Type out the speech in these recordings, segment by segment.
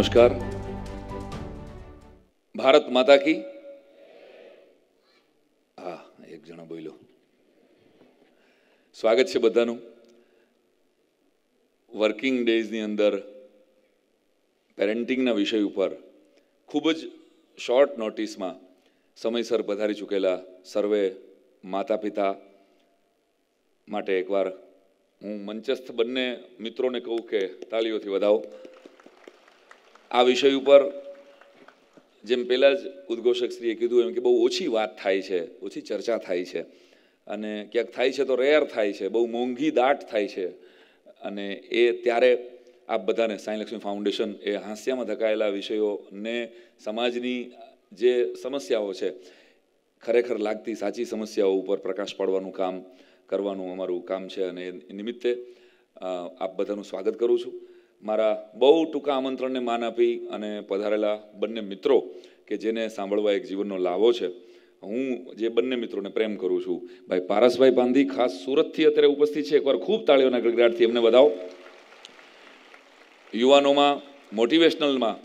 નમસ્કાર ભારત માતા કી હા એક જણા બોલ્યો સ્વાગત છે બધાનું વર્કિંગ ડેઝની અંદર પેરેન્ટિંગના વિષય ઉપર ખૂબ જ શોર્ટ નોટિસમાં સમયસર પધારી ચૂકેલા સર્વે માતા પિતા માટે એકવાર હું મંચસ્થ બંને મિત્રોને કહું કે તાલીઓથી વધાવો આ વિષય ઉપર જેમ પહેલાં જ ઉદ્ઘોષક ઉદ્ઘોષકશ્રીએ કીધું એમ કે બહુ ઓછી વાત થાય છે ઓછી ચર્ચા થાય છે અને ક્યાંક થાય છે તો રેર થાય છે બહુ મોંઘી દાટ થાય છે અને એ ત્યારે આ બધાને સાંઈ લક્ષ્મી ફાઉન્ડેશન એ હાસ્યામાં ધકાયેલા વિષયોને સમાજની જે સમસ્યાઓ છે ખરેખર લાગતી સાચી સમસ્યાઓ ઉપર પ્રકાશ પાડવાનું કામ કરવાનું અમારું કામ છે અને એ નિમિત્તે આપ બધાનું સ્વાગત કરું છું મારા બહુ ટૂંકા આમંત્રણને માન આપી અને પધારેલા બંને મિત્રો કે જેને સાંભળવા એક જીવનનો લાવો છે હું જે બંને મિત્રોને પ્રેમ કરું છું ભાઈ પારસભાઈ બાંધી ખાસ સુરતથી અત્યારે ઉપસ્થિત છે એકવાર ખૂબ તાળીઓના ગડગડાટથી એમને વધાવો યુવાનોમાં મોટિવેશનલમાં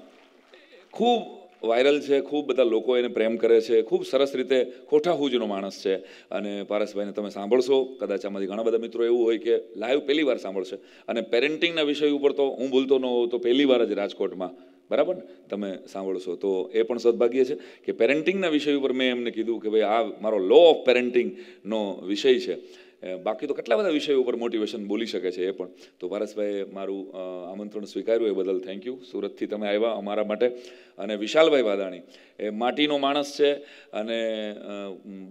ખૂબ વાયરલ છે ખૂબ બધા લોકો એને પ્રેમ કરે છે ખૂબ સરસ રીતે ખોટા હુજનો માણસ છે અને પારસભાઈને તમે સાંભળશો કદાચ આમાંથી ઘણા બધા મિત્રો એવું હોય કે લાઈવ પહેલી વાર સાંભળશે અને પેરેન્ટિંગના વિષય ઉપર તો હું ભૂલતો ન હોઉં તો પહેલી વાર જ રાજકોટમાં બરાબર ને તમે સાંભળશો તો એ પણ સદભાગ્ય છે કે પેરેન્ટિંગના વિષય ઉપર મેં એમને કીધું કે ભાઈ આ મારો લો ઓફ પેરેન્ટિંગનો વિષય છે બાકી તો કેટલા બધા વિષયો ઉપર મોટિવેશન બોલી શકે છે એ પણ તો ભારતભાઈ મારું આમંત્રણ સ્વીકાર્યું એ બદલ થેન્ક યુ સુરતથી તમે આવ્યા અમારા માટે અને વિશાલભાઈ વાદાણી એ માટીનો માણસ છે અને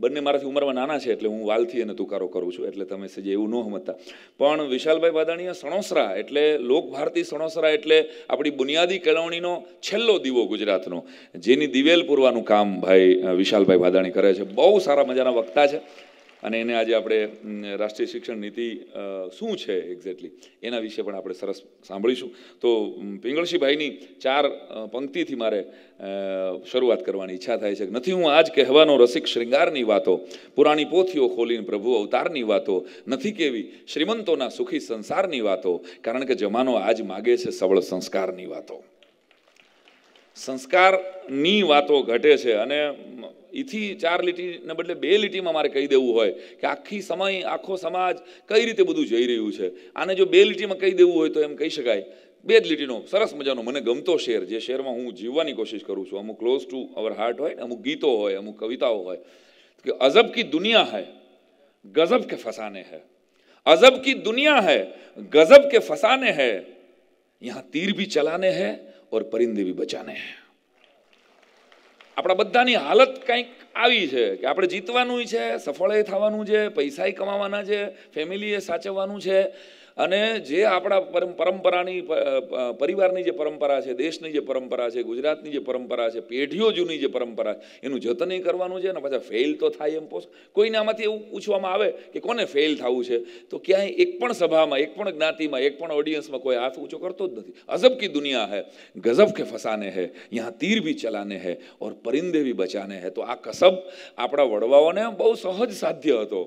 બંને મારાથી ઉંમરમાં નાના છે એટલે હું વાલથી એને તુકારો કરું છું એટલે તમે સજે એવું ન સમજતા પણ વિશાલભાઈ વાદાણીએ સણોસરા એટલે લોકભારતી સણોસરા એટલે આપણી બુનિયાદી કેળવણીનો છેલ્લો દીવો ગુજરાતનો જેની દિવેલ પૂરવાનું કામ ભાઈ વિશાલભાઈ વાદાણી કરે છે બહુ સારા મજાના વક્તા છે અને એને આજે આપણે રાષ્ટ્રીય શિક્ષણ નીતિ શું છે એક્ઝેક્ટલી એના વિશે પણ આપણે સરસ સાંભળીશું તો પિંગળશીભાઈની ચાર પંક્તિથી મારે શરૂઆત કરવાની ઈચ્છા થાય છે નથી હું આજ કહેવાનો રસિક શ્રૃંગારની વાતો પુરાણી પોથીઓ ખોલીને પ્રભુ અવતારની વાતો નથી કેવી શ્રીમંતોના સુખી સંસારની વાતો કારણ કે જમાનો આજ માગે છે સબળ સંસ્કારની વાતો સંસ્કારની વાતો ઘટે છે અને એથી ચાર લીટીને બદલે બે લીટીમાં મારે કહી દેવું હોય કે આખી સમય આખો સમાજ કઈ રીતે બધું જઈ રહ્યું છે આને જો બે લીટીમાં કહી દેવું હોય તો એમ કહી શકાય બે જ લીટીનો સરસ મજાનો મને ગમતો શેર જે શેરમાં હું જીવવાની કોશિશ કરું છું અમુક ક્લોઝ ટુ અવર હાર્ટ હોય અમુક ગીતો હોય અમુક કવિતાઓ હોય કે અજબ કી દુનિયા હૈ ગઝબ કે ફસાને હૈ અજબ કી દુનિયા હૈ ગઝબ કે ફસાને હૈ યહાં તીર ભી ચલાને હૈ और પરિંદે भी બચાને આપણા બધાની હાલત કંઈક આવી છે કે આપણે જીતવાનું છે સફળ એ થવાનું છે પૈસા કમાવાના છે ફેમિલીએ સાચવવાનું છે અને જે આપણા પરંપરાની પરિવારની જે પરંપરા છે દેશની જે પરંપરા છે ગુજરાતની જે પરંપરા છે પેઢીઓ જૂની જે પરંપરા છે એનું જતન કરવાનું છે અને પાછા ફેલ તો થાય એમ પોસ કોઈને આમાંથી એવું પૂછવામાં આવે કે કોને ફેલ થવું છે તો ક્યાંય એક પણ સભામાં એક પણ જ્ઞાતિમાં એક પણ ઓડિયન્સમાં કોઈ હાથ ઊંચો કરતો જ નથી અજબ કી દુનિયા હૈ ગઝબ કે ફસાને હૈ યહાં તીર ભી ચલાને હૈ ઓર પરિંદે भी બચાને हैं તો આ કસબ આપણા વડવાઓને બહુ સહજ સાધ્ય હતો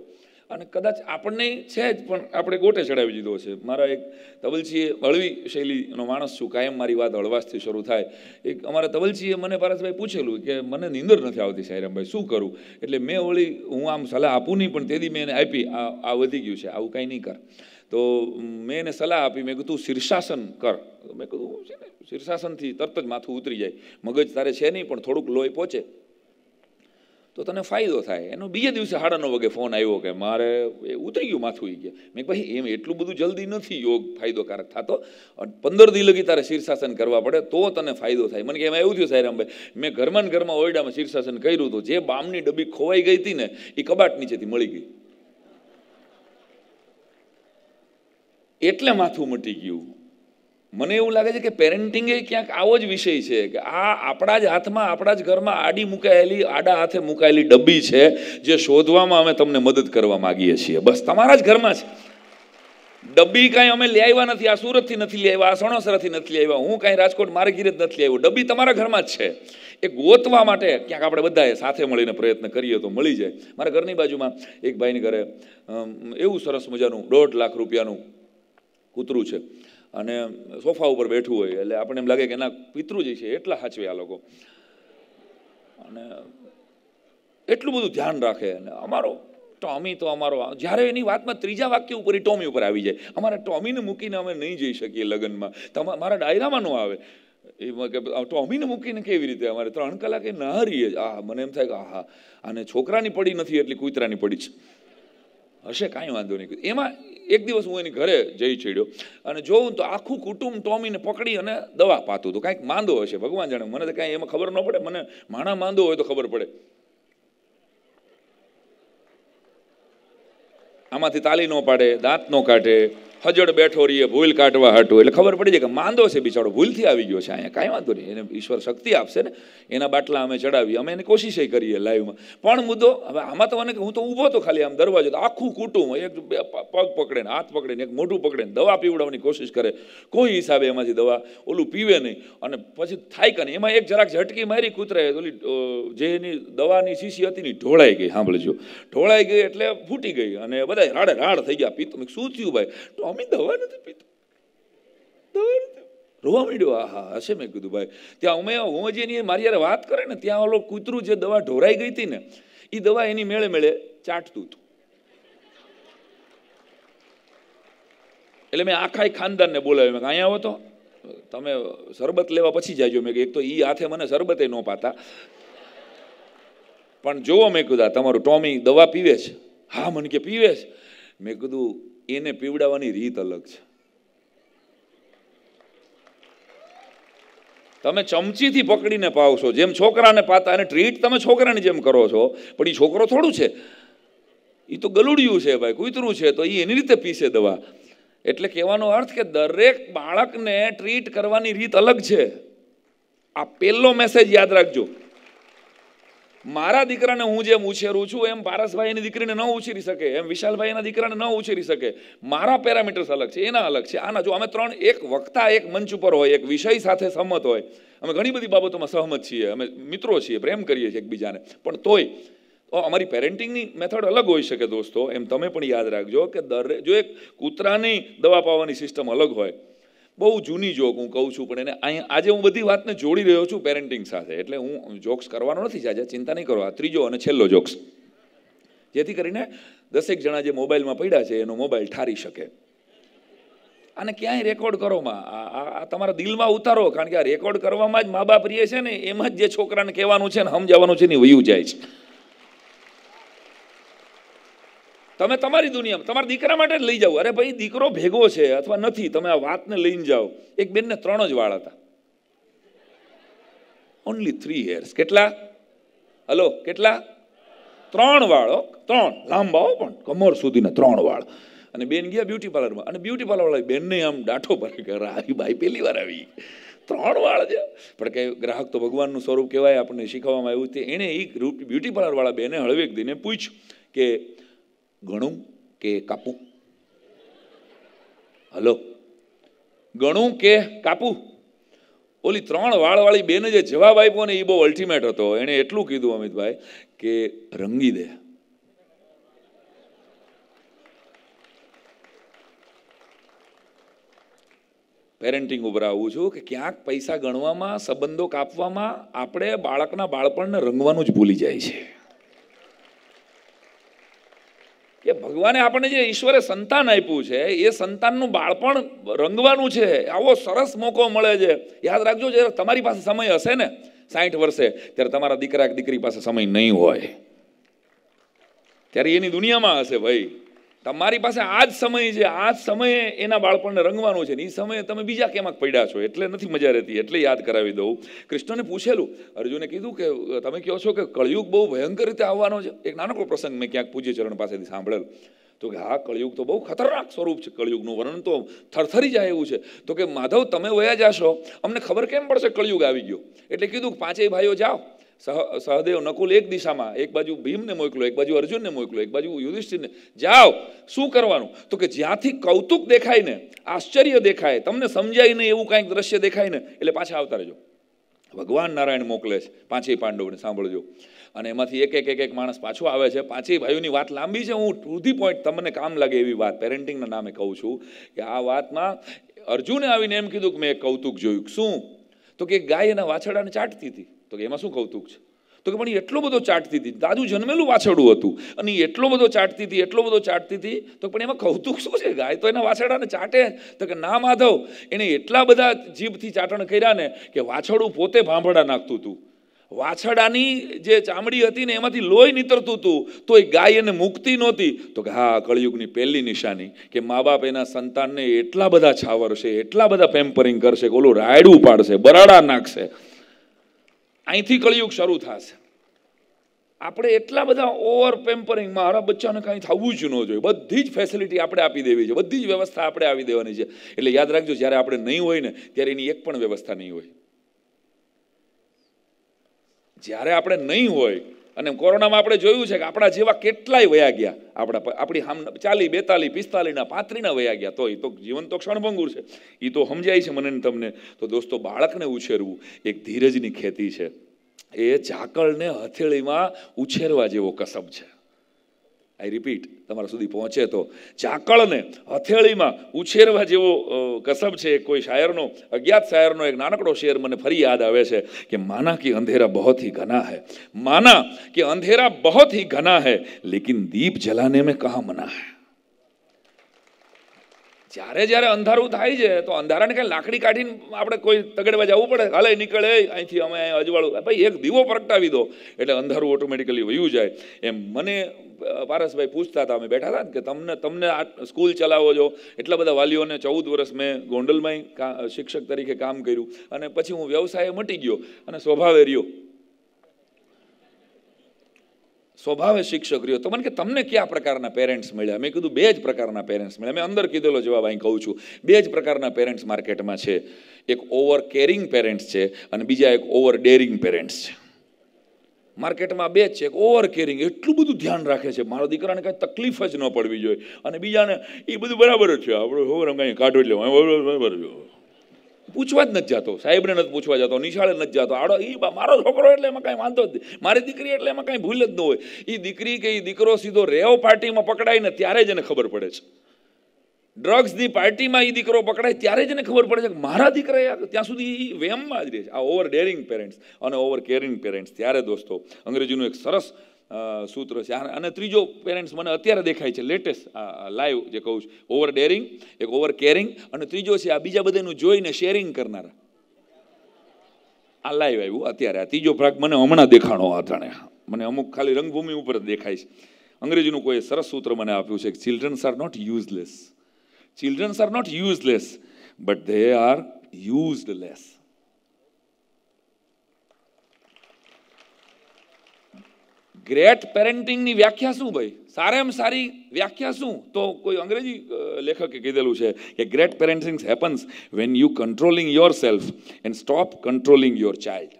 અને કદાચ આપણને છે જ પણ આપણે ગોટે ચડાવી દીધો છે મારા એક તબલચીએ હળવી શૈલીનો માણસ છું કાયમ મારી વાત હળવાશથી શરૂ થાય એક અમારા તબલચીએ મને પારસભાઈ પૂછેલું કે મને નીંદર નથી આવતી સાયરામભાઈ શું કરું એટલે મેં વળી હું આમ સલાહ આપું નહીં પણ તેથી મેં એને આપી આ આ વધી ગયું છે આવું કાંઈ નહીં કર તો મેં એને સલાહ આપી મેં કીધું શીર્ષાસન કર મેં કીધું છે ને શીર્ષાસનથી તરત જ માથું ઉતરી જાય મગજ તારે છે નહીં પણ થોડુંક લોહી પહોંચે તો તને ફાયદો થાય એનો બીજા દિવસે સાડા નવ વાગે ફોન આવ્યો કે મારે એ ઉતરી ગયું માથું ગયા મેં ભાઈ એમ એટલું બધું જલ્દી નથી યોગ ફાયદોકારક થતો પંદર દી લગી તારે શીર્ષાસન કરવા પડે તો તને ફાયદો થાય મને કે એમાં એવું થયું સાહેબ ભાઈ મેં ઘરમાં ઘરમાં ઓરડામાં શીર્ષાસન કર્યું હતું જે બામની ડબ્બી ખોવાઈ ગઈ હતી ને એ કબાટ નીચેથી મળી ગઈ એટલે માથું મટી ગયું મને એવું લાગે છે કે પેરેન્ટિંગ એ ક્યાંક આવો જ વિષય છે કે આ આપણા જ હાથમાં આપણા જ ઘરમાં આડી મુકાયેલી આડા હાથે મુકાયેલી ડબ્બી છે જે શોધવામાં અમે તમને મદદ કરવા માગીએ છીએ બસ તમારા જ ઘરમાં છે ડબ્બી કાંઈ અમે લઈ આવ્યા નથી આ સુરતથી નથી લઈ આવ્યા આ સણોસરાથી નથી લઈ આવ્યા હું કાંઈ રાજકોટ મારે ગીરે જ નથી આવ્યો ડબ્બી તમારા ઘરમાં જ છે એ ગોતવા માટે ક્યાંક આપણે બધાએ સાથે મળીને પ્રયત્ન કરીએ તો મળી જાય મારા ઘરની બાજુમાં એક ભાઈને ઘરે એવું સરસ મજાનું દોઢ લાખ રૂપિયાનું કૂતરું છે અને સોફા ઉપર બેઠું હોય એટલે આપણને એમ લાગે કે એના પિતૃજી છે એટલા સાચવે આ લોકો અને એટલું બધું ધ્યાન રાખે અને અમારો ટોમી તો અમારો જ્યારે એની વાતમાં ત્રીજા વાક્ય ઉપર એ ટોમી ઉપર આવી જાય અમારે ટોમીને મૂકીને અમે નહીં જઈ શકીએ લગ્નમાં તમારા મારા ડાયરામાં ન આવે એમાં કે ટોમીને મૂકીને કેવી રીતે અમારે ત્રણ કલાકે ના રહીએ આ મને એમ થાય કે આહા અને છોકરાની પડી નથી એટલી કૂતરાની પડી છે હશે કાંઈ વાંધો નહીં એમાં એક દિવસ હું એની ઘરે જઈ ચડ્યો અને જોઉં તો આખું કુટુંબ ટોમીને પકડી અને દવા પાતું હતું કાંઈક માંદો હશે ભગવાન જાણે મને તો કાંઈ એમાં ખબર ન પડે મને માણા માંદો હોય તો ખબર પડે આમાંથી તાલી ન પાડે દાંત ન કાઢે હજડ બેઠો રહીએ ભૂલ કાઢવા હાટું એટલે ખબર પડી જાય કે માંદો છે બિચારો ભૂલથી આવી ગયો છે અહીંયા કાંઈ વાંધો નહીં એને ઈશ્વર શક્તિ આપશે ને એના બાટલા અમે ચડાવીએ અમે એની કોશિશ કરીએ લાઈવમાં પણ મુદ્દો હવે આમાં તો મને હું તો ઊભો તો ખાલી આમ દરવાજો તો આખું કૂટું એક પગ પકડે ને હાથ પકડે ને એક મોઢું પકડે ને દવા પીવડાવવાની કોશિશ કરે કોઈ હિસાબે એમાંથી દવા ઓલું પીવે નહીં અને પછી થાય કે એમાં એક જરાક ઝટકી મારી કૂતરાએ ઓલી જે એની દવાની શીશી હતી ને ઢોળાઈ ગઈ સાંભળજો ઢોળાઈ ગઈ એટલે ફૂટી ગઈ અને બધા રાડે રાડ થઈ ગયા પીતું શું થયું ભાઈ સ્વામી દવા નથી પીતો દવા નથી રોવા માંડ્યો આહા હશે મેં કીધું ભાઈ ત્યાં અમે હું જે મારી યાર વાત કરે ને ત્યાં ઓલો કૂતરું જે દવા ઢોરાઈ ગઈ હતી ને એ દવા એની મેળે મેળે ચાટતું હતું એટલે મેં આખા ખાનદાનને બોલાવ્યું મેં અહીંયા આવો તો તમે શરબત લેવા પછી જાજો મેં એક તો એ હાથે મને શરબતે ન પાતા પણ જોવો મેં કીધું તમારું ટોમી દવા પીવે છે હા મને કે પીવે છે મેં કીધું એને પીવડાવવાની રીત અલગ છે તમે ચમચીથી પકડીને પાવશો જેમ છોકરાને પાતા અને ટ્રીટ તમે છોકરાની જેમ કરો છો પણ એ છોકરો થોડું છે એ તો ગલુડિયું છે ભાઈ કૂતરું છે તો એ એની રીતે પીસે દવા એટલે કહેવાનો અર્થ કે દરેક બાળકને ટ્રીટ કરવાની રીત અલગ છે આ પહેલો મેસેજ યાદ રાખજો મારા દીકરાને હું જેમ ઉછેરું છું એમ પારસભાઈ એની દીકરીને ન ઉછેરી શકે એમ વિશાલભાઈના એના દીકરાને ન ઉછેરી શકે મારા પેરામીટર્સ અલગ છે એના અલગ છે આના જો અમે ત્રણ એક વક્તા એક મંચ ઉપર હોય એક વિષય સાથે સહમત હોય અમે ઘણી બધી બાબતોમાં સહમત છીએ અમે મિત્રો છીએ પ્રેમ કરીએ છીએ એકબીજાને પણ તોય અમારી પેરેન્ટિંગની મેથડ અલગ હોઈ શકે દોસ્તો એમ તમે પણ યાદ રાખજો કે દરેક જો એક કૂતરાની દવા પાવાની સિસ્ટમ અલગ હોય બહુ જૂની જોક હું કહું છું પણ એને અહીંયા આજે હું બધી વાતને જોડી રહ્યો છું પેરેન્ટિંગ સાથે એટલે હું જોક્સ કરવાનો નથી આજે ચિંતા નહીં કરો આ ત્રીજો અને છેલ્લો જોક્સ જેથી કરીને દસેક જણા જે મોબાઈલમાં પડ્યા છે એનો મોબાઈલ ઠારી શકે અને ક્યાંય રેકોર્ડ કરોમાં આ તમારા દિલમાં ઉતારો કારણ કે આ રેકોર્ડ કરવામાં જ મા બાપ રીએ છે ને એમાં જ જે છોકરાને કહેવાનું છે ને સમજાવવાનું છે ને વયું જાય છે તમે તમારી દુનિયામાં તમારા દીકરા માટે જ લઈ જાઓ અરે ભાઈ દીકરો ભેગો છે અથવા નથી તમે આ વાતને લઈને જાઓ એક બેન ને ત્રણ જ વાળ હતા ઓનલી થ્રી હેર્સ કેટલા હલો કેટલા ત્રણ વાળો ત્રણ લાંબાઓ પણ કમર સુધીના ત્રણ વાળ અને બેન ગયા બ્યુટી પાર્લરમાં અને બ્યુટી પાર્લરવાળા બેનને આમ ડાઠો પર કે આવી ભાઈ પેલી વાર આવી ત્રણ વાળ છે પણ કે ગ્રાહક તો ભગવાનનું સ્વરૂપ કહેવાય આપણને શીખવવામાં આવ્યું તે એણે એક બ્યુટી પાર્લરવાળા બેને હળવેક દઈને પૂછ્યું કે ગણું કે કાપું હલો ગણું કે કાપું ઓલી ત્રણ વાળવાળી બેને જે જવાબ આપ્યો ને એ બહુ અલ્ટિમેટ હતો એણે એટલું કીધું અમિતભાઈ કે રંગી દે પેરેન્ટિંગ ઉપર આવું છું કે ક્યાંક પૈસા ગણવામાં સંબંધો કાપવામાં આપણે બાળકના બાળપણને રંગવાનું જ ભૂલી જાય છે કે ભગવાને આપણને જે ઈશ્વરે સંતાન આપ્યું છે એ સંતાનનું બાળપણ રંગવાનું છે આવો સરસ મોકો મળે છે યાદ રાખજો જ્યારે તમારી પાસે સમય હશે ને સાઠ વર્ષે ત્યારે તમારા દીકરા કે દીકરી પાસે સમય નહીં હોય ત્યારે એની દુનિયામાં હશે ભાઈ તમારી પાસે આ જ સમય છે આ જ સમયે એના બાળપણને રંગવાનો છે ને એ સમયે તમે બીજા કેમાં પડ્યા છો એટલે નથી મજા રહેતી એટલે યાદ કરાવી દઉં કૃષ્ણને પૂછેલું અર્જુને કીધું કે તમે કહો છો કે કળિયુગ બહુ ભયંકર રીતે આવવાનો છે એક નાનકડો પ્રસંગ મેં ક્યાંક પૂજ્ય ચરણ પાસેથી સાંભળેલ તો કે હા કળિયુગ તો બહુ ખતરનાક સ્વરૂપ છે કળિયુગનું વર્ણન તો થરથરી જાય એવું છે તો કે માધવ તમે વયા જાશો અમને ખબર કેમ પડશે કળિયુગ આવી ગયો એટલે કીધું પાંચેય ભાઈઓ જાઓ સહદેવ નકુલ એક દિશામાં એક બાજુ ભીમને મોકલો એક બાજુ અર્જુનને મોકલો એક બાજુ યુધિષ્ઠિરને જાઓ શું કરવાનું તો કે જ્યાંથી કૌતુક દેખાય ને આશ્ચર્ય દેખાય તમને સમજાય નહીં એવું કાંઈક દ્રશ્ય દેખાય ને એટલે પાછા આવતા રહેજો ભગવાન નારાયણ મોકલે છે પાંચેય પાંડવને સાંભળજો અને એમાંથી એક એક એક એક માણસ પાછો આવે છે પાંચેય ભાઈઓની વાત લાંબી છે હું ટુધી પોઈન્ટ તમને કામ લાગે એવી વાત પેરેન્ટિંગના નામે કહું છું કે આ વાતમાં અર્જુને આવીને એમ કીધું કે મેં કૌતુક જોયું શું તો કે ગાય એના વાછડાને ચાટતી હતી તો કે એમાં શું કૌતુક છે તો કે પણ એટલો બધો ચાટતી હતી દાદુ જન્મેલું વાછડું હતું અને એટલો બધો ચાટતી હતી એટલો બધો ચાટતી હતી તો પણ એમાં કૌતુક શું છે ગાય તો એના વાછડાને ચાટે તો કે ના માધવ એણે એટલા બધા જીભથી ચાટણ કર્યા ને કે વાછડું પોતે ભાંભડા નાખતું હતું વાછડાની જે ચામડી હતી ને એમાંથી લોહી નીતરતું હતું તો એ ગાય એને મુક્તિ નહોતી તો કે હા કળિયુગની પહેલી નિશાની કે મા બાપ એના સંતાનને એટલા બધા છાવરશે એટલા બધા પેમ્પરિંગ કરશે કે ઓલું રાયડું પાડશે બરાડા નાખશે અહીંથી કળિયુગ શરૂ થશે આપણે એટલા બધા ઓવર પેમ્પરિંગમાં મારા બચ્ચાને કાંઈ થવું જ ન જોઈએ બધી જ ફેસિલિટી આપણે આપી દેવી છે બધી જ વ્યવસ્થા આપણે આવી દેવાની છે એટલે યાદ રાખજો જ્યારે આપણે નહીં હોય ને ત્યારે એની એક પણ વ્યવસ્થા નહીં હોય જ્યારે આપણે નહીં હોય અને કોરોનામાં આપણે જોયું છે કે આપણા જેવા કેટલાય વયા ગયા આપણા આપણી હામ ચાલી બેતાલી પિસ્તાલીના પાત્રીના વયા ગયા તો એ તો જીવન તો ક્ષણભંગુર છે એ તો સમજાય છે મને તમને તો દોસ્તો બાળકને ઉછેરવું એક ધીરજની ખેતી છે એ ઝાકળને હથેળીમાં ઉછેરવા જેવો કસબ છે આઈ રિપીટ તમારા સુધી પહોંચે તો ઝાકળને હથેળીમાં ઉછેરવા જેવો કસબ છે કોઈ શાયરનો અજ્ઞાત શાયરનો એક નાનકડો શેર મને ફરી યાદ આવે છે કે માના કે અંધેરા બહોત હી ઘના હૈ માના કે અંધેરા બહોત હી ઘના હૈ લેકિન દીપ જલાને મેં કહા મના હૈ જ્યારે જ્યારે અંધારું થાય છે તો અંધારાને કાંઈ લાકડી કાઢીને આપણે કોઈ તગડવા જવું પડે હાલે નીકળે અહીંથી અમે અજવાળું ભાઈ એક દીવો પ્રગટાવી દો એટલે અંધારું ઓટોમેટિકલી વયું જાય એમ મને પારસભાઈ પૂછતા હતા અમે બેઠા હતા ને કે તમને તમને આ સ્કૂલ ચલાવો છો એટલા બધા વાલીઓને ચૌદ વર્ષ મેં ગોંડલમાં શિક્ષક તરીકે કામ કર્યું અને પછી હું વ્યવસાય મટી ગયો અને સ્વભાવે રહ્યો સ્વભાવે શિક્ષક રહ્યો તો મને કે તમને કયા પ્રકારના પેરેન્ટ્સ મળ્યા મેં કીધું બે જ પ્રકારના પેરેન્ટ્સ મળ્યા મેં અંદર કીધેલો જવાબ અહીં કહું છું બે જ પ્રકારના પેરેન્ટ્સ માર્કેટમાં છે એક ઓવર કેરિંગ પેરેન્ટ્સ છે અને બીજા એક ઓવર ડેરિંગ પેરેન્ટ્સ છે માર્કેટમાં બે છે ઓવર કેરિંગ એટલું બધું ધ્યાન રાખે છે મારા દીકરાને કાંઈ તકલીફ જ ન પડવી જોઈએ અને બીજાને એ બધું બરાબર છે આપણે હોવ કાંઈ કાઢો એટલે બરાબર છે પૂછવા જ નથી જતો સાહેબને નથી પૂછવા જતો નિશાળે નથી જતો આડો એ મારો છોકરો એટલે એમાં કાંઈ વાંધો જ નહીં મારી દીકરી એટલે એમાં કાંઈ ભૂલ જ ન હોય એ દીકરી કે એ દીકરો સીધો રેવ પાર્ટીમાં ને ત્યારે જ એને ખબર પડે છે ડ્રગ્સની પાર્ટીમાં એ દીકરો પકડાય ત્યારે જ એને ખબર પડે છે કે મારા દીકરા ત્યાં સુધી એ વેમમાં જ રહે છે આ ઓવર ડેરિંગ પેરેન્ટ્સ અને ઓવર કેરિંગ પેરેન્ટ્સ ત્યારે દોસ્તો અંગ્રેજીનું એક સરસ સૂત્ર છે અને ત્રીજો પેરેન્ટ્સ મને અત્યારે દેખાય છે લેટેસ્ટ લાઈવ જે કહું છું ઓવર ડેરિંગ એક ઓવર કેરિંગ અને ત્રીજો છે આ બીજા બધાનું જોઈને શેરિંગ કરનારા આ લાઈવ આવ્યું અત્યારે આ ત્રીજો ભાગ મને હમણાં દેખાણો આ જાણે મને અમુક ખાલી રંગભૂમિ ઉપર દેખાય છે અંગ્રેજીનું કોઈ સરસ સૂત્ર મને આપ્યું છે children's are not useless children's are not useless but they are useless great પેરેન્ટિંગની વ્યાખ્યા શું ભાઈ સારામાં સારી વ્યાખ્યા શું તો કોઈ અંગ્રેજી લેખકે કીધેલું છે કે great parenting happens when you controlling yourself and stop controlling your child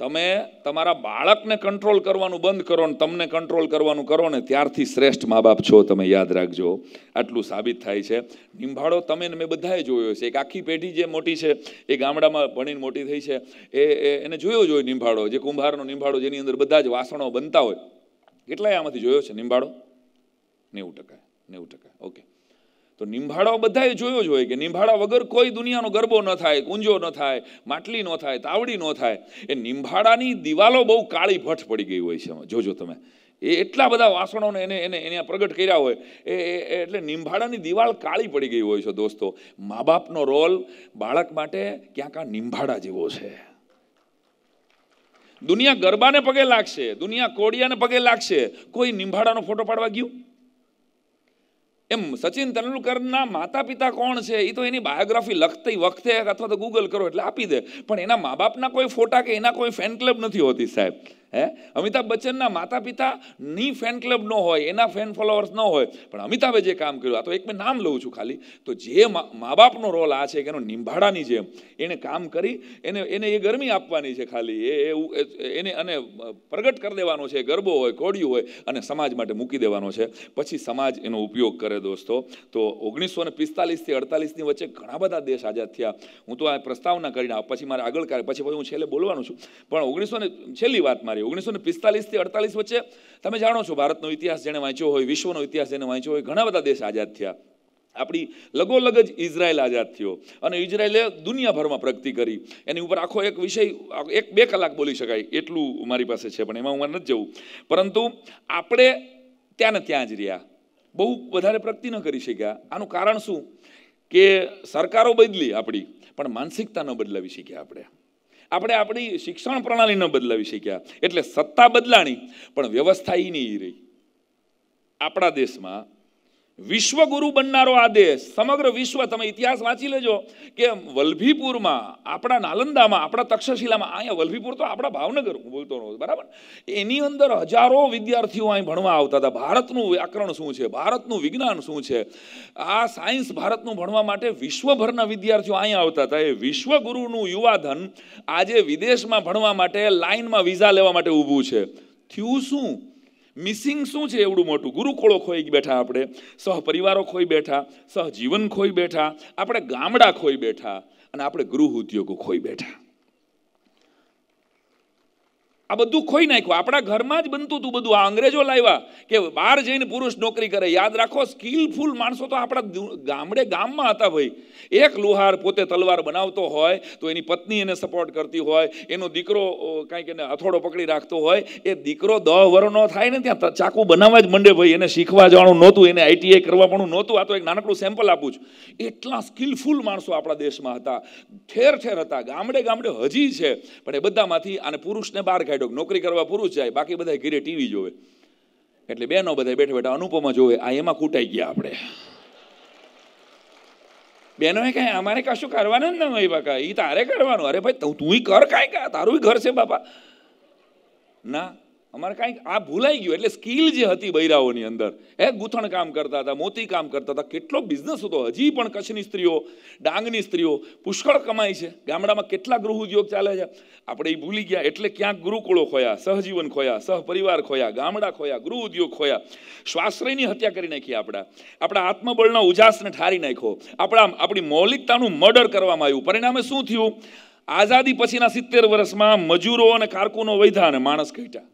તમે તમારા બાળકને કંટ્રોલ કરવાનું બંધ કરો ને તમને કંટ્રોલ કરવાનું કરો ને ત્યારથી શ્રેષ્ઠ મા બાપ છો તમે યાદ રાખજો આટલું સાબિત થાય છે નિંભાળો તમે ને મેં બધાએ જોયો છે એક આખી પેઢી જે મોટી છે એ ગામડામાં ભણીને મોટી થઈ છે એ એને જોયો જોયો નિંભાળો જે કુંભારનો નિંભાળો જેની અંદર બધા જ વાસણો બનતા હોય કેટલાય આમાંથી જોયો છે નિંભાળો નેવું ટકા નેવું ટકા ઓકે તો નિંભાળાઓ બધાએ જોયો જ હોય કે નિંભાળા વગર કોઈ દુનિયાનો ગરબો ન થાય કુંજો ન થાય માટલી ન થાય તાવડી ન થાય એ નિંભાળાની દિવાલો બહુ કાળી ભઠ પડી ગઈ હોય છે જોજો તમે એ એટલા બધા વાસણોને એને એને એને પ્રગટ કર્યા હોય એ એટલે નિંભાળાની દિવાલ કાળી પડી ગઈ હોય છે દોસ્તો મા બાપનો રોલ બાળક માટે ક્યાંક આ નિંભાળા જેવો છે દુનિયા ગરબાને પગે લાગશે દુનિયા કોડિયાને પગે લાગશે કોઈ નિંભાળાનો ફોટો પાડવા ગયું એમ સચિન તેંડુલકરના માતા પિતા કોણ છે એ તો એની બાયોગ્રાફી લખતી વખતે અથવા તો ગૂગલ કરો એટલે આપી દે પણ એના મા બાપના કોઈ ફોટા કે એના કોઈ ફેન ક્લબ નથી હોતી સાહેબ હે અમિતાભ બચ્ચનના માતા પિતાની ફેન ક્લબ ન હોય એના ફેન ફોલોઅર્સ ન હોય પણ અમિતાભે જે કામ કર્યું આ તો એક મેં નામ લઉં છું ખાલી તો જે મા બાપનો રોલ આ છે કે એનો નિંભાડાની જેમ એણે કામ કરી એને એને એ ગરમી આપવાની છે ખાલી એ એને અને પ્રગટ કરી દેવાનો છે ગરબો હોય કોડિયું હોય અને સમાજ માટે મૂકી દેવાનો છે પછી સમાજ એનો ઉપયોગ કરે દોસ્તો તો ઓગણીસો ને પિસ્તાલીસથી અડતાલીસની વચ્ચે ઘણા બધા દેશ આઝાદ થયા હું તો આ પ્રસ્તાવના કરીને પછી મારે આગળ કરે પછી પછી હું છેલ્લે બોલવાનું છું પણ ઓગણીસો ને છેલ્લી વાત મારી આવી ઓગણીસો ને પિસ્તાલીસથી અડતાલીસ વચ્ચે તમે જાણો છો ભારતનો ઇતિહાસ જેણે વાંચ્યો હોય વિશ્વનો ઇતિહાસ જેણે વાંચ્યો હોય ઘણા બધા દેશ આઝાદ થયા આપણી લગોલગ જ ઇઝરાયલ આઝાદ થયો અને ઇઝરાયલે દુનિયાભરમાં પ્રગતિ કરી એની ઉપર આખો એક વિષય એક બે કલાક બોલી શકાય એટલું મારી પાસે છે પણ એમાં હું નથી જવું પરંતુ આપણે ત્યાં ને ત્યાં જ રહ્યા બહુ વધારે પ્રગતિ ન કરી શક્યા આનું કારણ શું કે સરકારો બદલી આપણી પણ માનસિકતા ન બદલાવી શક્યા આપણે આપણે આપણી શિક્ષણ પ્રણાલી ન બદલાવી શક્યા એટલે સત્તા બદલાણી પણ વ્યવસ્થા એ નહીં રહી આપણા દેશમાં વિશ્વગુરુ બનનારો આ દેશ સમગ્ર વિશ્વ તમે ઇતિહાસ વાંચી લેજો કે વલ્ભીપુરમાં આપણા નાલંદામાં આપણા તક્ષશિલામાં અહીંયા વલ્ભીપુર તો આપણા ભાવનગર હું બોલતો રહું બરાબર એની અંદર હજારો વિદ્યાર્થીઓ અહીં ભણવા આવતા હતા ભારતનું વ્યાકરણ શું છે ભારતનું વિજ્ઞાન શું છે આ સાયન્સ ભારતનું ભણવા માટે વિશ્વભરના વિદ્યાર્થીઓ અહીંયા આવતા હતા એ વિશ્વગુરુનું યુવાધન આજે વિદેશમાં ભણવા માટે લાઇનમાં વિઝા લેવા માટે ઊભું છે થયું શું મિસિંગ શું છે એવડું મોટું ગુરુકુળો ખોઈ બેઠા આપણે સહપરિવારો ખોઈ બેઠા સહજીવન ખોઈ બેઠા આપણે ગામડા ખોઈ બેઠા અને આપણે ગૃહ ઉદ્યોગો ખોઈ બેઠા આ બધું ખોઈ નાખ્યું આપણા ઘરમાં જ બનતું હતું બધું આ અંગ્રેજો લાવ્યા કે બહાર જઈને પુરુષ નોકરી કરે યાદ રાખો સ્કિલફુલ માણસો તો આપણા ગામડે ગામમાં હતા ભાઈ એક લુહાર પોતે તલવાર બનાવતો હોય તો એની પત્ની એને સપોર્ટ કરતી હોય એનો દીકરો કાંઈક એને હથોડો પકડી રાખતો હોય એ દીકરો દહ વરનો થાય ને ત્યાં ચાકુ બનાવવા જ મંડે ભાઈ એને શીખવા જવાનું નહોતું એને આઈટીઆઈ કરવા પણ નહોતું આ તો એક નાનકડું સેમ્પલ આપું છું એટલા સ્કિલફુલ માણસો આપણા દેશમાં હતા ઠેર ઠેર હતા ગામડે ગામડે હજી છે પણ એ બધામાંથી આને પુરુષને બહાર કાઢ્યું ડાયડોગ નોકરી કરવા પુરુષ જાય બાકી બધા ઘરે ટીવી જોવે એટલે બેનો બધા બેઠા બેઠા અનુપમા જોવે આ એમાં કૂટાઈ ગયા આપણે બહેનોએ કાંઈ અમારે કશું કરવાનું જ ન હોય બાકા એ તારે કરવાનું અરે ભાઈ તું તું કર કાંઈ કા તારું ઘર છે બાપા ના અમારે કાંઈક આ ભૂલાઈ ગયું એટલે સ્કિલ જે હતી બૈરાઓની અંદર એ ગૂંથણ કામ કરતા હતા મોતી કામ કરતા હતા કેટલો બિઝનેસ હતો હજી પણ કચ્છની સ્ત્રીઓ ડાંગની સ્ત્રીઓ પુષ્કળ કમાય છે ગામડામાં કેટલા ગૃહ ઉદ્યોગ ચાલે છે આપણે એ ભૂલી ગયા એટલે ક્યાંક ગુરુકુળો ખોયા સહજીવન ખોયા સહપરિવાર ખોયા ગામડા ખોયા ગૃહ ઉદ્યોગ ખોયા સ્વાશ્રયની હત્યા કરી નાખી આપણા આપણા આત્મબળના ઉજાસને ઠારી નાખ્યો આપણા આપણી મૌલિકતાનું મર્ડર કરવામાં આવ્યું પરિણામે શું થયું આઝાદી પછીના સિત્તેર વર્ષમાં મજૂરો અને કારકુનો વૈધા અને માણસ ઘટ્યા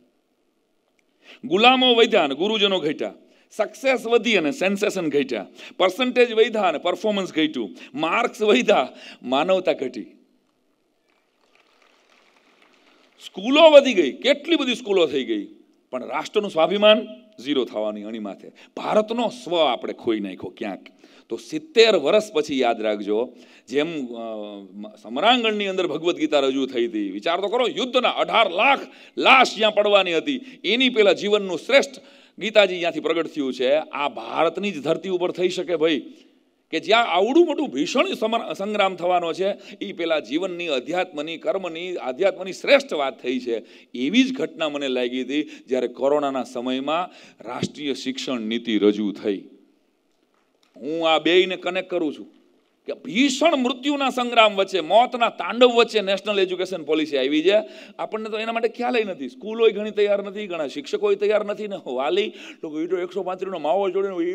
ગુલામો વધ્યા અને ગુરુજનો ઘટ્યા સક્સેસ વધી અને સેન્સેશન ઘટ્યા પર્સન્ટેજ વધ્યા અને પરફોર્મન્સ ઘટ્યું માર્ક્સ વધ્યા માનવતા ઘટી સ્કૂલો વધી ગઈ કેટલી બધી સ્કૂલો થઈ ગઈ પણ રાષ્ટ્રનું સ્વાભિમાન ઝીરો થવાની અણી માથે ભારતનો સ્વ આપણે ખોઈ નાખ્યો ક્યાંક તો સિત્તેર વર્ષ પછી યાદ રાખજો જેમ સમરાંગણની અંદર ભગવદ્ ગીતા રજૂ થઈ હતી વિચાર તો કરો યુદ્ધના અઢાર લાખ લાશ ત્યાં પડવાની હતી એની પહેલાં જીવનનું શ્રેષ્ઠ ગીતાજી ત્યાંથી પ્રગટ થયું છે આ ભારતની જ ધરતી ઉપર થઈ શકે ભાઈ કે જ્યાં આવડું મોટું ભીષણ સંગ્રામ થવાનો છે એ પેલા જીવનની અધ્યાત્મની કર્મની આધ્યાત્મની શ્રેષ્ઠ વાત થઈ છે એવી જ ઘટના મને લાગી હતી જ્યારે કોરોનાના સમયમાં રાષ્ટ્રીય શિક્ષણ નીતિ રજૂ થઈ હું આ બેયને કનેક્ટ કરું છું કે ભીષણ મૃત્યુના સંગ્રામ વચ્ચે મોતના તાંડવ વચ્ચે નેશનલ એજ્યુકેશન પોલિસી આવી છે આપણને તો એના માટે ખ્યાલ નથી સ્કૂલોય ઘણી તૈયાર નથી ઘણા શિક્ષકોય તૈયાર નથી ને વાલી લોકો એ તો એકસો પાંત્રીસનો માહોલ જોડે એ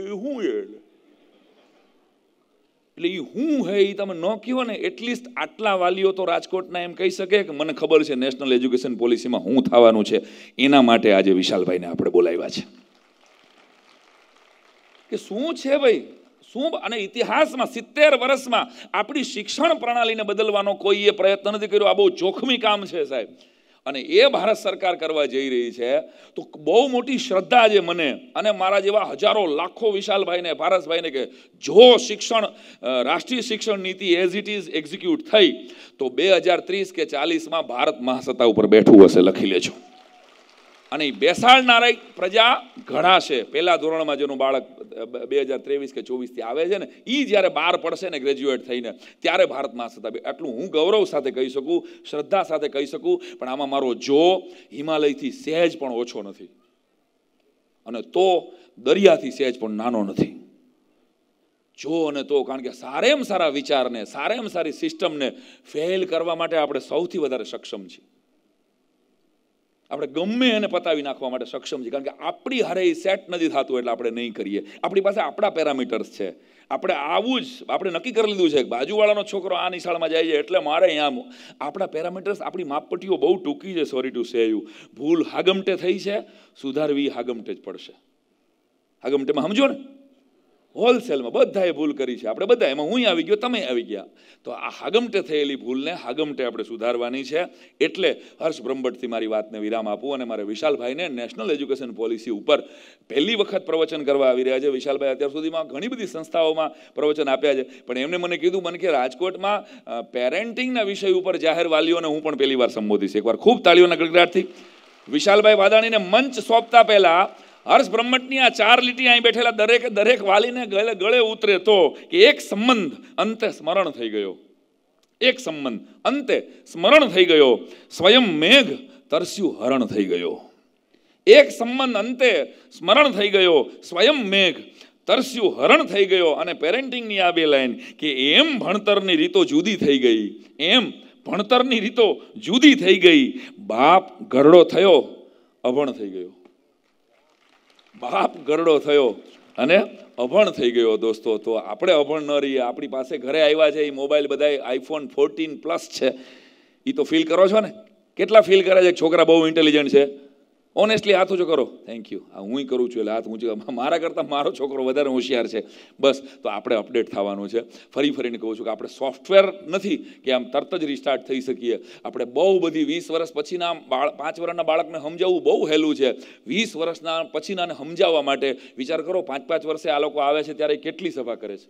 શું એટલે એટલે એ હું હે એ તમે ન કહો ને એટલીસ્ટ આટલા વાલીઓ તો રાજકોટના એમ કહી શકે કે મને ખબર છે નેશનલ એજ્યુકેશન પોલિસીમાં શું થવાનું છે એના માટે આજે વિશાલભાઈને આપણે બોલાવ્યા છે કે શું છે ભાઈ શું અને ઇતિહાસમાં સિત્તેર વર્ષમાં આપણી શિક્ષણ પ્રણાલીને બદલવાનો કોઈએ પ્રયત્ન નથી કર્યો આ બહુ જોખમી કામ છે સાહેબ અને એ ભારત સરકાર કરવા જઈ રહી છે તો બહુ મોટી શ્રદ્ધા છે મને અને મારા જેવા હજારો લાખો વિશાલભાઈને ભારતભાઈને કે જો શિક્ષણ રાષ્ટ્રીય શિક્ષણ નીતિ એઝ ઇટ ઇઝ એક્ઝિક્યુટ થઈ તો બે હજાર ત્રીસ કે ચાલીસમાં ભારત મહાસત્તા ઉપર બેઠું હશે લખી લેજો અને એ બેસાડનારા પ્રજા ઘણા છે પહેલા ધોરણમાં જેનું બાળક બે હજાર ત્રેવીસ કે ચોવીસથી આવે છે ને એ જ્યારે બહાર પડશે ને ગ્રેજ્યુએટ થઈને ત્યારે ભારત મહાસત્તા એટલું હું ગૌરવ સાથે કહી શકું શ્રદ્ધા સાથે કહી શકું પણ આમાં મારો જો હિમાલયથી સહેજ પણ ઓછો નથી અને તો દરિયાથી સહેજ પણ નાનો નથી જો અને તો કારણ કે સારામાં સારા વિચારને સારામાં સારી સિસ્ટમને ફેલ કરવા માટે આપણે સૌથી વધારે સક્ષમ છીએ આપણે ગમે એને પતાવી નાખવા માટે સક્ષમ છીએ કારણ કે આપણી હારે એ સેટ નથી થતું એટલે આપણે નહીં કરીએ આપણી પાસે આપણા પેરામીટર્સ છે આપણે આવું જ આપણે નક્કી કરી લીધું છે બાજુવાળાનો છોકરો આ નિશાળમાં જાય છે એટલે મારે અહીંયા આપણા પેરામીટર્સ આપણી માપપટ્ટીઓ બહુ ટૂંકી છે સોરી ટુ સે યુ ભૂલ હાગમટે થઈ છે સુધારવી હાગમટે જ પડશે હાગમટેમાં સમજો ને હોલસેલમાં બધાએ ભૂલ કરી છે આપણે બધા એમાં હું આવી ગયો તમે આવી ગયા તો આ હાગમટે થયેલી ભૂલને હાગમટે આપણે સુધારવાની છે એટલે હર્ષ બ્રહ્મભટ્ટથી મારી વાતને વિરામ આપું અને મારે વિશાલભાઈને નેશનલ એજ્યુકેશન પોલિસી ઉપર પહેલી વખત પ્રવચન કરવા આવી રહ્યા છે વિશાલભાઈ અત્યાર સુધીમાં ઘણી બધી સંસ્થાઓમાં પ્રવચન આપ્યા છે પણ એમને મને કીધું મને કે રાજકોટમાં પેરેન્ટિંગના વિષય ઉપર જાહેર વાલીઓને હું પણ પહેલી વાર સંબોધીશ એકવાર ખૂબ તાળીઓના ગડગડાટથી વિશાલભાઈ વાદાણીને મંચ સોંપતા પહેલાં હર્ષ બ્રહ્મટની આ ચાર લીટી અહીં બેઠેલા દરેકે દરેક વાલીને ગળે ગળે ઉતરે તો કે એક સંબંધ અંતે સ્મરણ થઈ ગયો એક સંબંધ અંતે સ્મરણ થઈ ગયો સ્વયં મેઘ તરસ્યું હરણ થઈ ગયો એક સંબંધ અંતે સ્મરણ થઈ ગયો સ્વયં મેઘ તરસ્યું હરણ થઈ ગયો અને પેરેન્ટિંગની આ બે લાઈન કે એમ ભણતરની રીતો જુદી થઈ ગઈ એમ ભણતરની રીતો જુદી થઈ ગઈ બાપ ઘરડો થયો અભણ થઈ ગયો બાપ ગરડો થયો અને અભણ થઈ ગયો દોસ્તો તો આપણે અભણ ન રહીએ આપણી પાસે ઘરે આવ્યા છે એ મોબાઈલ બધા આઈફોન ફોર્ટીન પ્લસ છે એ તો ફીલ કરો છો ને કેટલા ફીલ કરે છે છોકરા બહુ ઇન્ટેલિજન્ટ છે ઓનેસ્ટલી હાથ ઊંચો કરો થેન્ક યુ આ હું કરું છું એટલે હાથ ઊંચો મારા કરતાં મારો છોકરો વધારે હોશિયાર છે બસ તો આપણે અપડેટ થવાનું છે ફરી ફરીને કહું છું કે આપણે સોફ્ટવેર નથી કે આમ તરત જ રિસ્ટાર્ટ થઈ શકીએ આપણે બહુ બધી વીસ વર્ષ પછીના પાંચ વર્ષના બાળકને સમજાવવું બહુ હેલું છે વીસ વર્ષના પછીનાને સમજાવવા માટે વિચાર કરો પાંચ પાંચ વર્ષે આ લોકો આવે છે ત્યારે કેટલી સભા કરે છે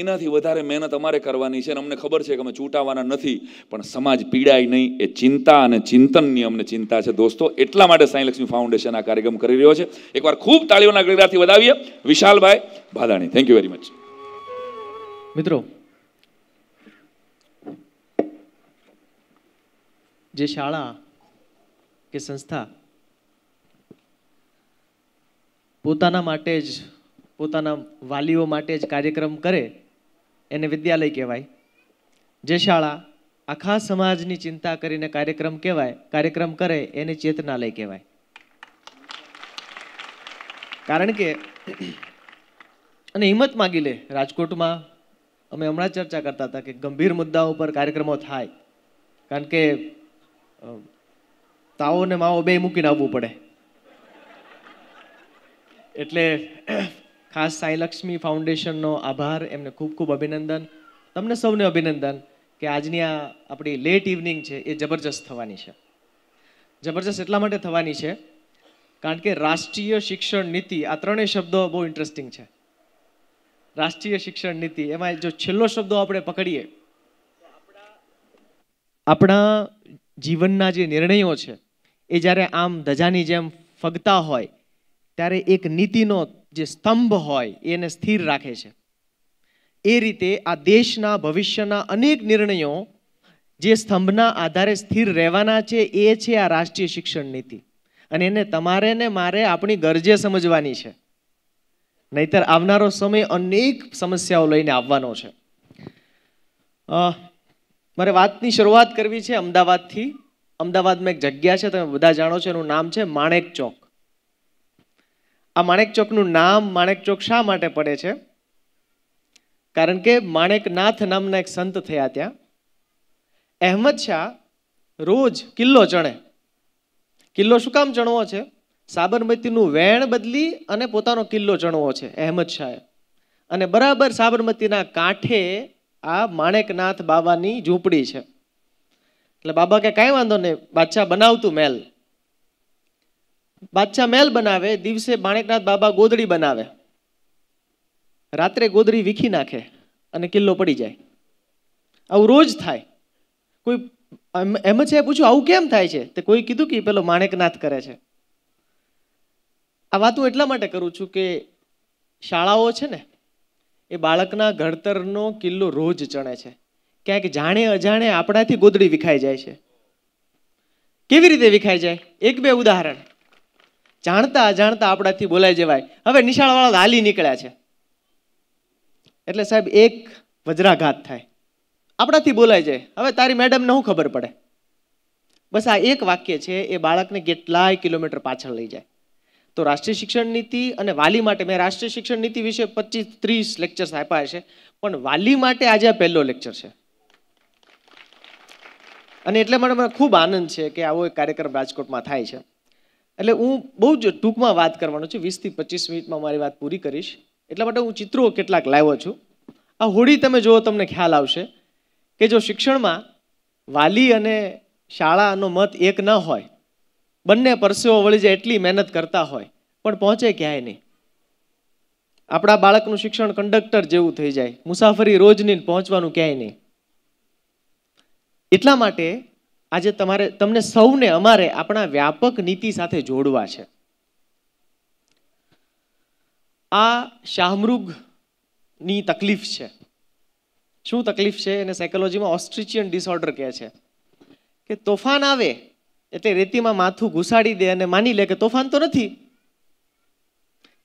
એનાથી વધારે મહેનત અમારે કરવાની છે અને અમને ખબર છે કે અમે ચૂંટાવાના નથી પણ સમાજ પીડાય નહીં એ ચિંતા અને ચિંતનની અમને ચિંતા છે દોસ્તો એટલા માટે સાંઈલક્ષ્મી ફાઉન્ડેશન આ કાર્યક્રમ કરી રહ્યો છે એકવાર ખૂબ તાળીઓના ગળગાથી વધાવીએ વિશાલભાઈ Bhadani thank you very much મિત્રો જે શાળા કે સંસ્થા પોતાના માટે જ પોતાના વાલીઓ માટે જ કાર્યક્રમ કરે એને વિદ્યાલય કહેવાય જે શાળા આખા સમાજની ચિંતા કરીને કાર્યક્રમ કહેવાય કાર્યક્રમ કરે એને ચેતનાલય કહેવાય કારણ કે અને હિંમત માગી લે રાજકોટમાં અમે હમણાં ચર્ચા કરતા હતા કે ગંભીર મુદ્દા ઉપર કાર્યક્રમો થાય કારણ કે તાવો ને માવો બે મૂકીને આવવું પડે એટલે ખાસ સાઈલક્ષ્મી ફાઉન્ડેશનનો આભાર એમને ખૂબ ખૂબ અભિનંદન તમને સૌને અભિનંદન કે આજની આ આપણી લેટ ઇવનિંગ છે એ જબરજસ્ત થવાની છે જબરજસ્ત એટલા માટે થવાની છે કારણ કે રાષ્ટ્રીય શિક્ષણ નીતિ આ ત્રણેય શબ્દો બહુ ઇન્ટરેસ્ટિંગ છે રાષ્ટ્રીય શિક્ષણ નીતિ એમાં જો છેલ્લો શબ્દો આપણે પકડીએ આપણા જીવનના જે નિર્ણયો છે એ જ્યારે આમ ધજાની જેમ ફગતા હોય ત્યારે એક નીતિનો જે સ્તંભ હોય એને સ્થિર રાખે છે એ રીતે આ દેશના ભવિષ્યના અનેક નિર્ણયો જે સ્તંભના આધારે સ્થિર રહેવાના છે એ છે આ રાષ્ટ્રીય શિક્ષણ નીતિ અને એને તમારે ને મારે આપણી ગરજે સમજવાની છે નહીતર આવનારો સમય અનેક સમસ્યાઓ લઈને આવવાનો છે મારે વાતની શરૂઆત કરવી છે અમદાવાદથી અમદાવાદમાં એક જગ્યા છે તમે બધા જાણો છો એનું નામ છે માણેક ચોક આ માણેકચોકનું નામ માણેકચોક શા માટે પડે છે કારણ કે માણેકનાથ નામના એક સંત થયા ત્યાં અહેમદ શાહ રોજ કિલ્લો ચણે કિલ્લો શું કામ ચણવો છે સાબરમતીનું વેણ બદલી અને પોતાનો કિલ્લો ચણવો છે અહેમદ શાહે અને બરાબર સાબરમતીના કાંઠે આ માણેકનાથ બાબાની ઝૂંપડી છે એટલે બાબા કે કાંઈ વાંધો નહીં બાદશાહ બનાવતું મહેલ બાદશાહ મહેલ બનાવે દિવસે માણેકનાથ બાબા ગોદડી બનાવે રાત્રે ગોદડી વીખી નાખે અને કિલ્લો પડી જાય આવું રોજ થાય કોઈ એમ છે પૂછ્યું આવું કેમ થાય છે તે કોઈ કીધું કે પેલો માણેકનાથ કરે છે આ વાત હું એટલા માટે કરું છું કે શાળાઓ છે ને એ બાળકના ઘડતરનો કિલ્લો રોજ ચણે છે ક્યાંક જાણે અજાણે આપણાથી ગોદડી વિખાઈ જાય છે કેવી રીતે વિખાઈ જાય એક બે ઉદાહરણ જાણતા અજાણતા આપણાથી બોલાઈ જવાય હવે નિશાળવાળા હાલી નીકળ્યા છે એટલે સાહેબ એક વજ્રાઘાત થાય આપણાથી બોલાઈ જાય હવે તારી મેડમને શું ખબર પડે બસ આ એક વાક્ય છે એ બાળકને કેટલાય કિલોમીટર પાછળ લઈ જાય તો રાષ્ટ્રીય શિક્ષણ નીતિ અને વાલી માટે મેં રાષ્ટ્રીય શિક્ષણ નીતિ વિશે પચીસ ત્રીસ લેક્ચર્સ આપ્યા છે પણ વાલી માટે આજે આ પહેલો લેક્ચર છે અને એટલે મને મને ખૂબ આનંદ છે કે આવો એક કાર્યક્રમ રાજકોટમાં થાય છે એટલે હું બહુ જ ટૂંકમાં વાત કરવાનો છું વીસથી પચીસ મિનિટમાં મારી વાત પૂરી કરીશ એટલા માટે હું ચિત્રો કેટલાક લાવ્યો છું આ હોળી તમે જુઓ તમને ખ્યાલ આવશે કે જો શિક્ષણમાં વાલી અને શાળાનો મત એક ન હોય બંને પરસેવો વળી જાય એટલી મહેનત કરતા હોય પણ પહોંચે ક્યાંય નહીં આપણા બાળકનું શિક્ષણ કંડક્ટર જેવું થઈ જાય મુસાફરી રોજની પહોંચવાનું ક્યાંય નહીં એટલા માટે આજે તમારે તમને સૌને અમારે આપણા વ્યાપક નીતિ સાથે જોડવા છે આ શાહમૃગની તકલીફ છે શું તકલીફ છે એને સાયકોલોજીમાં ઓસ્ટ્રિચિયન ડિસઓર્ડર કહે છે કે તોફાન આવે એટલે રેતીમાં માથું ઘુસાડી દે અને માની લે કે તોફાન તો નથી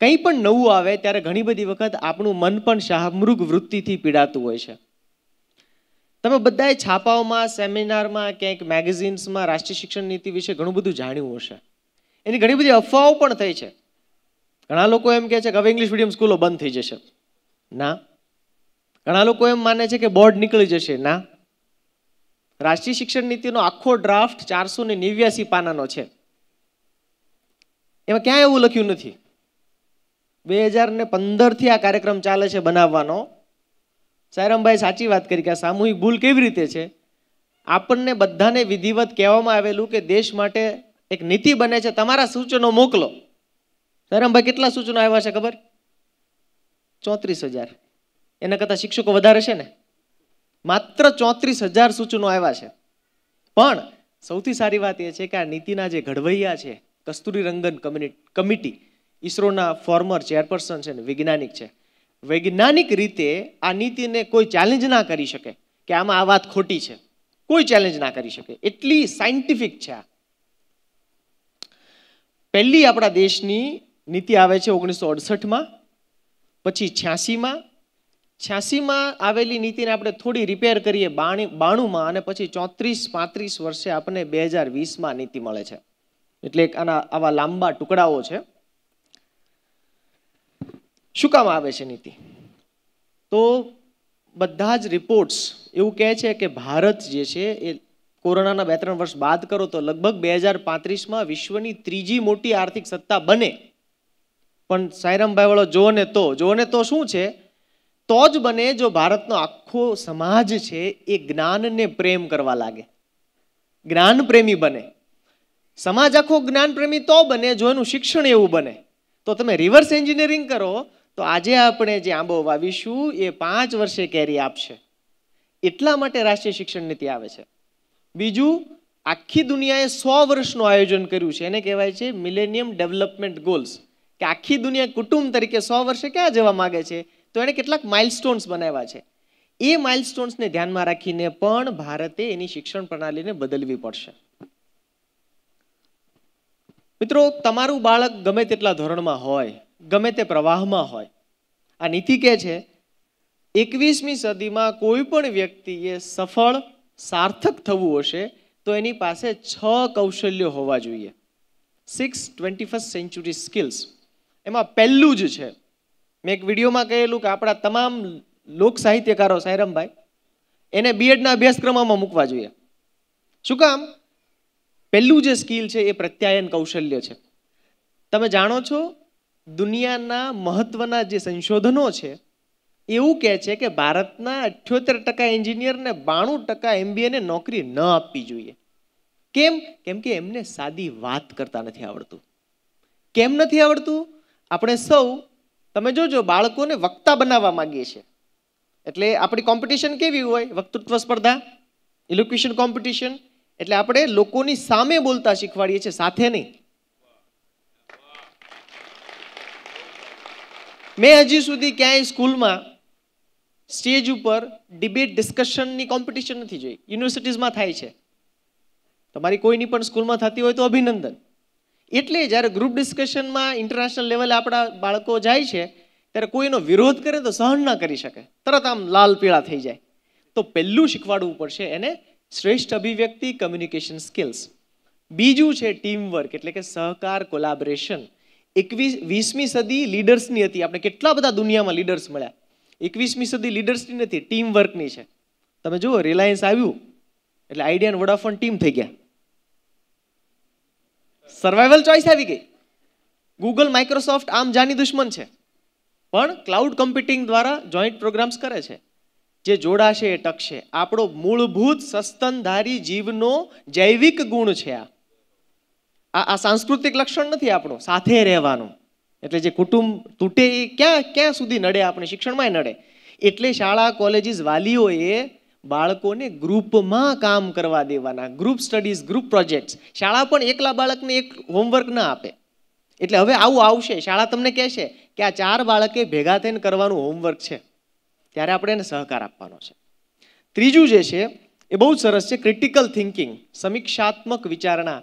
કંઈ પણ નવું આવે ત્યારે ઘણી બધી વખત આપણું મન પણ શાહમૃગ વૃત્તિથી પીડાતું હોય છે તમે બધાએ છાપાઓમાં સેમિનારમાં ક્યાંક મેગેઝિન્સમાં રાષ્ટ્રીય શિક્ષણ નીતિ વિશે ઘણું બધું જાણ્યું હશે એની ઘણી બધી અફવાઓ પણ થઈ છે ઘણા લોકો એમ કહે છે કે હવે ઇંગ્લિશ મીડિયમ સ્કૂલો બંધ થઈ જશે ના ઘણા લોકો એમ માને છે કે બોર્ડ નીકળી જશે ના રાષ્ટ્રીય શિક્ષણ નીતિનો આખો ડ્રાફ્ટ ચારસો ને નેવ્યાસી પાનાનો છે એમાં ક્યાંય એવું લખ્યું નથી બે હજાર ને પંદરથી આ કાર્યક્રમ ચાલે છે બનાવવાનો સાયરામભાઈ સાચી વાત કરી કે આ સામૂહિક ભૂલ કેવી રીતે છે આપણને બધાને વિધિવત કહેવામાં આવેલું કે દેશ માટે એક નીતિ બને છે તમારા સૂચનો મોકલો સાયરામભાઈ કેટલા સૂચનો આવ્યા છે ખબર ચોત્રીસ હજાર એના કરતાં શિક્ષકો વધારે છે ને માત્ર ચોત્રીસ હજાર સૂચનો આવ્યા છે પણ સૌથી સારી વાત એ છે કે આ નીતિના જે ઘડવૈયા છે કસ્તુરી રંગન કમિટી ઇસરોના ફોર્મર ચેરપર્સન છે ને વૈજ્ઞાનિક છે વૈજ્ઞાનિક રીતે આ નીતિને કોઈ ચેલેન્જ ના કરી શકે કે આમાં આ વાત ખોટી છે કોઈ ચેલેન્જ ના કરી શકે એટલી સાયન્ટિફિક છે આ પહેલી આપણા દેશની નીતિ આવે છે ઓગણીસો અડસઠમાં પછી છ્યાસીમાં છ્યાસીમાં આવેલી નીતિને આપણે થોડી રિપેર કરીએ બાણી બાણુંમાં અને પછી ચોત્રીસ પાંત્રીસ વર્ષે આપણને બે હજાર વીસમાં નીતિ મળે છે એટલે એક આના આવા લાંબા ટુકડાઓ છે શું કામ આવે છે નીતિ તો બધા જ રિપોર્ટ્સ એવું કહે છે કે ભારત જે છે એ કોરોનાના બે ત્રણ વર્ષ બાદ કરો તો લગભગ બે હજાર પાંત્રીસમાં વિશ્વની ત્રીજી મોટી આર્થિક સત્તા બને પણ સાયરામભાઈ વાળો જો ને તો જો ને તો શું છે તો જ બને જો ભારતનો આખો સમાજ છે એ જ્ઞાનને પ્રેમ કરવા લાગે જ્ઞાન પ્રેમી બને સમાજ આખો જ્ઞાન પ્રેમી તો બને જો એનું શિક્ષણ એવું બને તો તમે રિવર્સ એન્જિનિયરિંગ કરો તો આજે આપણે જે આંબો વાવીશું એ પાંચ વર્ષે કેરી આપશે એટલા માટે રાષ્ટ્રીય શિક્ષણ નીતિ આવે છે બીજું આખી દુનિયાએ સો વર્ષનું આયોજન કર્યું છે એને કહેવાય છે મિલેનિયમ ડેવલપમેન્ટ ગોલ્સ કે આખી દુનિયા કુટુંબ તરીકે સો વર્ષે ક્યાં જવા માગે છે તો એણે કેટલાક માઇલસ્ટોન્સ બનાવ્યા છે એ માઇલસ્ટોન્સને ધ્યાનમાં રાખીને પણ ભારતે એની શિક્ષણ પ્રણાલીને બદલવી પડશે મિત્રો તમારું બાળક ગમે તેટલા ધોરણમાં હોય ગમે તે પ્રવાહમાં હોય આ નીતિ કહે છે એકવીસમી સદીમાં કોઈ પણ વ્યક્તિએ સફળ સાર્થક થવું હશે તો એની પાસે છ કૌશલ્યો હોવા જોઈએ six twenty first century skills એમાં પહેલું જ છે મેં એક વિડીયોમાં કહેલું કે આપણા તમામ લોક સાહિત્યકારો સાયરમભાઈ એને બીએડના અભ્યાસક્રમોમાં મૂકવા જોઈએ શું કામ પહેલું જે સ્કિલ છે એ પ્રત્યાયન કૌશલ્ય છે તમે જાણો છો દુનિયાના મહત્ત્વના જે સંશોધનો છે એવું કહે છે કે ભારતના અઠ્યોતેર ટકા એન્જિનિયરને બાણું ટકા એમબીએને નોકરી ન આપવી જોઈએ કેમ કેમ કે એમને સાદી વાત કરતા નથી આવડતું કેમ નથી આવડતું આપણે સૌ તમે જોજો બાળકોને વક્તા બનાવવા માગીએ છીએ એટલે આપણી કોમ્પિટિશન કેવી હોય વક્તૃત્વ સ્પર્ધા ઇલોક્યુશન કોમ્પિટિશન એટલે આપણે લોકોની સામે બોલતા શીખવાડીએ છીએ સાથે નહીં મેં હજી સુધી ક્યાંય સ્કૂલમાં સ્ટેજ ઉપર ડિબેટ ડિસ્કશનની કોમ્પિટિશન નથી જોઈ યુનિવર્સિટીઝમાં થાય છે તમારી કોઈની પણ સ્કૂલમાં થતી હોય તો અભિનંદન એટલે જ્યારે ગ્રુપ ડિસ્કશનમાં ઇન્ટરનેશનલ લેવલે આપણા બાળકો જાય છે ત્યારે કોઈનો વિરોધ કરે તો સહન ના કરી શકે તરત આમ લાલ પીળા થઈ જાય તો પહેલું શીખવાડવું પડશે એને શ્રેષ્ઠ અભિવ્યક્તિ કમ્યુનિકેશન સ્કિલ્સ બીજું છે ટીમવર્ક એટલે કે સહકાર કોલાબરેશન એકવીસ વીસમી સદી લીડર્સની હતી આપણે કેટલા બધા દુનિયામાં લીડર્સ મળ્યા એકવીસમી સદી લીડર્સની નથી ટીમ વર્કની છે તમે જુઓ રિલાયન્સ આવ્યું એટલે આઈડિયા અને વોડાફોન ટીમ થઈ ગયા સર્વાઈવલ ચોઈસ આવી ગઈ ગૂગલ માઇક્રોસોફ્ટ આમ જાની દુશ્મન છે પણ ક્લાઉડ કમ્પ્યુટિંગ દ્વારા જોઈન્ટ પ્રોગ્રામ્સ કરે છે જે જોડાશે એ ટકશે આપણો મૂળભૂત સસ્તનધારી જીવનો જૈવિક ગુણ છે આ આ આ સાંસ્કૃતિક લક્ષણ નથી આપણું સાથે રહેવાનું એટલે જે કુટુંબ તૂટે એ ક્યાં ક્યાં સુધી નડે આપણે શિક્ષણમાંય નડે એટલે શાળા કોલેજીસ વાલીઓએ બાળકોને ગ્રુપમાં કામ કરવા દેવાના ગ્રુપ સ્ટડીઝ ગ્રુપ પ્રોજેક્ટ્સ શાળા પણ એકલા બાળકને એક હોમવર્ક ના આપે એટલે હવે આવું આવશે શાળા તમને કહેશે કે આ ચાર બાળકે ભેગા થઈને કરવાનું હોમવર્ક છે ત્યારે આપણે એને સહકાર આપવાનો છે ત્રીજું જે છે એ બહુ સરસ છે ક્રિટિકલ થિંકિંગ સમીક્ષાત્મક વિચારણા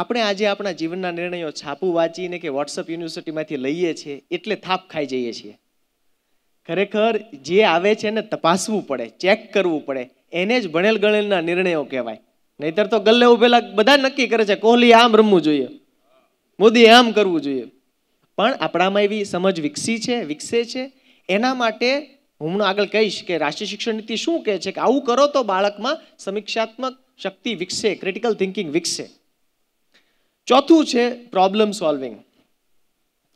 આપણે આજે આપણા જીવનના નિર્ણયો છાપું વાંચીને કે વોટ્સઅપ યુનિવર્સિટીમાંથી લઈએ છીએ એટલે થાપ ખાઈ જઈએ છીએ ખરેખર જે આવે છે એને તપાસવું પડે ચેક કરવું પડે એને જ ભણેલ ગણેલના નિર્ણયો કહેવાય નહીતર તો ગલ્લે ઉભેલા બધા નક્કી કરે છે કોહલી આમ રમવું જોઈએ મોદી આમ કરવું જોઈએ પણ આપણામાં એવી સમજ વિકસી છે વિકસે છે એના માટે હું આગળ કહીશ કે રાષ્ટ્રીય શિક્ષણ નીતિ શું કહે છે કે આવું કરો તો બાળકમાં સમીક્ષાત્મક શક્તિ વિકસે ક્રિટિકલ થિંકિંગ વિકસે ચોથું છે પ્રોબ્લેમ સોલ્વિંગ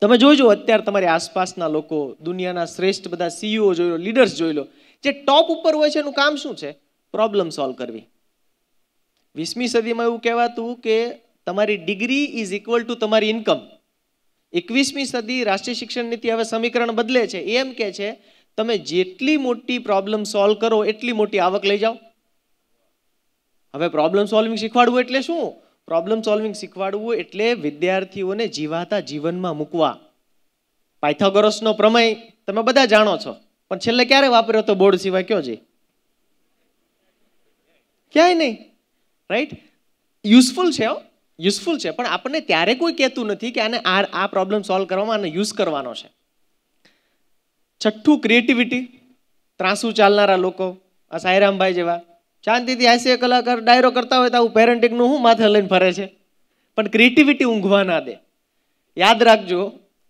તમે જોજો અત્યારે તમારી આસપાસના લોકો દુનિયાના શ્રેષ્ઠ બધા સીઈઓ જોઈ લો લીડર્સ જોઈ લો જે ટોપ ઉપર હોય છે એનું કામ શું છે પ્રોબ્લેમ સોલ્વ કરવી વીસમી સદીમાં એવું કહેવાતું કે તમારી ડિગ્રી ઇઝ ઇક્વલ ટુ તમારી ઇન્કમ એકવીસમી સદી રાષ્ટ્રીય શિક્ષણ નીતિ હવે સમીકરણ બદલે છે એમ કે છે તમે જેટલી મોટી પ્રોબ્લેમ સોલ્વ કરો એટલી મોટી આવક લઈ જાઓ હવે પ્રોબ્લેમ સોલ્વિંગ શીખવાડવું એટલે શું પ્રોબ્લેમ સોલ્વિંગ શીખવાડવું એટલે વિદ્યાર્થીઓને જીવાતા જીવનમાં મૂકવા પાયથાગોરસનો પ્રમેય તમે બધા જાણો છો પણ છેલ્લે ક્યારે વાપર્યો હતો બોર્ડ સિવાય કયો જે ક્યાંય નહીં રાઈટ યુઝફુલ છે યુઝફુલ છે પણ આપણને ત્યારે કોઈ કહેતું નથી કે આને આ આ પ્રોબ્લેમ સોલ્વ કરવામાં આને યુઝ કરવાનો છે છઠ્ઠું ક્રિએટિવિટી ત્રાસુ ચાલનારા લોકો આ સાયરામભાઈ જેવા શાંતિથી હાસ્ય કલાકાર ડાયરો કરતા હોય તો આવું પેરેન્ટિંગનું શું માથે લઈને ફરે છે પણ ક્રિએટિવિટી ઊંઘવા ના દે યાદ રાખજો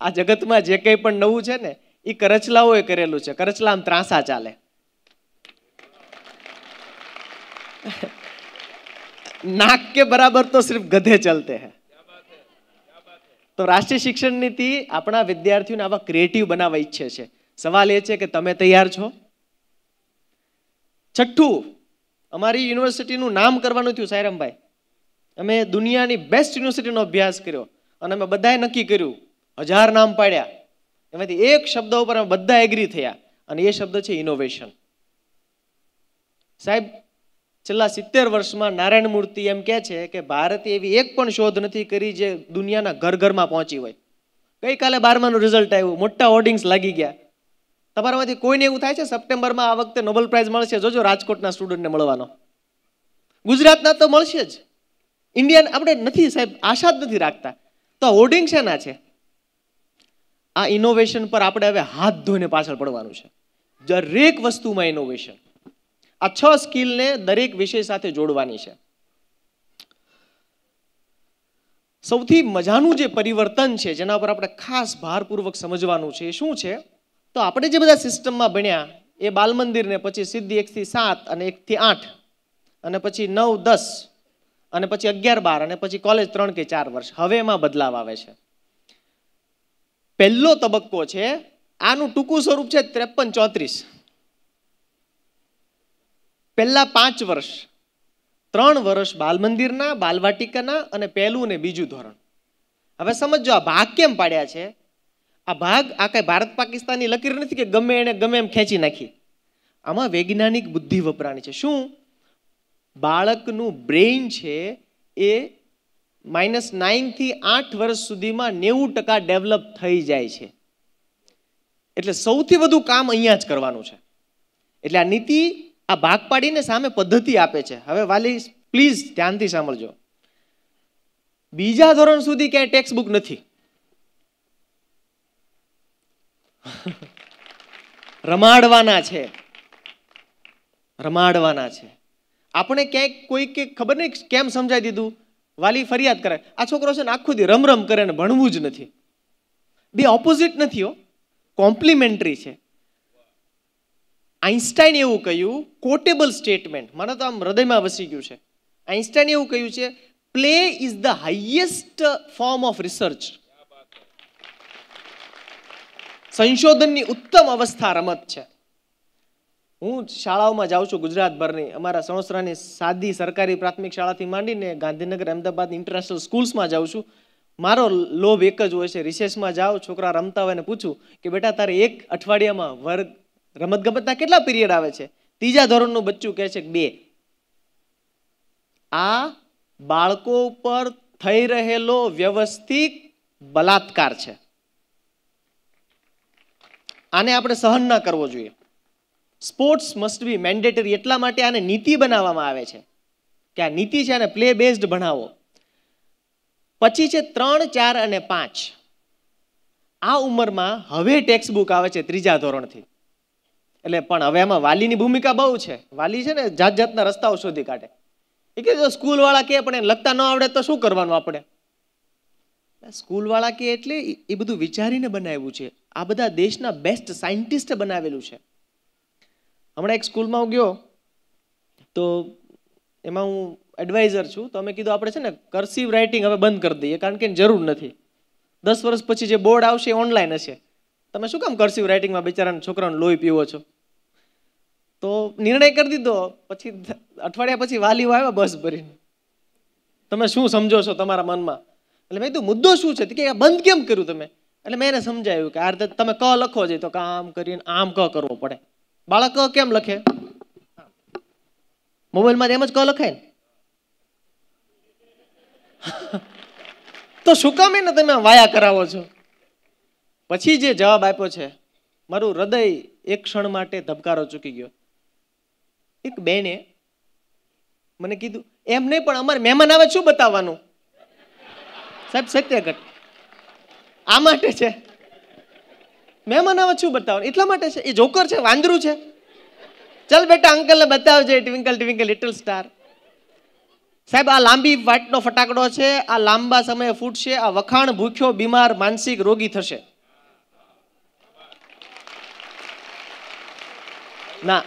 આ જગતમાં જે કંઈ પણ નવું છે ને એ કરચલાઓએ કરેલું છે કરચલા આમ ત્રાસા ચાલે નાક કે બરાબર તો સિર્ફ ગધે ચલતે હે તો રાષ્ટ્રીય શિક્ષણ નીતિ આપણા વિદ્યાર્થીઓને આવા ક્રિએટિવ બનાવવા ઈચ્છે છે સવાલ એ છે કે તમે તૈયાર છો છઠ્ઠું અમારી યુનિવર્સિટીનું નામ કરવાનું થયું સાયરામભાઈ અમે દુનિયાની બેસ્ટ યુનિવર્સિટીનો અભ્યાસ કર્યો અને અમે બધાએ નક્કી કર્યું હજાર નામ પાડ્યા એમાંથી એક શબ્દ ઉપર અમે બધા એગ્રી થયા અને એ શબ્દ છે ઇનોવેશન સાહેબ છેલ્લા સિત્તેર વર્ષમાં નારાયણ મૂર્તિ એમ કહે છે કે ભારતે એવી એક પણ શોધ નથી કરી જે દુનિયાના ઘર ઘરમાં પહોંચી હોય ગઈકાલે બારમાનું રિઝલ્ટ આવ્યું મોટા હોર્ડિંગ્સ લાગી ગયા તમારામાંથી કોઈને એવું થાય છે સપ્ટેમ્બરમાં આ વખતે નોબલ પ્રાઇઝ મળશે જોજો રાજકોટના સ્ટુડન્ટને મળવાનો ગુજરાતના તો મળશે જ ઇન્ડિયન આપણે નથી સાહેબ આશા જ નથી રાખતા તો હોર્ડિંગ છે ના છે આ ઇનોવેશન પર આપણે હવે હાથ ધોઈને પાછળ પડવાનું છે દરેક વસ્તુમાં ઇનોવેશન આ છ સ્કિલને દરેક વિષય સાથે જોડવાની છે સૌથી મજાનું જે પરિવર્તન છે જેના પર આપણે ખાસ ભારપૂર્વક સમજવાનું છે શું છે તો આપણે જે બધા સિસ્ટમમાં ભણ્યા એ બાલ મંદિરને પછી સિદ્ધિ એકથી સાત અને એકથી આઠ અને પછી નવ દસ અને પછી અગિયાર બાર અને પછી કોલેજ ત્રણ કે ચાર વર્ષ હવે એમાં બદલાવ આવે છે પહેલો તબક્કો છે આનું ટૂંકું સ્વરૂપ છે ત્રેપન ચોત્રીસ પહેલા પાંચ વર્ષ ત્રણ વર્ષ બાલ મંદિરના બાલવાટિકાના અને પહેલું ને બીજું ધોરણ હવે સમજો આ ભાગ કેમ પાડ્યા છે આ ભાગ આ કાંઈ ભારત પાકિસ્તાનની લકીર નથી કે ગમે એને ગમે એમ ખેંચી નાખી આમાં વૈજ્ઞાનિક બુદ્ધિ વપરાણી છે શું બાળકનું બ્રેઇન છે એ માઇનસ નાઇનથી આઠ વર્ષ સુધીમાં નેવું ટકા ડેવલપ થઈ જાય છે એટલે સૌથી વધુ કામ અહીંયા જ કરવાનું છે એટલે આ નીતિ આ ભાગ પાડીને સામે પદ્ધતિ આપે છે હવે વાલી પ્લીઝ ધ્યાનથી સાંભળજો બીજા ધોરણ સુધી ક્યાંય ટેક્સ્ટ બુક નથી રમાડવાના છે રમાડવાના છે આપણે ક્યાંક કોઈ કે ખબર નહીં કેમ સમજાવી દીધું વાલી ફરિયાદ કરે આ છોકરો છે ને આખું દી રમ રમ કરે ને ભણવું જ નથી બે ઓપોઝિટ નથી હો કોમ્પ્લિમેન્ટરી છે આઈન્સ્ટાઈન એવું કહ્યું કોટેબલ સ્ટેટમેન્ટ મને તો આમ હૃદયમાં વસી ગયું છે આઈન્સ્ટાઈન એવું કહ્યું છે play is the highest form of research સંશોધનની ઉત્તમ અવસ્થા રમત છે હું શાળાઓમાં જાઉં છું ગુજરાતભરની અમારા સણોસરાની સાદી સરકારી પ્રાથમિક શાળાથી માંડીને ગાંધીનગર અમદાવાદ ઇન્ટરનેશનલ સ્કૂલ્સમાં જાઉં છું મારો લોભ એક જ હોય છે રિસેસમાં જાઓ છોકરા રમતા હોય ને પૂછું કે બેટા તારે એક અઠવાડિયામાં વર્ગ રમતગમતના કેટલા પિરિયડ આવે છે ત્રીજા ધોરણનું બચ્ચું કહે છે બે આ બાળકો ઉપર થઈ રહેલો વ્યવસ્થિત બલાત્કાર છે આને આપણે સહન ન કરવો જોઈએ સ્પોર્ટ્સ મસ્ટ બી મેન્ડેટરી એટલા માટે આને નીતિ બનાવવામાં આવે છે કે આ નીતિ છે આને પ્લે બેઝડ ભણાવો પછી છે ત્રણ ચાર અને પાંચ આ ઉંમરમાં હવે ટેક્સ્ટ બુક આવે છે ત્રીજા ધોરણથી એટલે પણ હવે એમાં વાલીની ભૂમિકા બહુ છે વાલી છે ને જાત જાતના રસ્તાઓ શોધી કાઢે એ કે સ્કૂલવાળા કે પણ લગતા ન આવડે તો શું કરવાનું આપણે સ્કૂલવાળા કે એટલે એ બધું વિચારીને બનાવ્યું છે આ બધા દેશના બેસ્ટ સાયન્ટિસ્ટે બનાવેલું છે હમણાં એક સ્કૂલમાં હું ગયો તો એમાં હું એડવાઇઝર છું તો અમે કીધું આપણે છે ને કર્સિવ રાઇટિંગ હવે બંધ કરી દઈએ કારણ કે જરૂર નથી દસ વર્ષ પછી જે બોર્ડ આવશે એ ઓનલાઈન હશે તમે શું કામ કર્સિવ રાઇટિંગમાં બિચારાને છોકરાને લોહી પીવો છો તો નિર્ણય કરી દીધો પછી અઠવાડિયા પછી વાલીઓ આવ્યા બસ ભરીને તમે શું સમજો છો તમારા મનમાં એટલે મેં કીધું મુદ્દો શું છે કે બંધ કેમ કર્યું તમે એટલે મેં એને સમજાવ્યું કે આ રીતે તમે ક લખો જોઈએ તો આમ કરીને આમ ક કરવો પડે બાળક ક કેમ લખે મોબાઈલમાં એમ જ ક લખાય ને તો શું કામ એને તમે વાયા કરાવો છો પછી જે જવાબ આપ્યો છે મારું હૃદય એક ક્ષણ માટે ધબકારો ચૂકી ગયો એક બેને મને કીધું એમ નહીં પણ અમારે મહેમાન આવે શું બતાવવાનું સાહેબ સત્યાગ્રહ આ માટે છે મહેમાન આવા શું બતાવવાનું એટલા માટે છે એ જોકર છે વાંદરું છે ચાલ બેટા અંકલને બતાવજે ટ્વિંકલ ટ્વિંકલ લિટલ સ્ટાર સાહેબ આ લાંબી વાટનો ફટાકડો છે આ લાંબા સમયે ફૂટશે આ વખાણ ભૂખ્યો બીમાર માનસિક રોગી થશે ના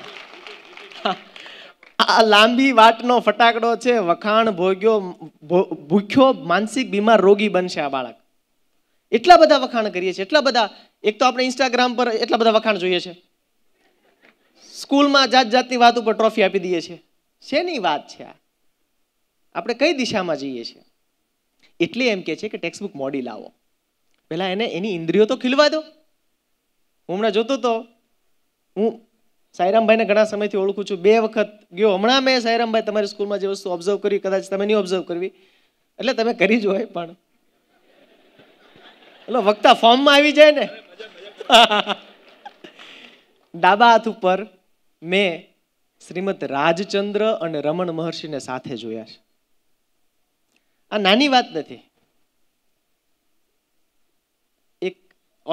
આ લાંબી વાટનો ફટાકડો છે વખાણ ભોગ્યો ભૂખ્યો માનસિક બીમાર રોગી બનશે આ બાળક એટલા બધા વખાણ કરીએ છીએ એટલા બધા એક તો આપણે ઇન્સ્ટાગ્રામ પર એટલા બધા વખાણ જોઈએ છે સ્કૂલમાં જાત જાતની વાત ઉપર ટ્રોફી આપી દઈએ છીએ શેની વાત છે આ આપણે કઈ દિશામાં જઈએ છીએ એટલે એમ કહે છે કે ટેક્સ્ટબુક મોડી લાવો પહેલાં એને એની ઇન્દ્રિયો તો ખીલવા દો હું હમણાં જોતો તો હું સાયરામભાઈને ઘણા સમયથી ઓળખું છું બે વખત ગયો હમણાં મેં સાયરામભાઈ તમારી સ્કૂલમાં જે વસ્તુ ઓબ્ઝર્વ કરી કદાચ તમે નહીં ઓબ્ઝર્વ કરવી એટલે તમે કરી જ હોય પણ એટલે વક્તા ફોર્મમાં આવી જાય ને ડાબા હાથ ઉપર મેં શ્રીમદ રાજચંદ્ર અને રમણ મહર્ષિને સાથે જોયા છે આ નાની વાત નથી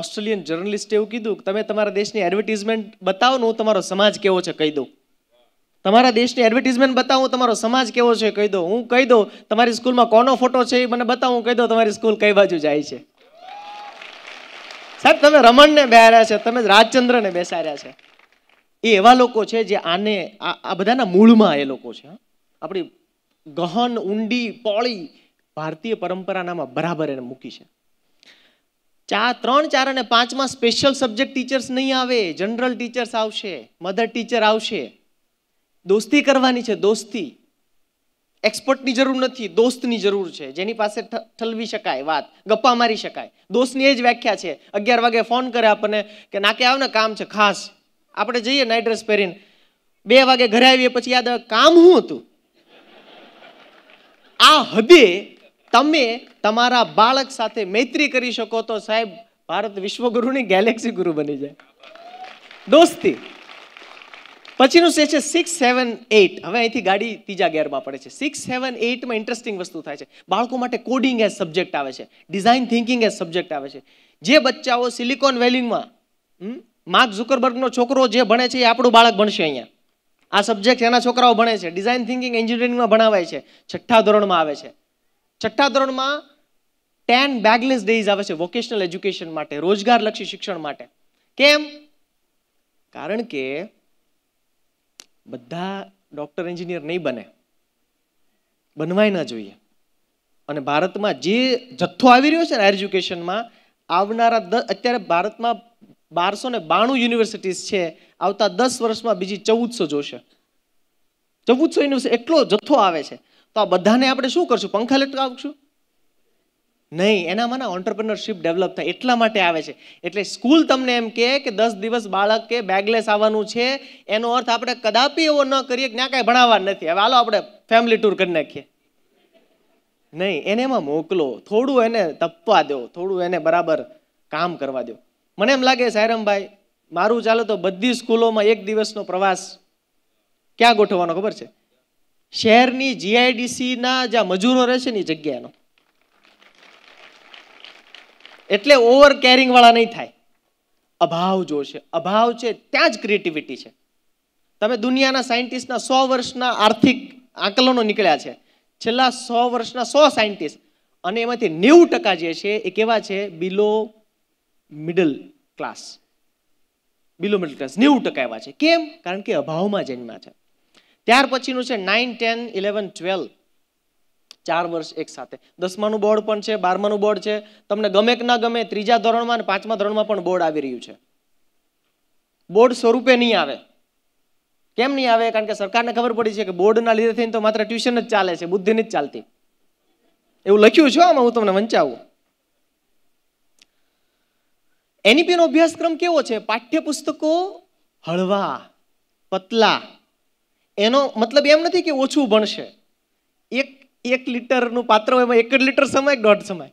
ઓસ્ટ્રેલિયન જર્નલિસ્ટે એવું કીધું કે તમે તમારા દેશની એડવર્ટિઝમેન્ટ બતાવો ને હું તમારો સમાજ કેવો છે કહી દઉં તમારા દેશની એડવર્ટિઝમેન્ટ બતાવો હું તમારો સમાજ કેવો છે કહી દઉં હું કહી દઉં તમારી સ્કૂલમાં કોનો ફોટો છે એ મને બતાવો હું કહી દઉં તમારી સ્કૂલ કઈ બાજુ જાય છે સાહેબ તમે રમણને બેહાર્યા છે તમે રાજચંદ્રને બેસાડ્યા છે એ એવા લોકો છે જે આને આ બધાના મૂળમાં એ લોકો છે આપણી ગહન ઊંડી પોળી ભારતીય પરંપરાનામાં બરાબર એને મૂકી છે ચા ત્રણ ચાર અને પાંચમાં સ્પેશિયલ સબ્જેક્ટ ટીચર્સ નહીં આવે જનરલ ટીચર્સ આવશે મધર ટીચર આવશે દોસ્તી કરવાની છે દોસ્તી એક્સપર્ટની જરૂર નથી દોસ્તની જરૂર છે જેની પાસે ઠલવી શકાય વાત ગપ્પા મારી શકાય દોસ્તની એ જ વ્યાખ્યા છે અગિયાર વાગે ફોન કરે આપણને કે નાકે આવ ને કામ છે ખાસ આપણે જઈએ નાઇટ ડ્રેસ પહેરીને બે વાગે ઘરે આવીએ પછી યાદ કામ શું હતું આ હદે તમે તમારા બાળક સાથે મૈત્રી કરી શકો તો સાહેબ ભારત વિશ્વગુરુની ગેલેક્સી ગુરુ બની જાય દોસ્તી પછીનું છે છે સિક્સ સેવન એટ હવે અહીંથી ગાડી ત્રીજા ગેરમાં પડે છે સિક્સ સેવન એઇટમાં ઇન્ટરેસ્ટિંગ વસ્તુ થાય છે બાળકો માટે કોડિંગ એ સબ્જેક્ટ આવે છે ડિઝાઇન થિંકિંગ એ સબ્જેક્ટ આવે છે જે બચ્ચાઓ સિલિકોન વેલિંગમાં માર્ક ઝુકરબર્ગનો છોકરો જે ભણે છે એ આપણું બાળક ભણશે અહીંયા આ સબ્જેક્ટ એના છોકરાઓ ભણે છે ડિઝાઇન થિંકિંગ એન્જિનિયરિંગમાં ભણાવાય છે છઠ્ઠા ધોરણમાં આવે છે છઠ્ઠા ધોરણમાં ટેન બેગલેસ ડેઝ આવે છે વોકેશનલ એજ્યુકેશન માટે રોજગારલક્ષી શિક્ષણ માટે કેમ કારણ કે બધા ડૉક્ટર એન્જિનિયર નહીં બને બનવાય ના જોઈએ અને ભારતમાં જે જથ્થો આવી રહ્યો છે ને હાયર એજ્યુકેશનમાં આવનારા દ અત્યારે ભારતમાં બારસો ને બાણું યુનિવર્સિટીઝ છે આવતા દસ વર્ષમાં બીજી ચૌદસો જોશે ચૌદસો યુનિવર્સિટી એટલો જથ્થો આવે છે તો આ બધાને આપણે શું કરશું પંખા લટકાવશું નહીં એનામાંના ઓન્ટરપ્રિનરશીપ ડેવલપ થાય એટલા માટે આવે છે એટલે સ્કૂલ તમને એમ કહે કે દસ દિવસ બાળક કે બેગલેસ આવવાનું છે એનો અર્થ આપણે કદાપી એવો ન કરીએ કે ત્યાં કાંઈ ભણાવવા નથી હવે હાલો આપણે ફેમિલી ટૂર કરી નાખીએ નહીં એને એમાં મોકલો થોડું એને તપવા દો થોડું એને બરાબર કામ કરવા દો મને એમ લાગે સાયરમભાઈ મારું ચાલો તો બધી સ્કૂલોમાં એક દિવસનો પ્રવાસ ક્યાં ગોઠવવાનો ખબર છે શહેરની જીઆઈડીસીના જ્યાં મજૂરો રહેશે ને એ જગ્યાનો એટલે ઓવર કેરિંગવાળા નહીં થાય અભાવ જોશે અભાવ છે ત્યાં જ ક્રિએટિવિટી છે તમે દુનિયાના સાયન્ટિસ્ટના સો વર્ષના આર્થિક આંકલનો નીકળ્યા છે છેલ્લા સો વર્ષના સો સાયન્ટિસ્ટ અને એમાંથી નેવું ટકા જે છે એ કેવા છે below middle class below middle class નેવું ટકા એવા છે કેમ કારણ કે અભાવમાં જન્મ્યા છે ત્યાર પછીનું છે નાઇન ટેન ઇલેવન ટ્વેલ્વ ચાર વર્ષ એક સાથે દસમાનું બોર્ડ પણ છે બારમાનું બોર્ડ છે તમને ગમે કે ના ગમે ત્રીજા ધોરણમાં અને પાંચમા ધોરણમાં પણ બોર્ડ આવી રહ્યું છે બોર્ડ સ્વરૂપે નહીં આવે કેમ નહીં આવે કારણ કે સરકારને ખબર પડી છે કે બોર્ડના લીધે થઈને તો માત્ર ટ્યુશન જ ચાલે છે બુદ્ધિ જ ચાલતી એવું લખ્યું છે આમાં હું તમને વંચાવું એનઈપીનો અભ્યાસક્રમ કેવો છે પાઠ્યપુસ્તકો હળવા પતલા એનો મતલબ એમ નથી કે ઓછું ભણશે એક એક લીટરનું પાત્ર હોય એમાં એક જ લીટર સમાય દોઢ સમાય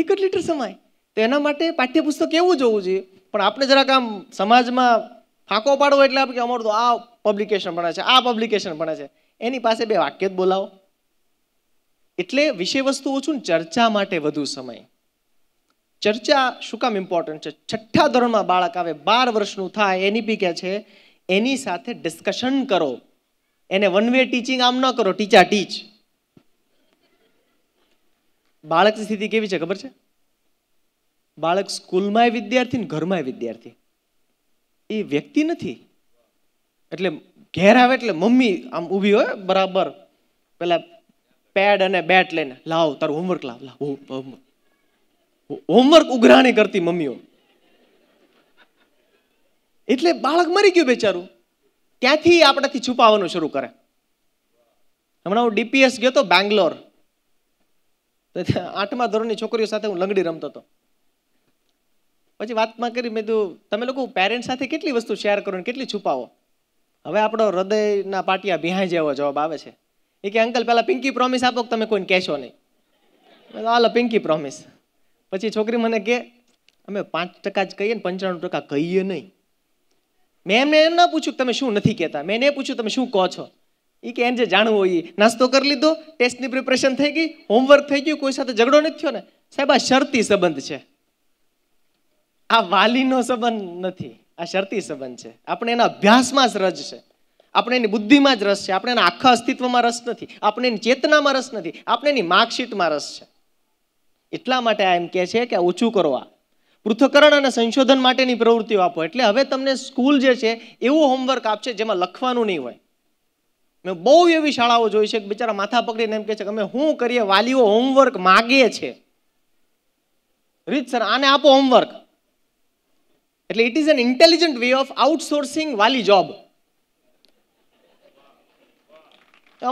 એક જ લીટર સમાય તો એના માટે પાઠ્યપુસ્તક એવું જોવું જોઈએ પણ આપણે જરાક આમ સમાજમાં ફાંકો પાડવો એટલે આપણે અમારું તો આ પબ્લિકેશન ભણે છે આ પબ્લિકેશન ભણે છે એની પાસે બે વાક્ય જ બોલાવો એટલે વિષય વસ્તુ ઓછું ચર્ચા માટે વધુ સમય ચર્ચા શું કામ ઇમ્પોર્ટન્ટ છે છઠ્ઠા ધોરણમાં બાળક આવે બાર વર્ષનું થાય એની બી કહે છે એની સાથે ડિસ્કશન કરો એને વન વે ટીચિંગ આમ ન કરો ટીચા ટીચ બાળકની સ્થિતિ કેવી છે ખબર છે બાળક સ્કૂલમાંય વિદ્યાર્થી ને ઘરમાંય વિદ્યાર્થી એ વ્યક્તિ નથી એટલે ઘેર આવે એટલે મમ્મી આમ ઊભી હોય બરાબર પેલા પેડ અને બેટ લઈને લાવ તારું હોમવર્ક લાવ લાવ હોમવર્ક હોમવર્ક ઉઘરાણી કરતી મમ્મીઓ એટલે બાળક મરી ગયું બેચારું ત્યાંથી આપણાથી છુપાવવાનું શરૂ કરે હમણાં હું ડીપીએસ ગયો હતો બેંગ્લોર આઠમા ધોરણની છોકરીઓ સાથે હું લંગડી રમતો હતો પછી વાતમાં કરી મેં તું તમે લોકો પેરેન્ટ્સ સાથે કેટલી વસ્તુ શેર કરો ને કેટલી છુપાવો હવે આપણો હૃદયના પાટિયા બિહાઈ જેવો જવાબ આવે છે એ કે અંકલ પહેલાં પિંકી પ્રોમિસ આપો કે તમે કોઈને કહેશો નહીં હાલો પિંકી પ્રોમિસ પછી છોકરી મને કે અમે પાંચ ટકા જ કહીએ ને પંચાણું ટકા કહીએ નહીં મેં એમને એમ ના પૂછ્યું તમે શું નથી કહેતા મેં એને પૂછ્યું તમે શું કહો છો એ કે એને જે જાણવું હોય એ નાસ્તો કરી લીધો ટેસ્ટની પ્રિપરેશન થઈ ગઈ હોમવર્ક થઈ ગયું કોઈ સાથે ઝઘડો નથી થયો ને સાહેબ આ શરતી સંબંધ છે આ વાલીનો સંબંધ નથી આ શરતી સંબંધ છે આપણે એના અભ્યાસમાં જ રજ છે આપણે એની બુદ્ધિમાં જ રસ છે આપણે એના આખા અસ્તિત્વમાં રસ નથી આપણે એની ચેતનામાં રસ નથી આપણે એની માર્કશીટમાં રસ છે એટલા માટે આ એમ કહે છે કે ઓછું કરો આ પૃથ્થકરણ અને સંશોધન માટેની પ્રવૃત્તિઓ આપો એટલે હવે તમને સ્કૂલ જે છે એવું હોમવર્ક આપશે જેમાં લખવાનું નહીં હોય મેં બહુ એવી શાળાઓ જોઈ છે કે બિચારા માથા પકડીને એમ કહે છે કે અમે શું કરીએ વાલીઓ હોમવર્ક માગે છે રીત સર આને આપો હોમવર્ક એટલે it is an intelligent way of outsourcing વાલી જોબ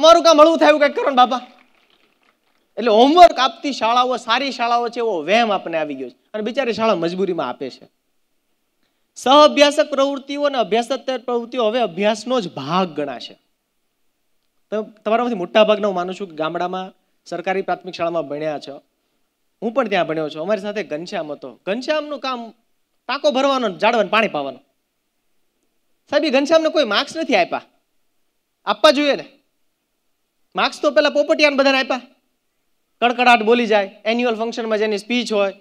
અમારું કામ હળવું થાય કંઈક કરો ને બાપા એટલે હોમવર્ક આપતી શાળાઓ સારી શાળાઓ છે એવો વહેમ આપણને આવી ગયો છે અને બિચારી શાળા મજબૂરીમાં આપે છે સહ અભ્યાસક પ્રવૃત્તિઓ અને અભ્યાસતર પ્રવૃત્તિઓ હવે અભ્યાસનો જ ભાગ ગણાશે તમારામાંથી મોટા ભાગના હું માનું છું કે ગામડામાં સરકારી પ્રાથમિક શાળામાં ભણ્યા છો હું પણ ત્યાં ભણ્યો છું અમારી સાથે ઘનશ્યામ હતો ઘનશ્યામનું કામ ટાંકો ભરવાનો જાળવાનું પાણી પાવાનું સાહેબ એ ઘનશ્યામને કોઈ માર્ક્સ નથી આપ્યા આપવા જોઈએ ને માર્ક્સ તો પેલા પોપટિયાને બધાને આપ્યા કડકડાટ બોલી જાય એન્યુઅલ ફંક્શનમાં જેની સ્પીચ હોય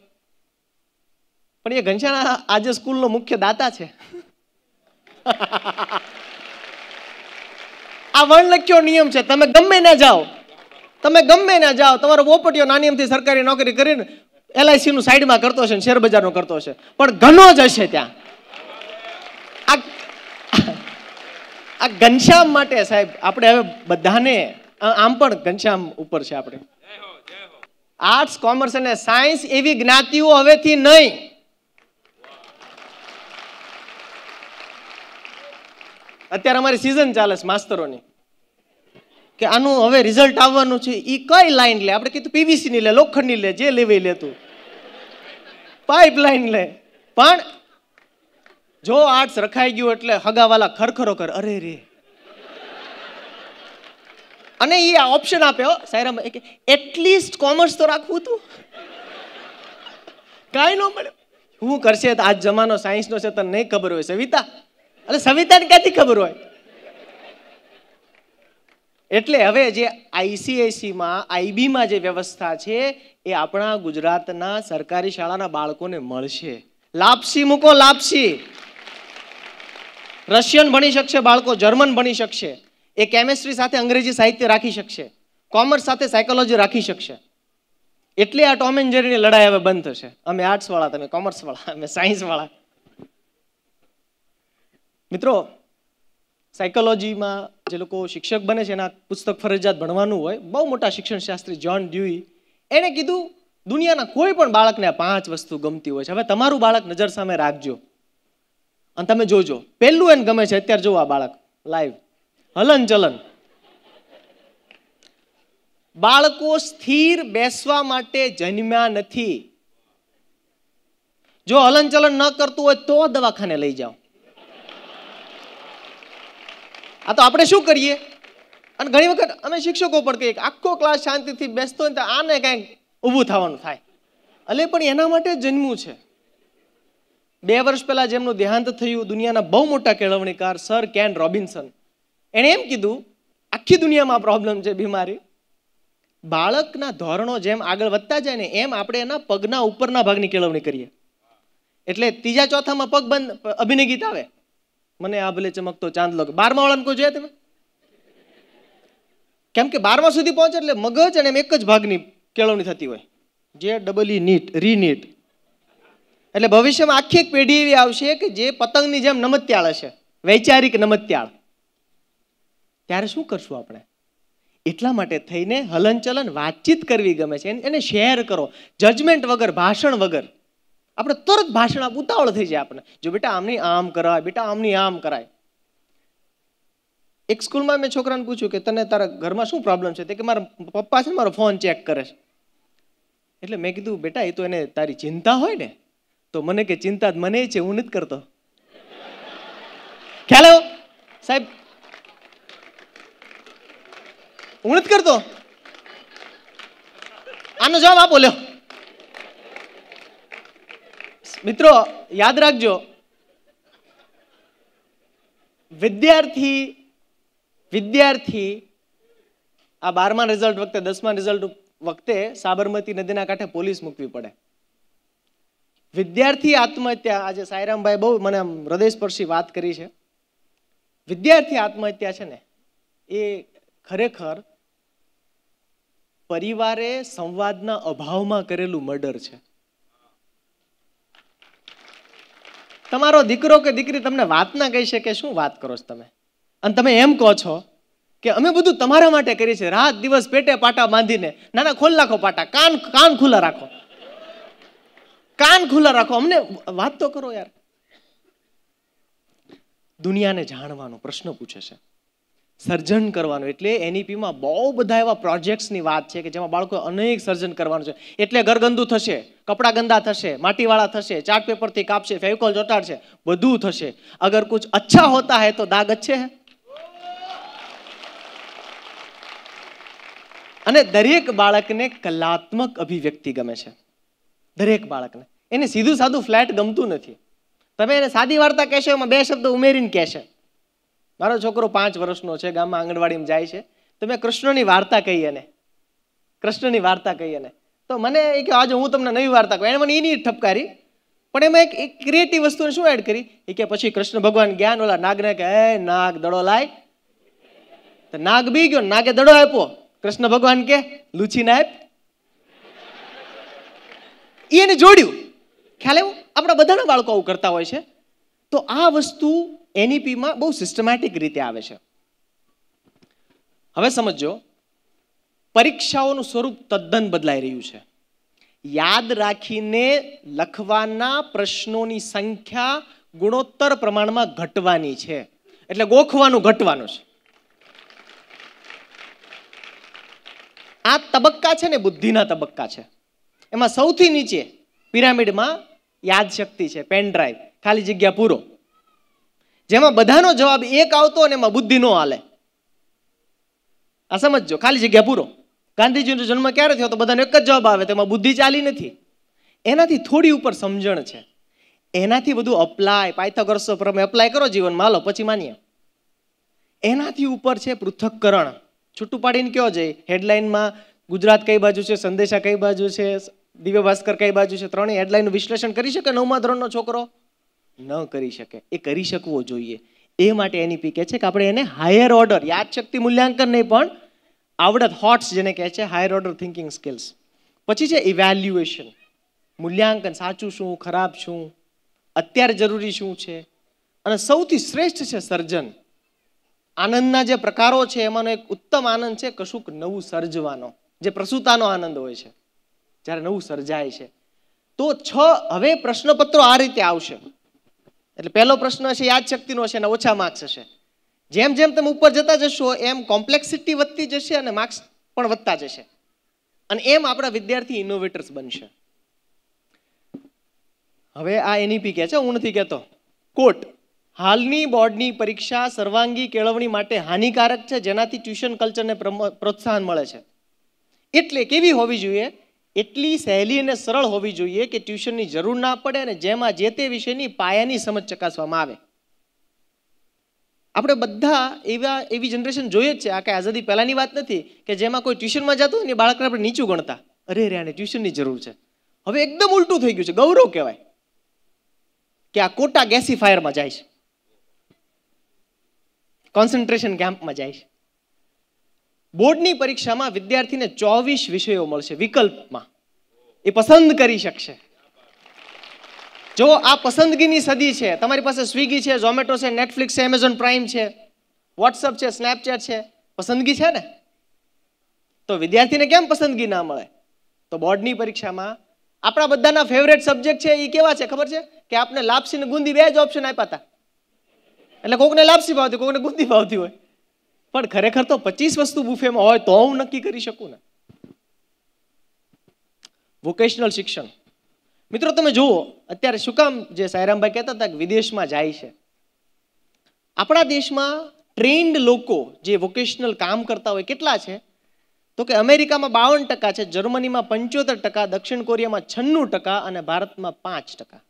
પણ એ ઘનશ્યાના આજે સ્કૂલનો મુખ્ય દાતા છે આ વર્ણલખ્યો નિયમ છે તમે ગમે ના જાઓ તમે ગમે ના જાઓ તમારો પોપટીઓ નાની સરકારી નોકરી કરીને એલઆઈસીનું સાઈડમાં કરતો છે ને શેર બજારનો કરતો છે પણ ઘનો જ હશે ત્યાં આ ઘનશ્યામ માટે સાહેબ આપણે હવે બધાને આમ પણ ઘનશ્યામ ઉપર છે આપણે આર્ટ્સ કોમર્સ અને સાયન્સ એવી જ્ઞાતિઓ હવેથી નહીં અત્યારે અમારી સિઝન ચાલે છે માસ્તરોની કે આનું હવે રિઝલ્ટ આવવાનું છે એ કઈ લાઈન લે આપણે કીધું પીવીસી ની લે લોખંડની લે જે લેવી લે તું પાઇપ લાઈન લે પણ જો આર્ટ્સ રખાઈ ગયું એટલે હગાવાલા ખરખરો કર અરે રે અને એ આ ઓપ્શન આપ્યો સાયરામ કે એટલીસ્ટ કોમર્સ તો રાખવું હતું કાંઈ ન મળ્યો હું કરશે તો આજ જમાનો સાયન્સનો છે તને નહીં ખબર હોય સવિતા એટલે સવિતાને ક્યાંથી ખબર હોય એટલે હવે જે આઈસીઆઈસીમાં આઈબીમાં જે વ્યવસ્થા છે એ આપણા ગુજરાતના સરકારી શાળાના બાળકોને મળશે લાપસી મૂકો લાપસી રશિયન ભણી શકશે બાળકો જર્મન ભણી શકશે એ કેમેસ્ટ્રી સાથે અંગ્રેજી સાહિત્ય રાખી શકશે કોમર્સ સાથે સાયકોલોજી રાખી શકશે એટલે આ ટોમ એન્ડ લડાઈ હવે બંધ થશે અમે આર્ટ્સવાળા તમે કોમર્સવાળા અમે સાયન્સવાળા મિત્રો સાયકોલોજીમાં જે લોકો શિક્ષક બને છે એના પુસ્તક ફરજિયાત ભણવાનું હોય બહુ મોટા શિક્ષણશાસ્ત્રી જ્હોન ડ્યુઈ એણે કીધું દુનિયાના કોઈ પણ બાળકને આ પાંચ વસ્તુ ગમતી હોય છે હવે તમારું બાળક નજર સામે રાખજો અને તમે જોજો પહેલું એને ગમે છે અત્યારે જોવો આ બાળક લાઈવ હલન ચલન બાળકો સ્થિર બેસવા માટે જન્મ્યા નથી જો હલનચલન ન કરતું હોય તો દવાખાને લઈ જાઓ આ તો આપણે શું કરીએ અને ઘણી વખત અમે શિક્ષકો પણ કહીએ આખો ક્લાસ શાંતિથી બેસતો હોય તો આને કાંઈક ઊભું થવાનું થાય એટલે પણ એના માટે જન્મું છે બે વર્ષ પહેલાં જેમનું દેહાંત થયું દુનિયાના બહુ મોટા કેળવણીકાર સર કેન રોબિન્સન એણે એમ કીધું આખી દુનિયામાં પ્રોબ્લેમ છે બીમારી બાળકના ધોરણો જેમ આગળ વધતા જાય ને એમ આપણે એના પગના ઉપરના ભાગની કેળવણી કરીએ એટલે ત્રીજા ચોથામાં પગ બંધ અભિનય ગીત આવે મને આ ભલે ચમકતો ચાંદ લોક બારમા વાળાને કોઈ જોયા તમે કેમ કે બારમા સુધી પહોંચે એટલે મગજ અને એમ એક જ ભાગની કેળવણી થતી હોય જે ડબલ ઈ e નીટ રી નીટ એટલે ભવિષ્યમાં આખી એક પેઢી એવી આવશે કે જે પતંગની જેમ નમત્યાળ હશે વૈચારિક નમત્યાળ ત્યારે શું કરશું આપણે એટલા માટે થઈને હલનચલન વાતચીત કરવી ગમે છે એને શેર કરો જજમેન્ટ વગર ભાષણ વગર આપણે તરત ભાષણ આપ ઉતાવળ થઈ જાય આપણે જો બેટા આમની આમ કરાય બેટા આમની આમ કરાય એક સ્કૂલમાં મેં છોકરાને પૂછ્યું કે તને તારા ઘરમાં શું પ્રોબ્લેમ છે તે કે મારા પપ્પા છે મારો ફોન ચેક કરે છે એટલે મેં કીધું બેટા એ તો એને તારી ચિંતા હોય ને તો મને કે ચિંતા મને છે હું નથી કરતો ખ્યાલ સાહેબ હું કરતો આનો જવાબ આપો લ્યો મિત્રો યાદ રાખજો વિદ્યાર્થી વિદ્યાર્થી આ બારમા રિઝલ્ટ વખતે દસમા રિઝલ્ટ વખતે સાબરમતી નદીના કાંઠે પોલીસ મૂકવી પડે વિદ્યાર્થી આત્મહત્યા આજે સાયરામભાઈ બહુ મને હૃદયસ્પર્શી વાત કરી છે વિદ્યાર્થી આત્મહત્યા છે ને એ ખરેખર પરિવારે સંવાદના અભાવમાં કરેલું મર્ડર છે તમારો દીકરો કે દીકરી તમને વાત ના કહી શકે શું વાત કરો છો તમે અને તમે એમ કહો છો કે અમે બધું તમારા માટે કરીએ છીએ રાત દિવસ પેટે પાટા બાંધીને નાના ખોલ નાખો પાટા કાન કાન ખુલ્લા રાખો કાન ખુલ્લા રાખો અમને વાત તો કરો યાર દુનિયાને જાણવાનો પ્રશ્ન પૂછે છે સર્જન કરવાનું એટલે એનઈપીમાં બહુ બધા એવા પ્રોજેક્ટ્સની વાત છે કે જેમાં બાળકો અનેક સર્જન કરવાનું છે એટલે ગરગંદુ થશે કપડાં ગંદા થશે માટીવાળા થશે ચાર્ટ પેપરથી કાપશે ફેવિકોલ ચોંટાડશે બધું થશે અગર કુછ અચ્છા હોતા હે તો દાગ અચ્છે હૈ અને દરેક બાળકને કલાત્મક અભિવ્યક્તિ ગમે છે દરેક બાળકને એને સીધું સાદું ફ્લેટ ગમતું નથી તમે એને સાદી વાર્તા કહેશો એમાં બે શબ્દ ઉમેરીને કહેશે મારો છોકરો પાંચ વર્ષનો છે ગામમાં આંગણવાડીમાં જાય છે તો મેં કૃષ્ણની વાર્તા કહી એને કૃષ્ણની વાર્તા કહી એને તો મને એ કે આજે હું તમને નવી વાર્તા કહું એને મને એની ઠપકારી પણ એમાં એક એક ક્રિએટિવ વસ્તુને શું એડ કરી એ કે પછી કૃષ્ણ ભગવાન જ્ઞાન ઓલા નાગને કે હે નાગ દડો લાય તો નાગ બી ગયો નાગે દડો આપ્યો કૃષ્ણ ભગવાન કે લૂછીને આપ એને જોડ્યું ખ્યાલ એવું આપણા બધાના બાળકો આવું કરતા હોય છે તો આ વસ્તુ એનઈપીમાં બહુ સિસ્ટમેટિક રીતે આવે છે હવે સમજો પરીક્ષાઓનું સ્વરૂપ તદ્દન બદલાઈ રહ્યું છે યાદ રાખીને લખવાના પ્રશ્નોની સંખ્યા ગુણોત્તર પ્રમાણમાં ઘટવાની છે એટલે ગોખવાનું ઘટવાનું છે આ તબક્કા છે ને બુદ્ધિના તબક્કા છે એમાં સૌથી નીચે પિરામિડમાં યાદશક્તિ છે પેન ડ્રાઈવ ખાલી જગ્યા પૂરો જેમાં બધાનો જવાબ એક આવતો અને એમાં બુદ્ધિ ન હાલે આ સમજો ખાલી જગ્યા પૂરો ગાંધીજીનો જન્મ ક્યારે થયો તો બધાનો એક જ જવાબ આવે તો એમાં બુદ્ધિ ચાલી નથી એનાથી થોડી ઉપર સમજણ છે એનાથી બધું અપ્લાય પાયથાગોરસો પ્રમે અપ્લાય કરો જીવનમાં હાલો પછી માનીએ એનાથી ઉપર છે પૃથક્કરણ છૂટું પાડીને કયો જઈ હેડલાઇનમાં ગુજરાત કઈ બાજુ છે સંદેશા કઈ બાજુ છે દિવ્ય ભાસ્કર કઈ બાજુ છે ત્રણેય હેડલાઇનનું વિશ્લેષણ કરી શકે નવમા ધોરણનો છોકરો ન કરી શકે એ કરી શકવો જોઈએ એ માટે એની પી e કહે છે કે આપણે એને હાયર ઓર્ડર યાદશક્તિ મૂલ્યાંકન નહીં પણ આવડત હોટ્સ જેને કહે છે હાયર ઓર્ડર થિંકિંગ સ્કિલ્સ પછી છે ઇવેલ્યુએશન મૂલ્યાંકન સાચું શું ખરાબ શું અત્યારે જરૂરી શું છે અને સૌથી શ્રેષ્ઠ છે સર્જન આનંદના જે પ્રકારો છે એમાંનો એક ઉત્તમ આનંદ છે કશુંક નવું સર્જવાનો જે પ્રસૂતાનો આનંદ હોય છે જ્યારે નવું સર્જાય છે તો છ હવે પ્રશ્નપત્રો આ રીતે આવશે એટલે પહેલો પ્રશ્ન યાદ યાદશક્તિનો હશે અને ઓછા માર્ક્સ હશે જેમ જેમ તમે ઉપર જતા જશો એમ કોમ્પ્લેક્સિટી વધતી જશે અને માર્ક્સ પણ વધતા જશે અને એમ આપણા વિદ્યાર્થી ઇનોવેટર્સ બનશે હવે આ એનઈપી કહે છે હું નથી કહેતો કોટ હાલની બોર્ડની પરીક્ષા સર્વાંગી કેળવણી માટે હાનિકારક છે જેનાથી ટ્યુશન કલ્ચરને પ્રોત્સાહન મળે છે એટલે કેવી હોવી જોઈએ એટલી સહેલી અને સરળ હોવી જોઈએ કે ટ્યુશનની જરૂર ના પડે અને જેમાં જે તે વિષયની પાયાની સમજ ચકાસવામાં આવે આપણે બધા એવા એવી જનરેશન જોઈએ જ છે આ કાંઈ આઝાદી પહેલાંની વાત નથી કે જેમાં કોઈ ટ્યુશનમાં જતું ને બાળકને આપણે નીચું ગણતા અરે રે આને ટ્યુશનની જરૂર છે હવે એકદમ ઉલટું થઈ ગયું છે ગૌરવ કહેવાય કે આ કોટા ગેસીફાયરમાં જાય છે કોન્સન્ટ્રેશન કેમ્પમાં જાય છે બોર્ડની પરીક્ષામાં વિદ્યાર્થીને ચોવીસ વિષયો મળશે વિકલ્પમાં એ પસંદ કરી શકશે જો આ પસંદગીની સદી છે તમારી પાસે સ્વિગી છે ઝોમેટો છે નેટફ્લિક્સ છે એમેઝોન પ્રાઇમ છે વોટ્સઅપ છે સ્નેપચેટ છે પસંદગી છે ને તો વિદ્યાર્થીને કેમ પસંદગી ના મળે તો બોર્ડની પરીક્ષામાં આપણા બધાના ફેવરેટ સબ્જેક્ટ છે એ કેવા છે ખબર છે કે આપણે લાપસી ને ગુંદી બે જ ઓપ્શન આપ્યા હતા એટલે કોકને લાપસી ભાવતી કોકને ગુંદી ભાવતી હોય પણ ખરેખર તો પચીસ વસ્તુ બુફેમાં હોય તો હું નક્કી કરી શકું ને વોકેશનલ શિક્ષણ મિત્રો તમે જુઓ અત્યારે શું કામ જે સાયરામભાઈ કહેતા હતા કે વિદેશમાં જાય છે આપણા દેશમાં ટ્રેન્ડ લોકો જે વોકેશનલ કામ કરતા હોય કેટલા છે તો કે અમેરિકામાં બાવન ટકા છે જર્મનીમાં પંચોતેર ટકા દક્ષિણ કોરિયામાં છન્નું ટકા અને ભારતમાં પાંચ ટકા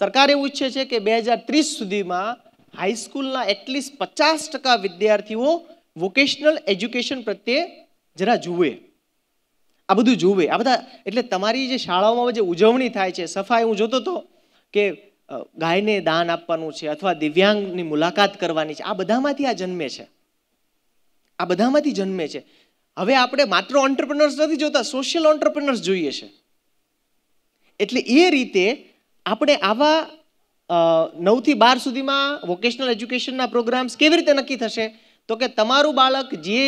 સરકાર એવું ઈચ્છે છે કે બે હજાર ત્રીસ સુધીમાં હાઈસ્કૂલના એટલીસ્ટ પચાસ ટકા વિદ્યાર્થીઓ વોકેશનલ એજ્યુકેશન પ્રત્યે જરા જુએ આ બધું જુએ આ બધા એટલે તમારી જે શાળાઓમાં જે ઉજવણી થાય છે સફાઈ હું જોતો હતો કે ગાયને દાન આપવાનું છે અથવા દિવ્યાંગની મુલાકાત કરવાની છે આ બધામાંથી આ જન્મે છે આ બધામાંથી જન્મે છે હવે આપણે માત્ર ઓન્ટરપ્રિનર્સ નથી જોતા સોશિયલ ઓન્ટરપ્રિનર્સ જોઈએ છે એટલે એ રીતે આપણે આવા નવથી બાર સુધીમાં વોકેશનલ એજ્યુકેશનના પ્રોગ્રામ્સ કેવી રીતે નક્કી થશે તો કે તમારું બાળક જે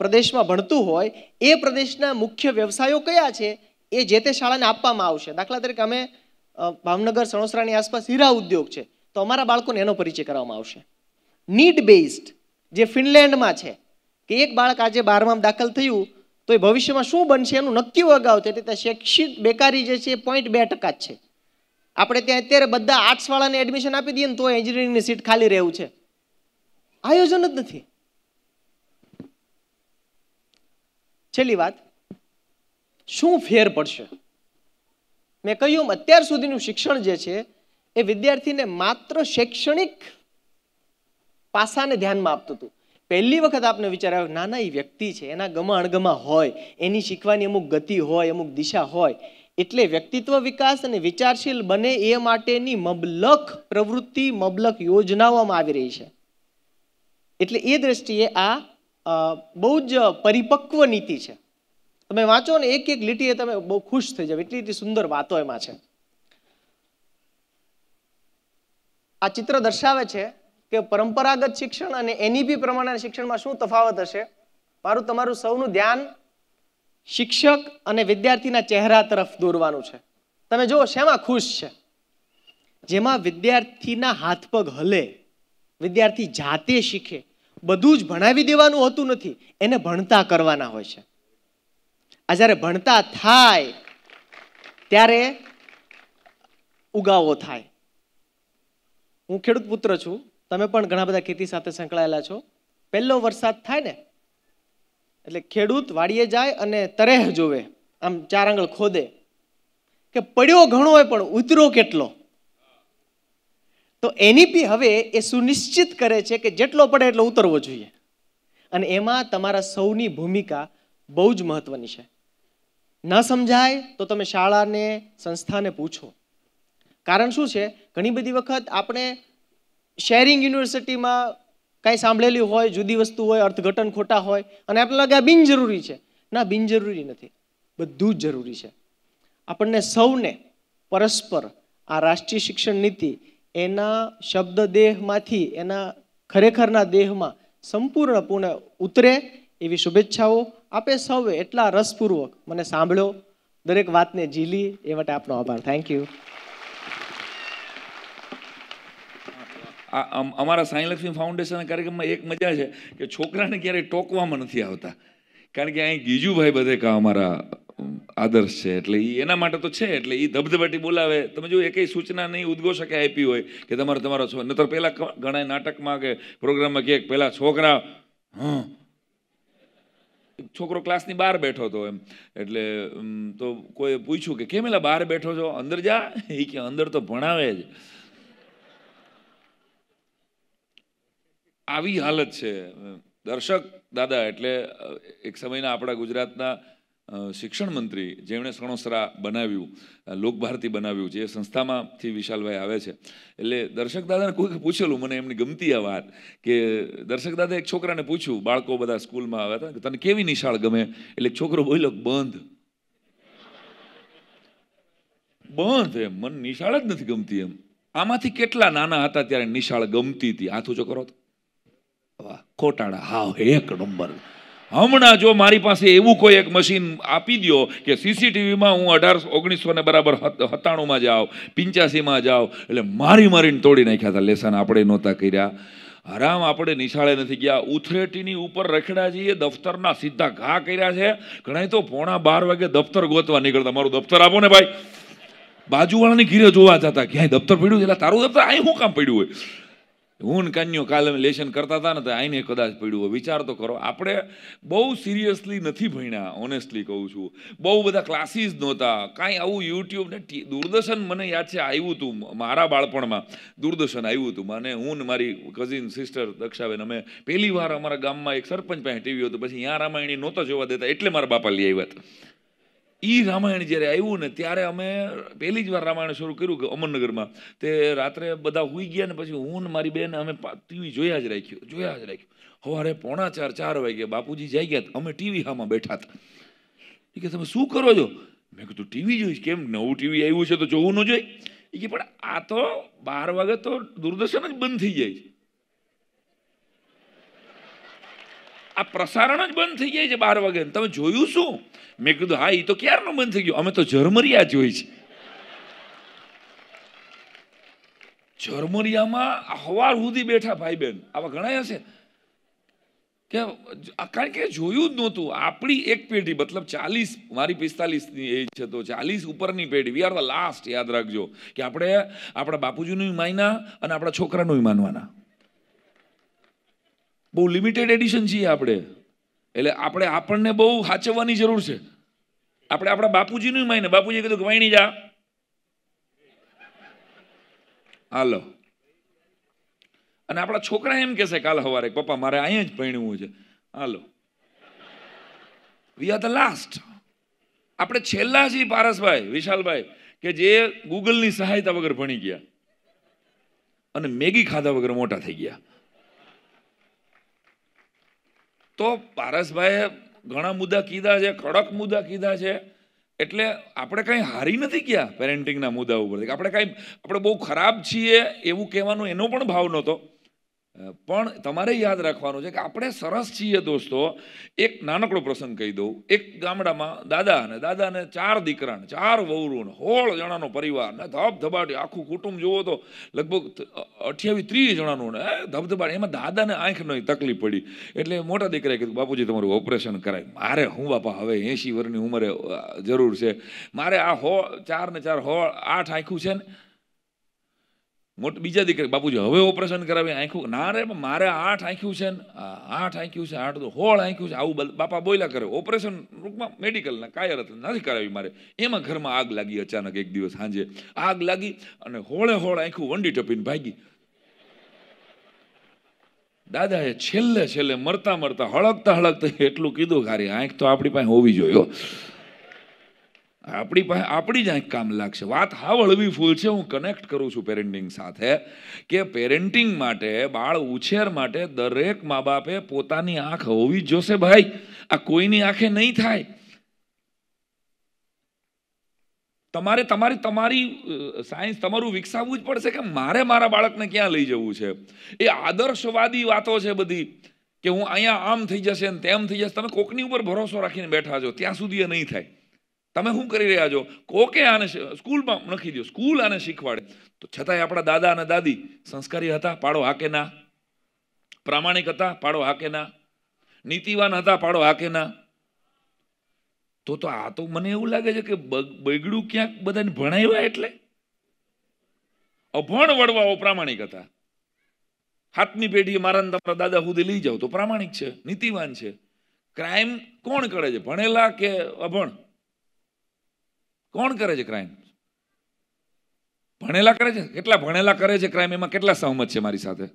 પ્રદેશમાં ભણતું હોય એ પ્રદેશના મુખ્ય વ્યવસાયો કયા છે એ જે તે શાળાને આપવામાં આવશે દાખલા તરીકે અમે ભાવનગર સણોસરાની આસપાસ હીરા ઉદ્યોગ છે તો અમારા બાળકોને એનો પરિચય કરવામાં આવશે નીટ બેઝડ જે ફિનલેન્ડમાં છે કે એક બાળક આજે બારમામાં દાખલ થયું તો એ ભવિષ્યમાં શું બનશે એનું નક્કી અગાઉ છે તે શૈક્ષિત બેકારી જે છે એ પોઈન્ટ બે ટકા જ છે આપણે ત્યાં અત્યારે બધા આર્ટ્સવાળાને એડમિશન આપી દઈએ ને તો એન્જિનિયરિંગની સીટ ખાલી રહેવું છે આયોજન જ નથી છેલ્લી વાત શું ફેર પડશે મેં કહ્યું અત્યાર સુધીનું શિક્ષણ જે છે એ વિદ્યાર્થીને માત્ર શૈક્ષણિક પાસાને ધ્યાનમાં આપતું હતું પહેલી વખત આપને વિચાર આવ્યો નાના એ વ્યક્તિ છે એના ગમા અણગમા હોય એની શીખવાની અમુક ગતિ હોય અમુક દિશા હોય એટલે વ્યક્તિત્વ વિકાસ અને વિચારશીલ બને એ માટેની મબલક પ્રવૃત્તિ મબલક યોજનાઓમાં આવી રહી છે એટલે એ દ્રષ્ટિએ આ બહુ જ પરિપક્વ નીતિ છે તમે વાંચો ને એક એક લીટીએ તમે બહુ ખુશ થઈ જાવ એટલી એટલી સુંદર વાતો એમાં છે આ ચિત્ર દર્શાવે છે કે પરંપરાગત શિક્ષણ અને એનઈપી પ્રમાણેના શિક્ષણમાં શું તફાવત હશે મારું તમારું સૌનું ધ્યાન શિક્ષક અને વિદ્યાર્થીના ચહેરા તરફ દોરવાનું છે તમે જુઓ શેમાં ખુશ છે જેમાં વિદ્યાર્થીના હાથ પગ હલે વિદ્યાર્થી જાતે શીખે બધું જ ભણાવી દેવાનું હોતું નથી એને ભણતા કરવાના હોય છે આ જ્યારે ભણતા થાય ત્યારે ઉગાવો થાય હું ખેડૂત પુત્ર છું તમે પણ ઘણા બધા ખેતી સાથે સંકળાયેલા છો પહેલો વરસાદ થાય ને એટલે ખેડૂત વાડીએ જાય અને તરેહ જોવે આમ ચાર આંગળ ખોદે કે પડ્યો ઘણો હોય પણ ઉતરો કેટલો તો એનીપી હવે એ સુનિશ્ચિત કરે છે કે જેટલો પડે એટલો ઉતરવો જોઈએ અને એમાં તમારા સૌની ભૂમિકા બહુ જ મહત્વની છે ન સમજાય તો તમે શાળાને સંસ્થાને પૂછો કારણ શું છે ઘણી બધી વખત આપણે શેરિંગ યુનિવર્સિટીમાં કાંઈ સાંભળેલી હોય જુદી વસ્તુ હોય અર્થઘટન ખોટા હોય અને આપણે લાગે આ બિનજરૂરી છે ના બિનજરૂરી નથી બધું જ જરૂરી છે આપણને સૌને પરસ્પર આ રાષ્ટ્રીય શિક્ષણ નીતિ એના શબ્દ દેહમાંથી એના ખરેખરના દેહમાં સંપૂર્ણપૂર્ણ ઉતરે એવી શુભેચ્છાઓ આપે સૌએ એટલા રસપૂર્વક મને સાંભળ્યો દરેક વાતને ઝીલી એ માટે આપનો આભાર થેન્ક યુ આ અમારા સાંઈલક્ષ્મી ફાઉન્ડેશનના કાર્યક્રમમાં એક મજા છે કે છોકરાને ક્યારેય ટોકવામાં નથી આવતા કારણ કે અહીં ગીજુભાઈ બધે કા અમારા આદર્શ છે એટલે એ એના માટે તો છે એટલે એ ધબધબાટી બોલાવે તમે જો એકેય સૂચના નહીં ઉદ્ઘોષકે આપી હોય કે તમારો તમારો છો નતર પહેલાં ઘણા નાટકમાં કે પ્રોગ્રામમાં કે પહેલાં છોકરા હં છોકરો ક્લાસની બહાર બેઠો હતો એમ એટલે તો કોઈ પૂછ્યું કે કેમ એલા બહાર બેઠો છો અંદર જા એ કે અંદર તો ભણાવે જ આવી હાલત છે દર્શક દાદા એટલે એક સમયના આપણા ગુજરાતના શિક્ષણ મંત્રી જેમણે સણોસરા બનાવ્યું લોકભારતી બનાવ્યું જે સંસ્થામાંથી વિશાલભાઈ આવે છે એટલે દર્શક દાદાને કોઈક પૂછેલું મને એમની ગમતી આ વાત કે દર્શક દાદા એક છોકરાને પૂછ્યું બાળકો બધા સ્કૂલમાં આવ્યા હતા તને કેવી નિશાળ ગમે એટલે છોકરો બોલ્યો બંધ બંધ એમ મને નિશાળ જ નથી ગમતી એમ આમાંથી કેટલા નાના હતા ત્યારે નિશાળ ગમતી હતી હાથું ઊંચો હતો ખોટાડા હાવ એક નંબર હમણાં જો મારી પાસે એવું કોઈ એક મશીન આપી દો કે સીસીટીવીમાં હું અઢાર ઓગણીસો ને બરાબર સત્તાણુંમાં જાઉં પિંચાસીમાં જાઉં એટલે મારી મારીને તોડી નાખ્યા હતા લેસન આપણે નહોતા કર્યા આરામ આપણે નિશાળે નથી ગયા ઉથરેટીની ઉપર રખડાજીએ દફતરના સીધા ઘા કર્યા છે ઘણા તો પોણા બાર વાગે દફતર ગોતવા નીકળતા મારું દફતર આપો ને ભાઈ બાજુવાળાની ઘીરે જોવા જતા ક્યાંય દફતર પડ્યું એટલે તારું દફતર અહીં શું કામ પડ્યું હોય હું કાન્યો કાલે લેશન કરતા હતા ને તો આઈને કદાચ પડ્યું હોય વિચાર તો કરો આપણે બહુ સિરિયસલી નથી ભણ્યા ઓનેસ્ટલી કહું છું બહુ બધા ક્લાસીસ નહોતા કાંઈ આવું યુટ્યુબ ને દૂરદર્શન મને યાદ છે આવ્યું હતું મારા બાળપણમાં દૂરદર્શન આવ્યું હતું મને હું ને મારી કઝિન સિસ્ટર દક્ષાબેન અમે પહેલી વાર અમારા ગામમાં એક સરપંચ પાસે ટીવી હતું પછી ત્યાં રામાયણી નહોતા જોવા દેતા એટલે મારા બાપા લઈ આવ્યા હતા એ રામાયણ જ્યારે આવ્યું ને ત્યારે અમે પહેલી જ વાર રામાયણ શરૂ કર્યું કે અમરનગરમાં તે રાત્રે બધા હોઈ ગયા ને પછી હું ને મારી બેન અમે ટીવી જોયા જ રાખ્યું જોયા જ રાખ્યું સવારે પોણા ચાર ચાર વાગ્યા બાપુજી જઈ ગયા અમે ટીવી હામાં બેઠા હતા એ કે તમે શું કરો છો મેં કીધું ટીવી જોઈશ કેમ નવું ટીવી આવ્યું છે તો જોવું ન જોઈએ એ કે પણ આ તો બાર વાગે તો દૂરદર્શન જ બંધ થઈ જાય છે આ પ્રસારણ જ બંધ થઈ જાય છે બાર વાગે તમે જોયું શું મેં કીધું હા એ તો ક્યારનું બંધ થઈ ગયું અમે તો ઝરમરિયા જોઈ છે ઝરમરિયામાં અહવાર સુધી બેઠા ભાઈ બહેન આવા ઘણા હશે કે કારણ કે જોયું જ નહોતું આપણી એક પેઢી મતલબ ચાલીસ મારી પિસ્તાલીસની એજ છે તો ચાલીસ ઉપરની પેઢી વી આર ધ લાસ્ટ યાદ રાખજો કે આપણે આપણા બાપુજીનું માયના અને આપણા છોકરાનું માનવાના બહુ લિમિટેડ એડિશન છીએ આપણે એટલે આપણે આપણને બહુ સાચવવાની જરૂર છે આપણે આપણા બાપુજીનું માઈને બાપુજી કીધું કે વાણી જા હાલો અને આપણા છોકરા એમ કહેશે કાલ સવારે પપ્પા મારે અહીંયા જ ભણવું છે હાલો વી આર ધ લાસ્ટ આપણે છેલ્લા છીએ પારસભાઈ વિશાલભાઈ કે જે ગૂગલની સહાયતા વગર ભણી ગયા અને મેગી ખાધા વગર મોટા થઈ ગયા તો પારસભાઈએ ઘણા મુદ્દા કીધા છે કડક મુદ્દા કીધા છે એટલે આપણે કંઈ હારી નથી ગયા પેરેન્ટિંગના મુદ્દા ઉપર આપણે કાંઈ આપણે બહુ ખરાબ છીએ એવું કહેવાનું એનો પણ ભાવ નહોતો પણ તમારે યાદ રાખવાનું છે કે આપણે સરસ છીએ દોસ્તો એક નાનકડો પ્રસંગ કહી દઉં એક ગામડામાં દાદા અને દાદાને ચાર દીકરાને ચાર વહુરું હોળ જણાનો પરિવાર ને ધબધબાટી આખું કુટુંબ જુઓ તો લગભગ અઠ્યાવીસ ત્રીસ જણાનું ને ધબધબાટી એમાં દાદાને આંખ નહીં તકલીફ પડી એટલે મોટા દીકરાએ કીધું બાપુજી તમારું ઓપરેશન કરાય મારે હું બાપા હવે એંશી વર્ષની ઉંમરે જરૂર છે મારે આ હોળ ચાર ને ચાર હોળ આઠ આંખું છે ને મોટ બીજા દીકરા બાપુજી હવે ઓપરેશન કરાવી આંખ્યું ના રે મારે આઠ આંખ્યું છે ને આઠ આંખ્યું છે આઠ તો હોળ આંખ્યું છે આવું બાપા બોલ્યા કરે ઓપરેશન રૂપમાં મેડિકલના કાયર નથી કરાવી મારે એમાં ઘરમાં આગ લાગી અચાનક એક દિવસ સાંજે આગ લાગી અને હોળે હોળ આંખ્યું વંડી ટપીને ભાગી દાદાએ છેલ્લે છેલ્લે મરતા મરતા હળગતા હળગતા એટલું કીધું ખારી આંખ તો આપણી પાસે હોવી જોઈએ આપણી પાસે આપણી જ આંખ કામ લાગશે વાત હા હળવી ફૂલ છે હું કનેક્ટ કરું છું પેરેન્ટિંગ સાથે કે પેરેન્ટિંગ માટે બાળ ઉછેર માટે દરેક મા બાપે પોતાની આંખ હોવી જ જોશે ભાઈ આ કોઈની આંખે નહીં થાય તમારે તમારી તમારી સાયન્સ તમારું વિકસાવવું જ પડશે કે મારે મારા બાળકને ક્યાં લઈ જવું છે એ આદર્શવાદી વાતો છે બધી કે હું અહીંયા આમ થઈ જશે ને તેમ થઈ જશે તમે કોકની ઉપર ભરોસો રાખીને બેઠા છો ત્યાં સુધી એ નહીં થાય તમે શું કરી રહ્યા છો કોકે આને સ્કૂલમાં લખી દો સ્કૂલ આને શીખવાડે તો છતાંય આપણા દાદા અને દાદી સંસ્કારી હતા પાડો હા ના પ્રામાણિક હતા પાડો હા ના નીતિવાન હતા પાડો હા ના તો તો આ તો મને એવું લાગે છે કે બગડું ક્યાંક બધાને ભણાવ્યા એટલે અભણ વડવાઓ પ્રામાણિક હતા હાથની પેઢી મારા તમારા દાદા સુધી લઈ જાઓ તો પ્રામાણિક છે નીતિવાન છે ક્રાઇમ કોણ કરે છે ભણેલા કે અભણ કોણ કરે છે ક્રાઇમ ભણેલા કરે છે કેટલા ભણેલા કરે છે ક્રાઇમ એમાં કેટલા સહમત છે મારી સાથે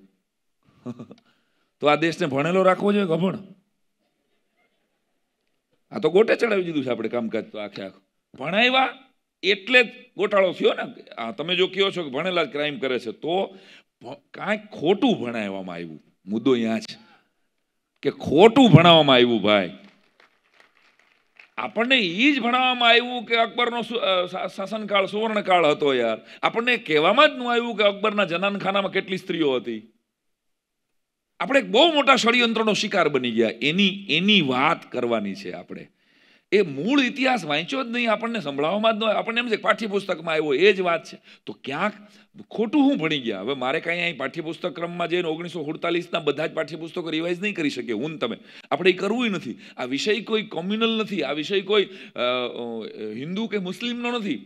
તો આ દેશને ભણેલો રાખવો જોઈએ ગભણ આ તો ગોટે ચડાવી દીધું છે આપણે કામકાજ તો આખે આખું ભણાવ્યા એટલે જ ગોટાળો થયો ને તમે જો કહો છો કે ભણેલા જ ક્રાઇમ કરે છે તો કાંઈક ખોટું ભણાવવામાં આવ્યું મુદ્દો અહીંયા છે કે ખોટું ભણાવવામાં આવ્યું ભાઈ આપણને એ જ ભણાવવામાં આવ્યું કે અકબરનો શાસનકાળ સુવર્ણકાળ હતો યાર આપણને કહેવામાં જ ન આવ્યું કે અકબરના જનાનખાનામાં કેટલી સ્ત્રીઓ હતી આપણે બહુ મોટા ષડયંત્રનો શિકાર બની ગયા એની એની વાત કરવાની છે આપણે એ મૂળ ઇતિહાસ વાંચ્યો જ નહીં આપણને સંભળાવવામાં જ ન આપણને એમ છે પાઠ્યપુસ્તકમાં આવ્યો એ જ વાત છે તો ક્યાંક ખોટું હું ભણી ગયા હવે મારે કાંઈ અહીં પાઠ્યપુસ્તક ક્રમમાં જઈને ઓગણીસો સુડતાલીસના બધા જ પાઠ્યપુસ્તકો રિવાઇઝ નહીં કરી શકીએ હું તમે આપણે એ કરવું નથી આ વિષય કોઈ કોમ્યુનલ નથી આ વિષય કોઈ હિન્દુ કે મુસ્લિમનો નથી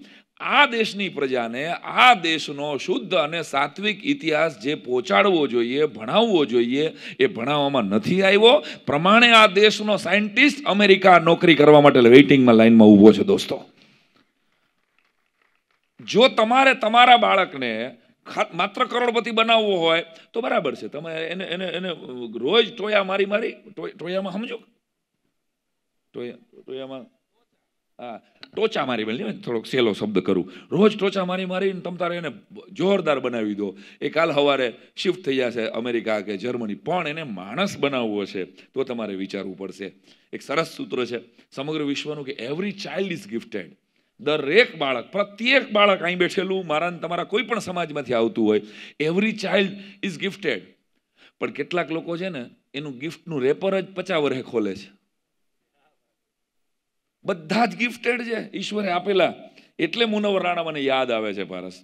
આ દેશની પ્રજાને આ દેશનો શુદ્ધ અને સાત્વિક ઇતિહાસ જે પહોંચાડવો જોઈએ ભણાવવો જોઈએ એ ભણાવવામાં નથી આવ્યો પ્રમાણે આ દેશનો સાયન્ટિસ્ટ અમેરિકા નોકરી કરવા માટે વેઇટિંગમાં લાઈનમાં ઊભો છે દોસ્તો જો તમારે તમારા બાળકને માત્ર કરોડપતિ બનાવવો હોય તો બરાબર છે તમે એને એને એને રોજ ટોયા મારી મારી ટોયામાં સમજો ટોયા ટોયામાં હા ટોચા મારી મેળવી થોડોક સહેલો શબ્દ કરું રોજ ટોચા મારી મારીને તમ તારે એને જોરદાર બનાવી દો એ કાલ સવારે શિફ્ટ થઈ જશે અમેરિકા કે જર્મની પણ એને માણસ બનાવવો છે તો તમારે વિચારવું પડશે એક સરસ સૂત્ર છે સમગ્ર વિશ્વનું કે એવરી ચાઇલ્ડ ઇઝ ગિફ્ટેડ દરેક બાળક પ્રત્યેક બાળક અહીં બેઠેલું મારા તમારા કોઈ પણ સમાજમાંથી આવતું હોય એવરી ચાઇલ્ડ ઇઝ ગિફ્ટેડ પણ કેટલાક લોકો છે ને એનું ગિફ્ટનું રેપર જ પચાવરે ખોલે છે બધા જ গিફટેડ છે ઈશ્વરે આપેલા એટલે મુનવ રાણા મને યાદ આવે છે પરસ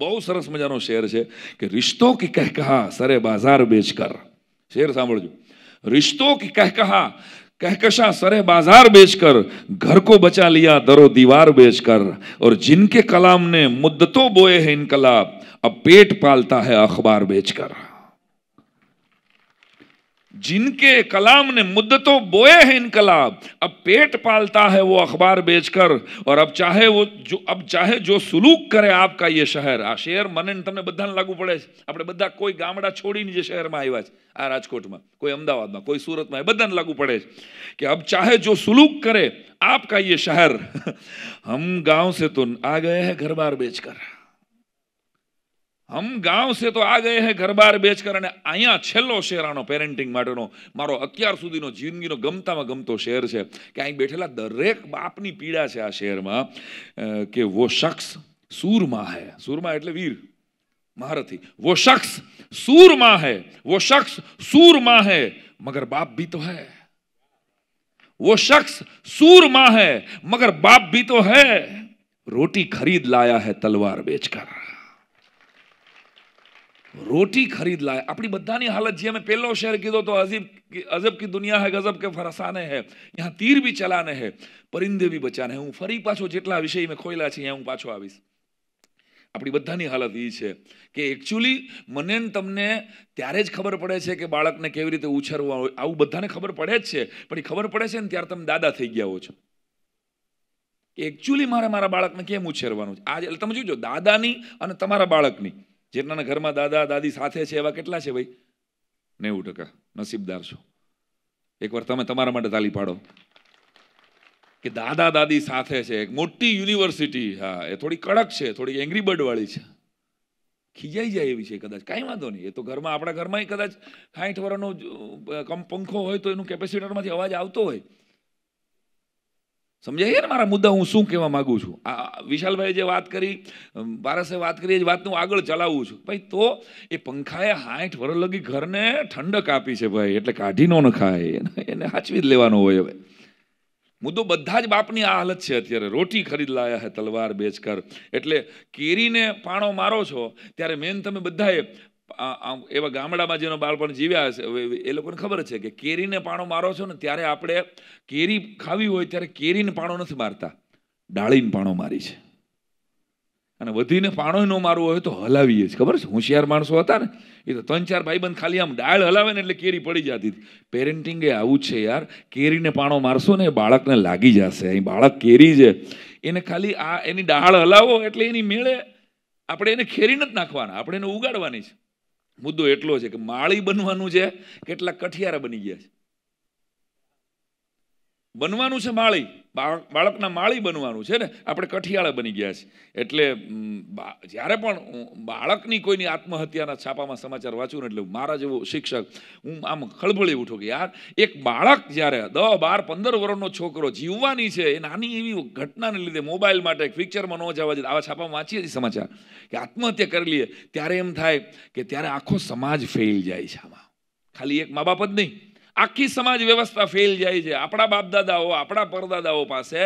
બહુ સરસ મજાનો શેર છે કે रिश्તો કે ક કહા સરે બજાર વેચકર શેર સાંભળજો रिश्તો કે ક કહા ક કહશા સરે બજાર વેચકર ઘરકો બચા લિયા દરો દીવાર વેચકર ઓર જિનકે કલામને મુદ્દતો બોયે હે ઇન કલાબ અ પેટ પાલતા હે અખબાર વેચકર जिनके कलाम ने मुद्दतों बोए हैं इनकलाब अब पेट पालता है वो अखबार बेचकर और अब चाहे वो जो अब चाहे जो सुलूक करे आपका ये शहर आ शहर मने तमने बधाने लागू पड़े अपने बधा कोई गामडा छोड़ी नहीं शहर में आया आ राजकोट में कोई अहमदाबाद में कोई सूरत में बधाने लागू पड़े कि अब चाहे जो सुलूक करे आपका ये शहर हम गाँव से तो आ गए हैं घर बार बेचकर હમ ગાંવ સે તો આ ગયે હે ઘર બાર બેચ અને અહીંયા છેલ્લો શેર આનો પેરેન્ટિંગ માટેનો મારો અત્યાર સુધીનો જિંદગીનો ગમતામાં ગમતો શેર છે કે અહીં બેઠેલા દરેક બાપની પીડા છે આ શેરમાં કે વો શખ્સ સૂરમાં હે સૂરમાં એટલે વીર મહારથી વો શખ્સ સૂરમાં હે વો શખ્સ સૂરમાં હે મગર બાપ ભી તો હે વો શખ્સ સૂરમાં હે મગર બાપ ભી તો હે રોટી ખરીદ લાયા હે તલવાર બેચકર રોટી ખરીદ લાયા આપણી બધાની હાલત જે મેં પહેલો શહેર કીધો તો અજીબ અજબ કી દુનિયા હે ગજબ કે ફરસાને હે યહાં તીર ભી ચલાને હે પરિંદે ભી બચાને હું ફરી પાછો જેટલા વિષય મેં ખોયલા છે હું પાછો આવીશ આપણી બધાની હાલત એ છે કે એકચ્યુઅલી મને તમને ત્યારે જ ખબર પડે છે કે બાળકને કેવી રીતે ઉછેરવા આવું બધાને ખબર પડે જ છે પણ એ ખબર પડે છે ને ત્યારે તમે દાદા થઈ ગયા હો છો કે એકચ્યુઅલી મારે મારા બાળકને કેમ ઉછેરવાનું છે આજે તમે જોજો દાદાની અને તમારા બાળકની જેટલાના ઘરમાં દાદા દાદી સાથે છે એવા કેટલા છે ભાઈ નેવું ટકા નસીબદાર છો એકવાર તમે તમારા માટે તાલી પાડો કે દાદા દાદી સાથે છે એક મોટી યુનિવર્સિટી હા એ થોડી કડક છે થોડી એંગ્રી બર્ડવાળી છે ખીજાઈ જાય એવી છે કદાચ કાંઈ વાંધો નહીં એ તો ઘરમાં આપણા ઘરમાં કદાચ સાઠ કમ પંખો હોય તો એનું કેપેસિટરમાંથી અવાજ આવતો હોય સમજાય છે ને મારા મુદ્દા હું શું કહેવા માગું છું આ વિશાલભાઈ જે વાત કરી પારસે વાત કરી એ વાતનું આગળ ચલાવું છું ભાઈ તો એ પંખાએ હાઠ વર લગી ઘરને ઠંડક આપી છે ભાઈ એટલે કાઢી ન ખાય એને હાચવી જ લેવાનો હોય હવે મુદ્દો બધા જ બાપની આ હાલત છે અત્યારે રોટી ખરીદ લાયા હે તલવાર બેચકર એટલે કેરીને પાણો મારો છો ત્યારે મેન તમે બધાએ એવા ગામડામાં જેનો બાળપણ જીવ્યા હશે એ લોકોને ખબર છે કે કેરીને પાણો મારો છો ને ત્યારે આપણે કેરી ખાવી હોય ત્યારે કેરીને પાણો નથી મારતા ડાળીને પાણો મારી છે અને વધીને પાણો ન મારવો હોય તો હલાવીએ જ ખબર છે હોશિયાર માણસો હતા ને એ તો ત્રણ ચાર ભાઈબંધ ખાલી આમ ડાળ હલાવે ને એટલે કેરી પડી જતી પેરેન્ટિંગ એ આવું છે યાર કેરીને પાણો મારશો ને એ બાળકને લાગી જશે અહીં બાળક કેરી છે એને ખાલી આ એની ડાળ હલાવો એટલે એની મેળે આપણે એને ખેરી નથી નાખવાના આપણે એને ઉગાડવાની છે મુદ્દો એટલો છે કે માળી બનવાનું છે કેટલા કઠિયારા બની ગયા છે બનવાનું છે માળી બાળકના માળી બનવાનું છે ને આપણે કઠિયાળા બની ગયા છીએ એટલે જ્યારે પણ બાળકની કોઈની આત્મહત્યાના છાપામાં સમાચાર વાંચું ને એટલે મારા જેવો શિક્ષક હું આમ ખળભળી ઉઠો કે યાર એક બાળક જ્યારે દસ બાર પંદર વર્ષનો છોકરો જીવવાની છે એ નાની એવી ઘટનાને લીધે મોબાઈલ માટે પિક્ચરમાં ન જવા જતા આવા છાપામાં વાંચીએ છીએ સમાચાર કે આત્મહત્યા કરી લઈએ ત્યારે એમ થાય કે ત્યારે આખો સમાજ ફેલ જાય છે આમાં ખાલી એક મા બાપ જ નહીં આખી સમાજ વ્યવસ્થા ફેલ જાય છે આપણા બાપદાદાઓ આપણા પરદાદાઓ પાસે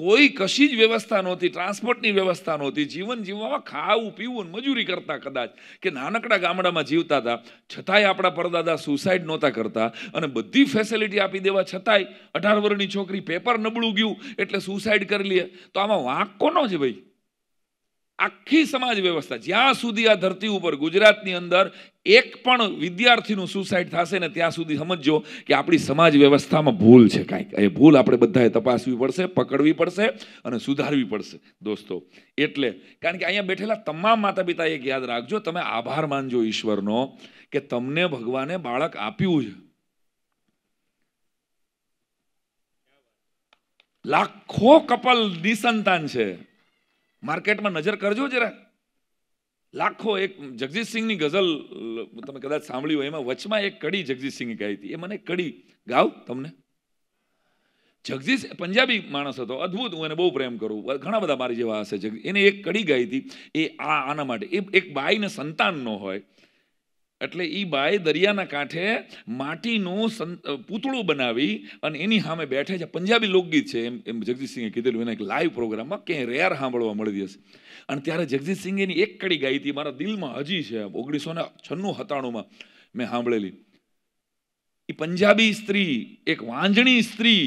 કોઈ કશી જ વ્યવસ્થા નહોતી ટ્રાન્સપોર્ટની વ્યવસ્થા નહોતી જીવન જીવવામાં ખાવું પીવું મજૂરી કરતા કદાચ કે નાનકડા ગામડામાં જીવતા હતા છતાંય આપણા પરદાદા સુસાઇડ નહોતા કરતા અને બધી ફેસિલિટી આપી દેવા છતાંય અઢાર વર્ષની છોકરી પેપર નબળું ગયું એટલે સુસાઇડ કરી લે તો આમાં વાંક કોનો છે ભાઈ આખી સમાજ વ્યવસ્થા જ્યાં સુધી આ ધરતી ઉપર ગુજરાતની અંદર એક પણ વિદ્યાર્થીનું સુસાઇડ થશે ને ત્યાં સુધી સમજજો કે આપણી સમાજ વ્યવસ્થામાં ભૂલ છે કાંઈક એ ભૂલ આપણે બધાએ તપાસવી પડશે પકડવી પડશે અને સુધારવી પડશે દોસ્તો એટલે કારણ કે અહીંયા બેઠેલા તમામ માતા પિતા એક યાદ રાખજો તમે આભાર માનજો ઈશ્વરનો કે તમને ભગવાને બાળક આપ્યું છે લાખો કપલ નિસંતાન છે માર્કેટમાં નજર કરજો જરા લાખો એક જગજીતસિંહની ગઝલ તમે કદાચ સાંભળી હોય એમાં વચમાં એક કડી જગજીતસિંહે ગાઈ એ મને કડી ગાવ તમને જગદીશ પંજાબી માણસ હતો અદ્ભુત હું એને બહુ પ્રેમ કરું ઘણા બધા મારી જેવા હશે જગદીશ એને એક કડી ગાઈ હતી એ આ આના માટે એ એક બાઈને સંતાન ન હોય એટલે એ બાઈ દરિયાના કાંઠે માટીનું સં પૂતળું બનાવી અને એની સામે બેઠે છે પંજાબી લોકગીત છે એમ એમ જગજીતસિંહે કીધેલું એને એક લાઈવ પ્રોગ્રામમાં ક્યાંય રેયર સાંભળવા મળી હશે અને ત્યારે એની એક કડી ગાઈ હતી મારા દિલમાં હજી છે ઓગણીસો ને છન્નું હતાણુંમાં મેં સાંભળેલી એ પંજાબી સ્ત્રી એક વાંજણી સ્ત્રી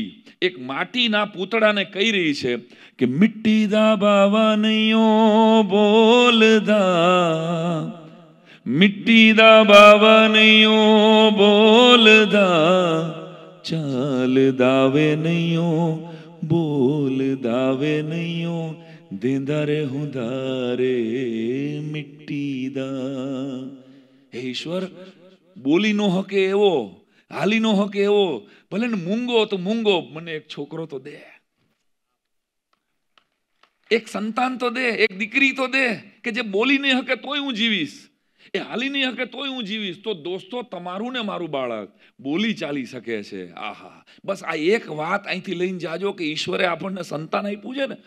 એક માટીના પૂતળાને કહી રહી છે કે મિટ્ટી દા બાવા નહીં બોલદા ਮਿੱਟੀ ਦਾ ਬਾਵਾ ਨਹੀਂ ਉਹ ਬੋਲਦਾ ਚਾਲਦਾ ਵੇ ਨਹੀਂ ਉਹ ਬੋਲਦਾ ਵੇ ਨਹੀਂ ਉਹ ਦਿੰਦਾ ਰੇ ਹੁੰਦਾ ਰੇ ਮਿੱਟੀ ਦਾ હે ઈશ્વર બોલી નો હકે એવો હાલી નો હકે એવો ભલે ને મૂંગો તો મૂંગો મને એક છોકરો તો દે એક સંતાન તો દે એક દીકરી તો દે કે જે બોલી નહીં હકે તોય હું જીવીશ એ હાલી નહીં શકે તોય હું જીવીશ તો દોસ્તો તમારું ને મારું બાળક બોલી ચાલી શકે છે આહા બસ આ એક વાત અહીંથી લઈને જાજો કે ઈશ્વરે આપણને સંતાન આપ્યું છે ને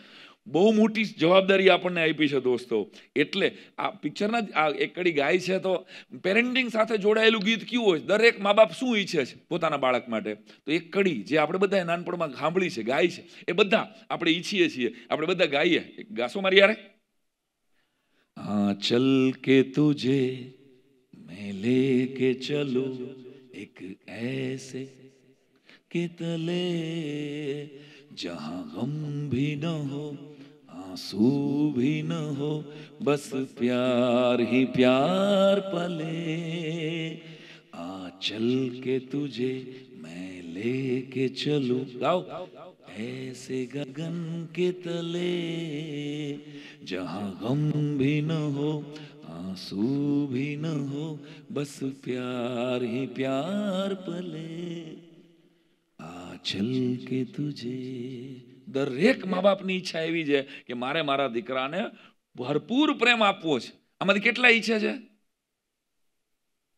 બહુ મોટી જવાબદારી આપણને આપી છે દોસ્તો એટલે આ પિક્ચરના જ આ એક કડી ગાય છે તો પેરેન્ટિંગ સાથે જોડાયેલું ગીત કયું હોય દરેક મા બાપ શું ઈચ્છે છે પોતાના બાળક માટે તો એક કડી જે આપણે બધા નાનપણમાં સાંભળી છે ગાય છે એ બધા આપણે ઈચ્છીએ છીએ આપણે બધા ગાઈએ ગાસો મારી યારે चल के तुझे मैं के चलू एक ऐसे के तले गम भी न हो आंसू भी न हो बस प्यार ही प्यार पले आ चल के तुझे लेके चलू गाओ ऐसे गगन के तले जहाँ गम भी न हो आंसू भी न हो बस प्यार ही प्यार पले आचल के तुझे દરેક મા બાપની ઈચ્છા એવી છે કે મારે મારા દીકરાને ભરપૂર પ્રેમ આપવો છે આમાંથી કેટલા ઈચ્છે છે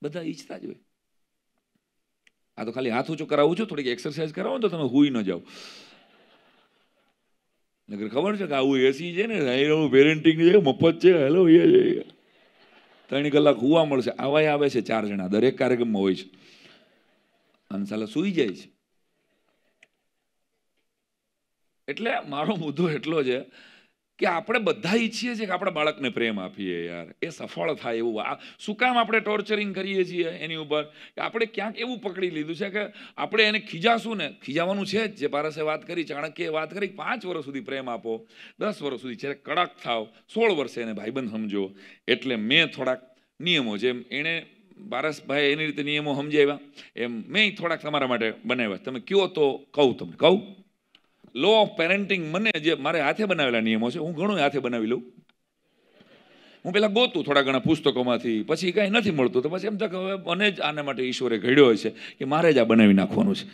બધા ઈચ્છતા જ હોય આ તો ખાલી હાથ ઊંચું કરાવું છું થોડીક એક્સરસાઇઝ કરાવો તો તમે હુઈ ન જાઓ નગર ખબર છે કે આવું એસી છે ને આવું પેરેન્ટિંગ છે મફત છે હેલો એ છે ત્રણ કલાક હુવા મળશે આવાય આવે છે ચાર જણા દરેક કાર્યક્રમમાં હોય છે અને સાલા સુઈ જાય છે એટલે મારો મુદ્દો એટલો છે કે આપણે બધા ઈચ્છીએ છીએ કે આપણે બાળકને પ્રેમ આપીએ યાર એ સફળ થાય એવું આ શું કામ આપણે ટોર્ચરિંગ કરીએ છીએ એની ઉપર કે આપણે ક્યાંક એવું પકડી લીધું છે કે આપણે એને ખીજાશું ને ખીજાવાનું છે જ જે પારસે વાત કરી ચાણક્યએ વાત કરી પાંચ વર્ષ સુધી પ્રેમ આપો દસ વર્ષ સુધી જ્યારે કડક થાવ સોળ વર્ષે એને ભાઈબંધ સમજો એટલે મેં થોડાક નિયમો જેમ એણે પારસભાઈ એની રીતે નિયમો સમજાવ્યા એમ મેં થોડાક તમારા માટે બનાવ્યા તમે કયો તો કહું તમને કહું લો ઓફ પેરેન્ટિંગ મને જે મારે હાથે બનાવેલા નિયમો છે હું ઘણું હાથે બનાવી લઉં હું પહેલાં ગોતું થોડા ઘણા પુસ્તકોમાંથી પછી કાંઈ નથી મળતું તો પછી એમ થાય કે હવે મને જ આના માટે ઈશ્વરે ઘડ્યો હોય છે કે મારે જ આ બનાવી નાખવાનું છે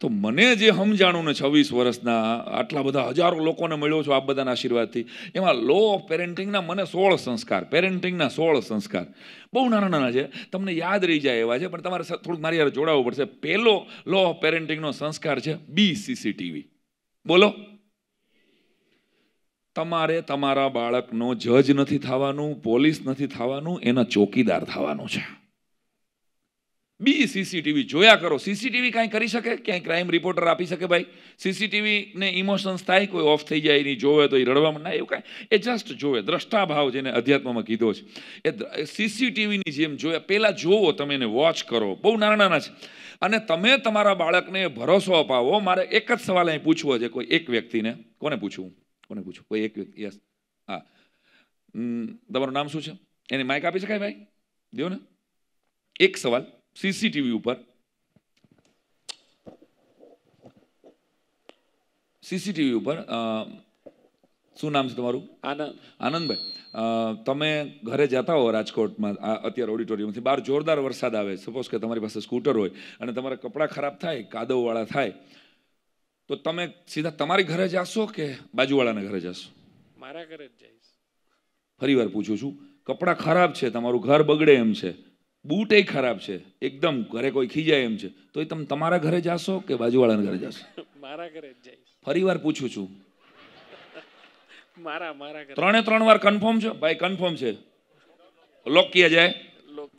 તો મને જે સમજાણું ને છવ્વીસ વર્ષના આટલા બધા હજારો લોકોને મળ્યો છું આ બધાના આશીર્વાદથી એમાં લો ઓફ પેરેન્ટિંગના મને સોળ સંસ્કાર પેરેન્ટિંગના સોળ સંસ્કાર બહુ નાના નાના છે તમને યાદ રહી જાય એવા છે પણ તમારે થોડુંક મારી યાર જોડાવવું પડશે પહેલો લો ઓફ પેરેન્ટિંગનો સંસ્કાર છે બી સીસીટીવી બોલો તમારે તમારા બાળકનો જજ નથી થવાનું પોલીસ નથી થવાનું એના ચોકીદાર થવાનું છે બી સીસીટીવી જોયા કરો સીસીટીવી કાંઈ કરી શકે ક્યાંય ક્રાઇમ રિપોર્ટર આપી શકે ભાઈ સીસીટીવીને ઇમોશન્સ થાય કોઈ ઓફ થઈ જાય નહીં જોવે તો એ રડવા ના એવું કાંઈ એ જસ્ટ જોવે દ્રષ્ટાભાવ જેને અધ્યાત્મમાં કીધો છે એ સીસીટીવીની જેમ જોયા પહેલાં જોવો તમે એને વોચ કરો બહુ નાના નાના છે અને તમે તમારા બાળકને ભરોસો અપાવો મારે એક જ સવાલ અહીં પૂછવો છે કોઈ એક વ્યક્તિને કોને પૂછવું કોને પૂછવું કોઈ એક વ્યક્તિ યસ હા તમારું નામ શું છે એની માઇક આપી શકાય ભાઈ દો ને એક સવાલ સીસીટીવી ઉપર સીસીટીવી ઉપર શું નામ છે તમારું આનંદ આનંદભાઈ તમે ઘરે જતા હો રાજકોટમાં અત્યારે ઓડિટોરિયમથી બહાર જોરદાર વરસાદ આવે સપોઝ કે તમારી પાસે સ્કૂટર હોય અને તમારા કપડાં ખરાબ થાય કાદવવાળા થાય તો તમે સીધા તમારી ઘરે જાશો કે બાજુવાળાના ઘરે જશો મારા ઘરે જ જઈશ ફરી વાર પૂછું છું કપડાં ખરાબ છે તમારું ઘર બગડે એમ છે બૂટે ખરાબ છે એકદમ ઘરે કોઈ ખીજાય એમ છે તો એ તમે તમારા ઘરે જાશો કે બાજુવાળાના ઘરે જશો મારા ઘરે જઈશ ફરી વાર પૂછું છું ત્રણે ત્રણ વાર કન્ફર્મ છો ભાઈ કન્ફર્મ છે લોક કિયા જાય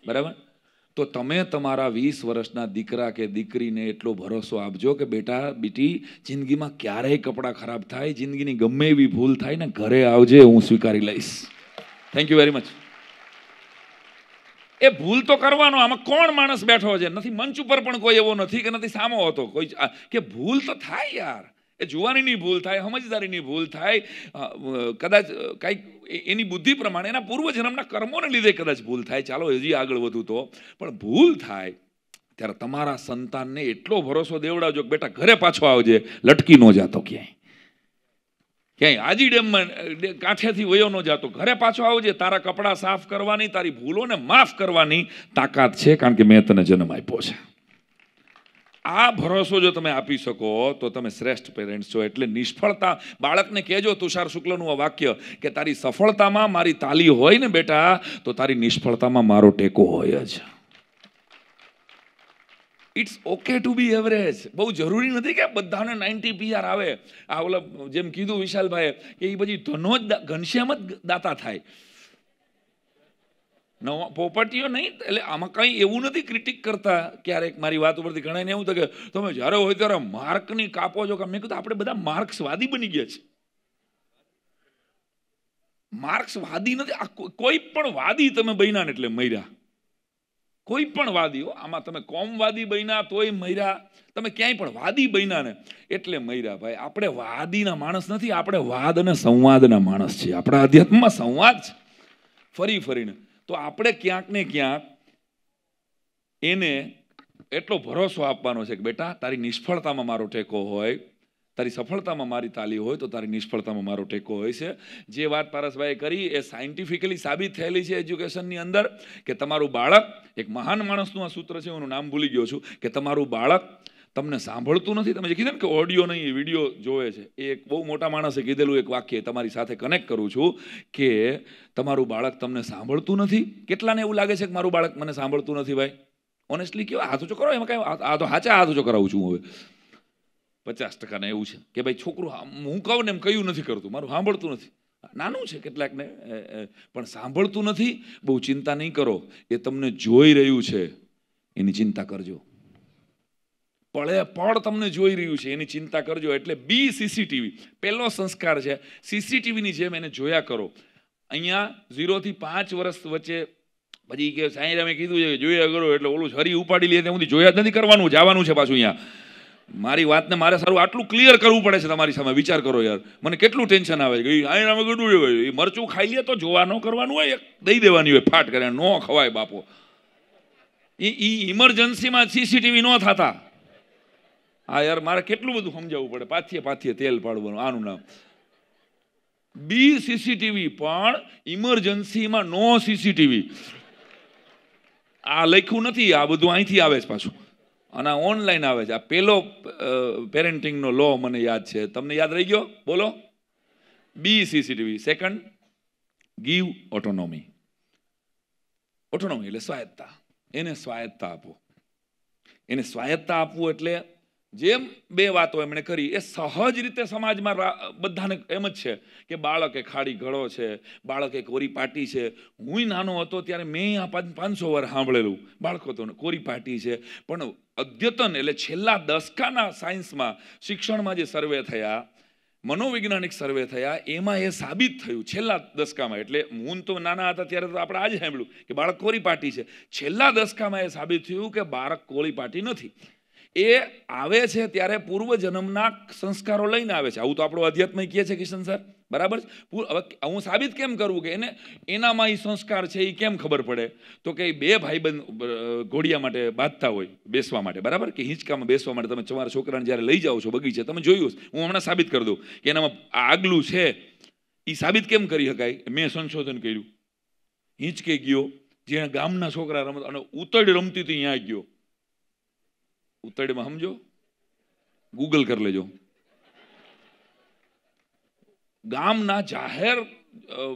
બરાબર તો તમે તમારા વીસ વર્ષના દીકરા કે દીકરીને એટલો ભરોસો આપજો કે બેટા બેટી જિંદગીમાં ક્યારેય કપડાં ખરાબ થાય જિંદગીની ગમે એવી ભૂલ થાય ને ઘરે આવજે હું સ્વીકારી લઈશ થેન્ક યુ વેરી મચ એ ભૂલ તો કરવાનો આમાં કોણ માણસ બેઠો છે નથી મંચ ઉપર પણ કોઈ એવો નથી કે નથી સામો હતો કોઈ કે ભૂલ તો થાય યાર એ જુવાનીની ભૂલ થાય સમજદારીની ભૂલ થાય કદાચ કાંઈક એની બુદ્ધિ પ્રમાણે એના પૂર્વજન્મના કર્મોને લીધે કદાચ ભૂલ થાય ચાલો હજી આગળ વધુ તો પણ ભૂલ થાય ત્યારે તમારા સંતાનને એટલો ભરોસો દેવડાવજો કે બેટા ઘરે પાછો આવજે લટકી ન જાતો ક્યાંય ક્યાંય આજી ડેમમાં કાંઠેથી વયો ન જાતો ઘરે પાછો આવજે તારા કપડાં સાફ કરવાની તારી ભૂલોને માફ કરવાની તાકાત છે કારણ કે મેં તને જન્મ આપ્યો છે આ ભરોસો જો તમે આપી શકો તો તમે શ્રેષ્ઠ પેરેન્ટ્સ છો એટલે નિષ્ફળતા બાળકને કહેજો તુષાર શુક્લનું આ વાક્ય કે તારી સફળતામાં મારી તાલી હોય ને બેટા તો તારી નિષ્ફળતામાં મારો ટેકો હોય જ it's okay to be average બહુ જરૂરી નથી કે બધાને નાઇન્ટી પીઆર આવે આ ઓલા જેમ કીધું વિશાલભાઈએ કે એ પછી ધનો જ ઘનશ્યામ જ દાતા થાય નવા પોપટીઓ નહીં એટલે આમાં કંઈ એવું નથી ક્રિટિક કરતા ક્યારેક મારી વાત ઉપરથી ઘણાને એવું થાય કે તમે જ્યારે હોય ત્યારે માર્કની કાપો છો કે મેં કીધું આપણે બધા માર્ક્સવાદી બની ગયા છે માર્ક્સવાદી નથી આ કોઈ પણ વાદી તમે બન્યા એટલે મર્યા કોઈ પણ વાદી હો આમાં તમે કોમવાદી બન્યા તોય મર્યા તમે ક્યાંય પણ વાદી બન્યા ને એટલે મર્યા ભાઈ આપણે વાદીના માણસ નથી આપણે વાદ અને સંવાદના માણસ છીએ આપણા અધ્યાત્મમાં સંવાદ છે ફરી ફરીને તો આપણે ક્યાંક ને ક્યાંક એને એટલો ભરોસો આપવાનો છે કે બેટા તારી નિષ્ફળતામાં મારો ટેકો હોય તારી સફળતામાં મારી તાલી હોય તો તારી નિષ્ફળતામાં મારો ટેકો હોય છે જે વાત પારસભાઈએ કરી એ સાયન્ટિફિકલી સાબિત થયેલી છે એજ્યુકેશનની અંદર કે તમારું બાળક એક મહાન માણસનું આ સૂત્ર છે હું નામ ભૂલી ગયો છું કે તમારું બાળક તમને સાંભળતું નથી તમે જે કીધું ને કે ઓડિયો નહીં વિડીયો જોવે છે એ એક બહુ મોટા માણસે કીધેલું એક વાક્ય તમારી સાથે કનેક્ટ કરું છું કે તમારું બાળક તમને સાંભળતું નથી કેટલાને એવું લાગે છે કે મારું બાળક મને સાંભળતું નથી ભાઈ ઓનેસ્ટલી કેવા હાથ ઊંચો કરો એમાં કાંઈ આ તો હાચા હાથ કરાવું છું હું હવે પચાસ ટકાને એવું છે કે ભાઈ છોકરું હું કહું ને એમ કયું નથી કરતું મારું સાંભળતું નથી નાનું છે કેટલાકને પણ સાંભળતું નથી બહુ ચિંતા નહીં કરો એ તમને જોઈ રહ્યું છે એની ચિંતા કરજો પળે પળ તમને જોઈ રહ્યું છે એની ચિંતા કરજો એટલે બી સીસીટીવી પહેલો સંસ્કાર છે સીસીટીવીની જેમ એને જોયા કરો અહીંયા ઝીરોથી પાંચ વર્ષ વચ્ચે પછી કે સાંઈ રામે કીધું છે કે જોયા કરો એટલે ઓલું હરી ઉપાડી લે ત્યાં સુધી જોયા જ નથી કરવાનું જવાનું છે પાછું અહીંયા મારી વાતને મારે સારું આટલું ક્લિયર કરવું પડે છે તમારી સામે વિચાર કરો યાર મને કેટલું ટેન્શન આવે કે આઈને અમે ગડું એ મરચું ખાઈ લે તો જોવા ન કરવાનું હોય દઈ દેવાની હોય ફાટ કરે નો ખવાય બાપો એ ઇમરજન્સીમાં સીસીટીવી ન થતા હા યાર મારે કેટલું બધું સમજાવવું પડે પાથીએ પાથીએ તેલ પાડવાનું આનું નામ બી સીસીટીવી પણ ઇમરજન્સીમાં નો સીસીટીવી આ લખ્યું નથી આ બધું અહીંથી આવે છે પાછું અને ઓનલાઈન આવે છે આ પેલો પેરેન્ટિંગનો લો મને યાદ છે તમને યાદ રહી ગયો બોલો be CCTV second give autonomy autonomy એટલે સ્વાયત્તા એને સ્વાયત્તા આપો એને સ્વાયત્તા આપવું એટલે જેમ બે વાતો એમણે કરી એ સહજ રીતે સમાજમાં બધાને એમ જ છે કે બાળકે ખાડી ઘડો છે બાળકે કોરી પાટી છે હું નાનો હતો ત્યારે મેં આ પાંચસો વાર સાંભળેલું બાળકો તો કોરી પાટી છે પણ અદ્યતન એટલે છેલ્લા દસકાના સાયન્સમાં શિક્ષણમાં જે સર્વે થયા મનોવૈજ્ઞાનિક સર્વે થયા એમાં એ સાબિત થયું છેલ્લા દસકામાં એટલે હું તો નાના હતા ત્યારે તો આપણે આજે સાંભળ્યું કે બાળક કોરી પાટી છે છેલ્લા દસકામાં એ સાબિત થયું કે બાળક કોળી પાટી નથી એ આવે છે ત્યારે પૂર્વજન્મના સંસ્કારો લઈને આવે છે આવું તો આપણો અધ્યાત્મ કહે છે કિશન સર બરાબર હવે હું સાબિત કેમ કરવું કે એને એનામાં એ સંસ્કાર છે એ કેમ ખબર પડે તો કે બે ભાઈબંધ ઘોડિયા માટે બાંધતા હોય બેસવા માટે બરાબર કે હિંચકામાં બેસવા માટે તમે તમારા છોકરાને જ્યારે લઈ જાઓ છો બગીચે તમે જોયું હું હમણાં સાબિત કરી દઉં કે એનામાં આગલું છે એ સાબિત કેમ કરી શકાય મેં સંશોધન કર્યું હિંચકે ગયો જે ગામના છોકરા રમત અને ઉતડ રમતી હતી ત્યાં ગયો ઉતળીમાં સમજો ગૂગલ કરી લેજો ગામના જાહેર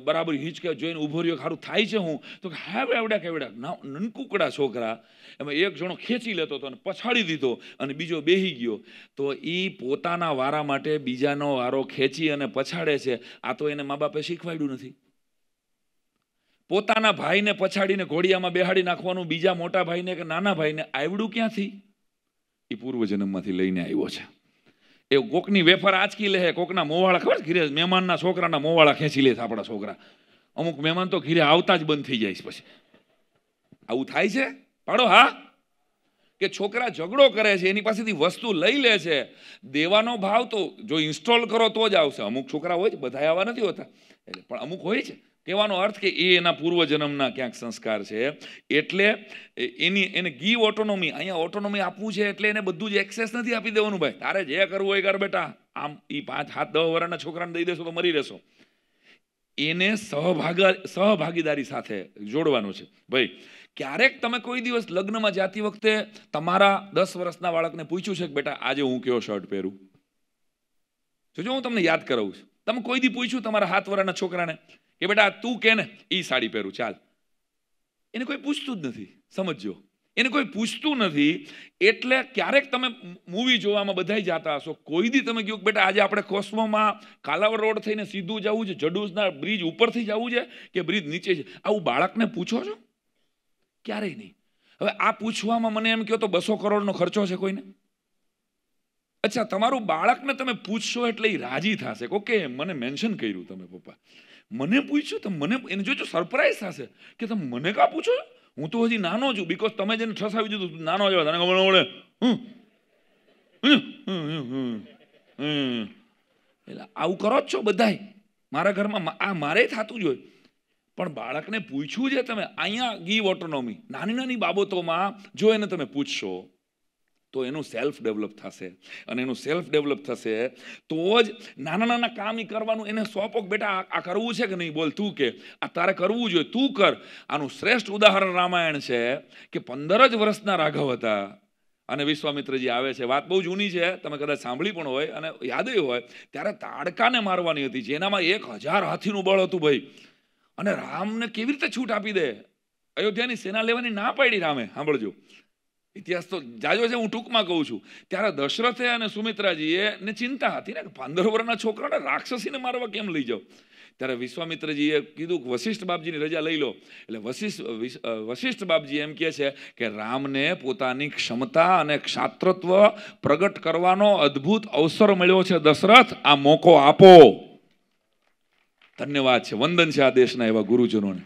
બરાબર હિંચકા જોઈને ઊભો રહ્યો ખારું થાય છે હું તો હા કેવડ્યા ના નનકુકડા છોકરા એમાં એક જણો ખેંચી લેતો હતો અને પછાડી દીધો અને બીજો બેહી ગયો તો એ પોતાના વારા માટે બીજાનો વારો ખેંચી અને પછાડે છે આ તો એને મા બાપે શીખવાડ્યું નથી પોતાના ભાઈને પછાડીને ઘોડિયામાં બેહાડી નાખવાનું બીજા મોટા ભાઈને કે નાના ભાઈને આવડું ક્યાંથી એ પૂર્વજન્મમાંથી લઈને આવ્યો છે એ કોકની વેફર આંચકી લે કોકના મોવાળા ખબર ઘીરે મહેમાનના છોકરાના મોવાળા ખેંચી લે છે આપણા છોકરા અમુક મહેમાન તો ઘીરે આવતા જ બંધ થઈ જાય છે પછી આવું થાય છે પાડો હા કે છોકરા ઝઘડો કરે છે એની પાસેથી વસ્તુ લઈ લે છે દેવાનો ભાવ તો જો ઇન્સ્ટોલ કરો તો જ આવશે અમુક છોકરા હોય છે બધા આવા નથી હોતા એટલે પણ અમુક હોય છે કહેવાનો અર્થ કે એ એના પૂર્વજન્મના ક્યાંક સંસ્કાર છે એટલે એની એને ગી ઓટોનોમી અહીંયા ઓટોનોમી આપવું છે એટલે એને બધું જ એક્સેસ નથી આપી દેવાનું ભાઈ તારે જે કરવું એ કર બેટા આમ એ પાંચ હાથ દહ વર્ષના છોકરાને દઈ દેશો તો મરી રહેશો એને સહભાગ સહભાગીદારી સાથે જોડવાનું છે ભાઈ ક્યારેક તમે કોઈ દિવસ લગ્નમાં જાતી વખતે તમારા દસ વર્ષના બાળકને પૂછ્યું છે કે બેટા આજે હું કેવો શર્ટ પહેરું જોજો હું તમને યાદ કરાવું છું તમે કોઈ દી પૂછ્યું તમારા હાથ વર્ષના છોકરાને કે બેટા તું કે ને એ સાડી પહેરું ચાલ એને કોઈ પૂછતું જ નથી સમજજો એને કોઈ પૂછતું નથી એટલે ક્યારેક તમે મૂવી જોવામાં બધાય જતા હશો કોઈ દી તમે કહ્યું બેટા આજે આપણે કોસ્મોમાં કાલાવર રોડ થઈને સીધું જવું છે જડુસના બ્રિજ ઉપરથી જવું છે કે બ્રિજ નીચે છે આવું બાળકને પૂછો છો ક્યારેય નહીં હવે આ પૂછવામાં મને એમ કહો તો બસો કરોડનો ખર્ચો છે કોઈને અચ્છા તમારું બાળકને તમે પૂછશો એટલે એ રાજી થશે ઓકે મને મેન્શન કર્યું તમે પપ્પા મને પૂછ્યું તો મને એને જોજો સરપ્રાઈઝ થશે કે તમે મને કાં પૂછો હું તો હજી નાનો છું બિકોઝ તમે જેને ઠસાવી દીધું નાનો જવા તને ખબર વળે એટલે આવું કરો જ છો બધાય મારા ઘરમાં આ મારે થતું જ હોય પણ બાળકને પૂછ્યું છે તમે અહીંયા ગી ઓટોનોમી નાની નાની બાબતોમાં જો એને તમે પૂછશો તો એનું સેલ્ફ ડેવલપ થશે અને એનું સેલ્ફ ડેવલપ થશે તો જ નાના નાના કામ એ કરવાનું એને સોંપોક બેટા આ કરવું છે કે નહીં બોલ તું કે આ તારે કરવું જોઈએ તું કર આનું શ્રેષ્ઠ ઉદાહરણ રામાયણ છે કે પંદર જ વર્ષના રાઘવ હતા અને વિશ્વામિત્રજી આવે છે વાત બહુ જૂની છે તમે કદાચ સાંભળી પણ હોય અને યાદય હોય ત્યારે તાડકાને મારવાની હતી જેનામાં એક હજાર હાથીનું બળ હતું ભાઈ અને રામને કેવી રીતે છૂટ આપી દે અયોધ્યાની સેના લેવાની ના પાડી રામે સાંભળજો ઇતિહાસ તો જાજો છે હું ટૂંકમાં કહું છું ત્યારે દશરથે અને સુમિત્રાજીએ ને ચિંતા હતી ને પંદર વર્ષના છોકરાને રાક્ષસીને મારવા કેમ લઈ જાઓ ત્યારે વિશ્વામિત્રજીએ કીધું કે વશિષ્ઠ બાપજીની રજા લઈ લો એટલે વશિષ્ઠ વશિષ્ઠ બાપજી એમ કહે છે કે રામને પોતાની ક્ષમતા અને ક્ષાત્રત્વ પ્રગટ કરવાનો અદ્ભુત અવસર મળ્યો છે દશરથ આ મોકો આપો ધન્યવાદ છે વંદન છે આ દેશના એવા ગુરુજનોને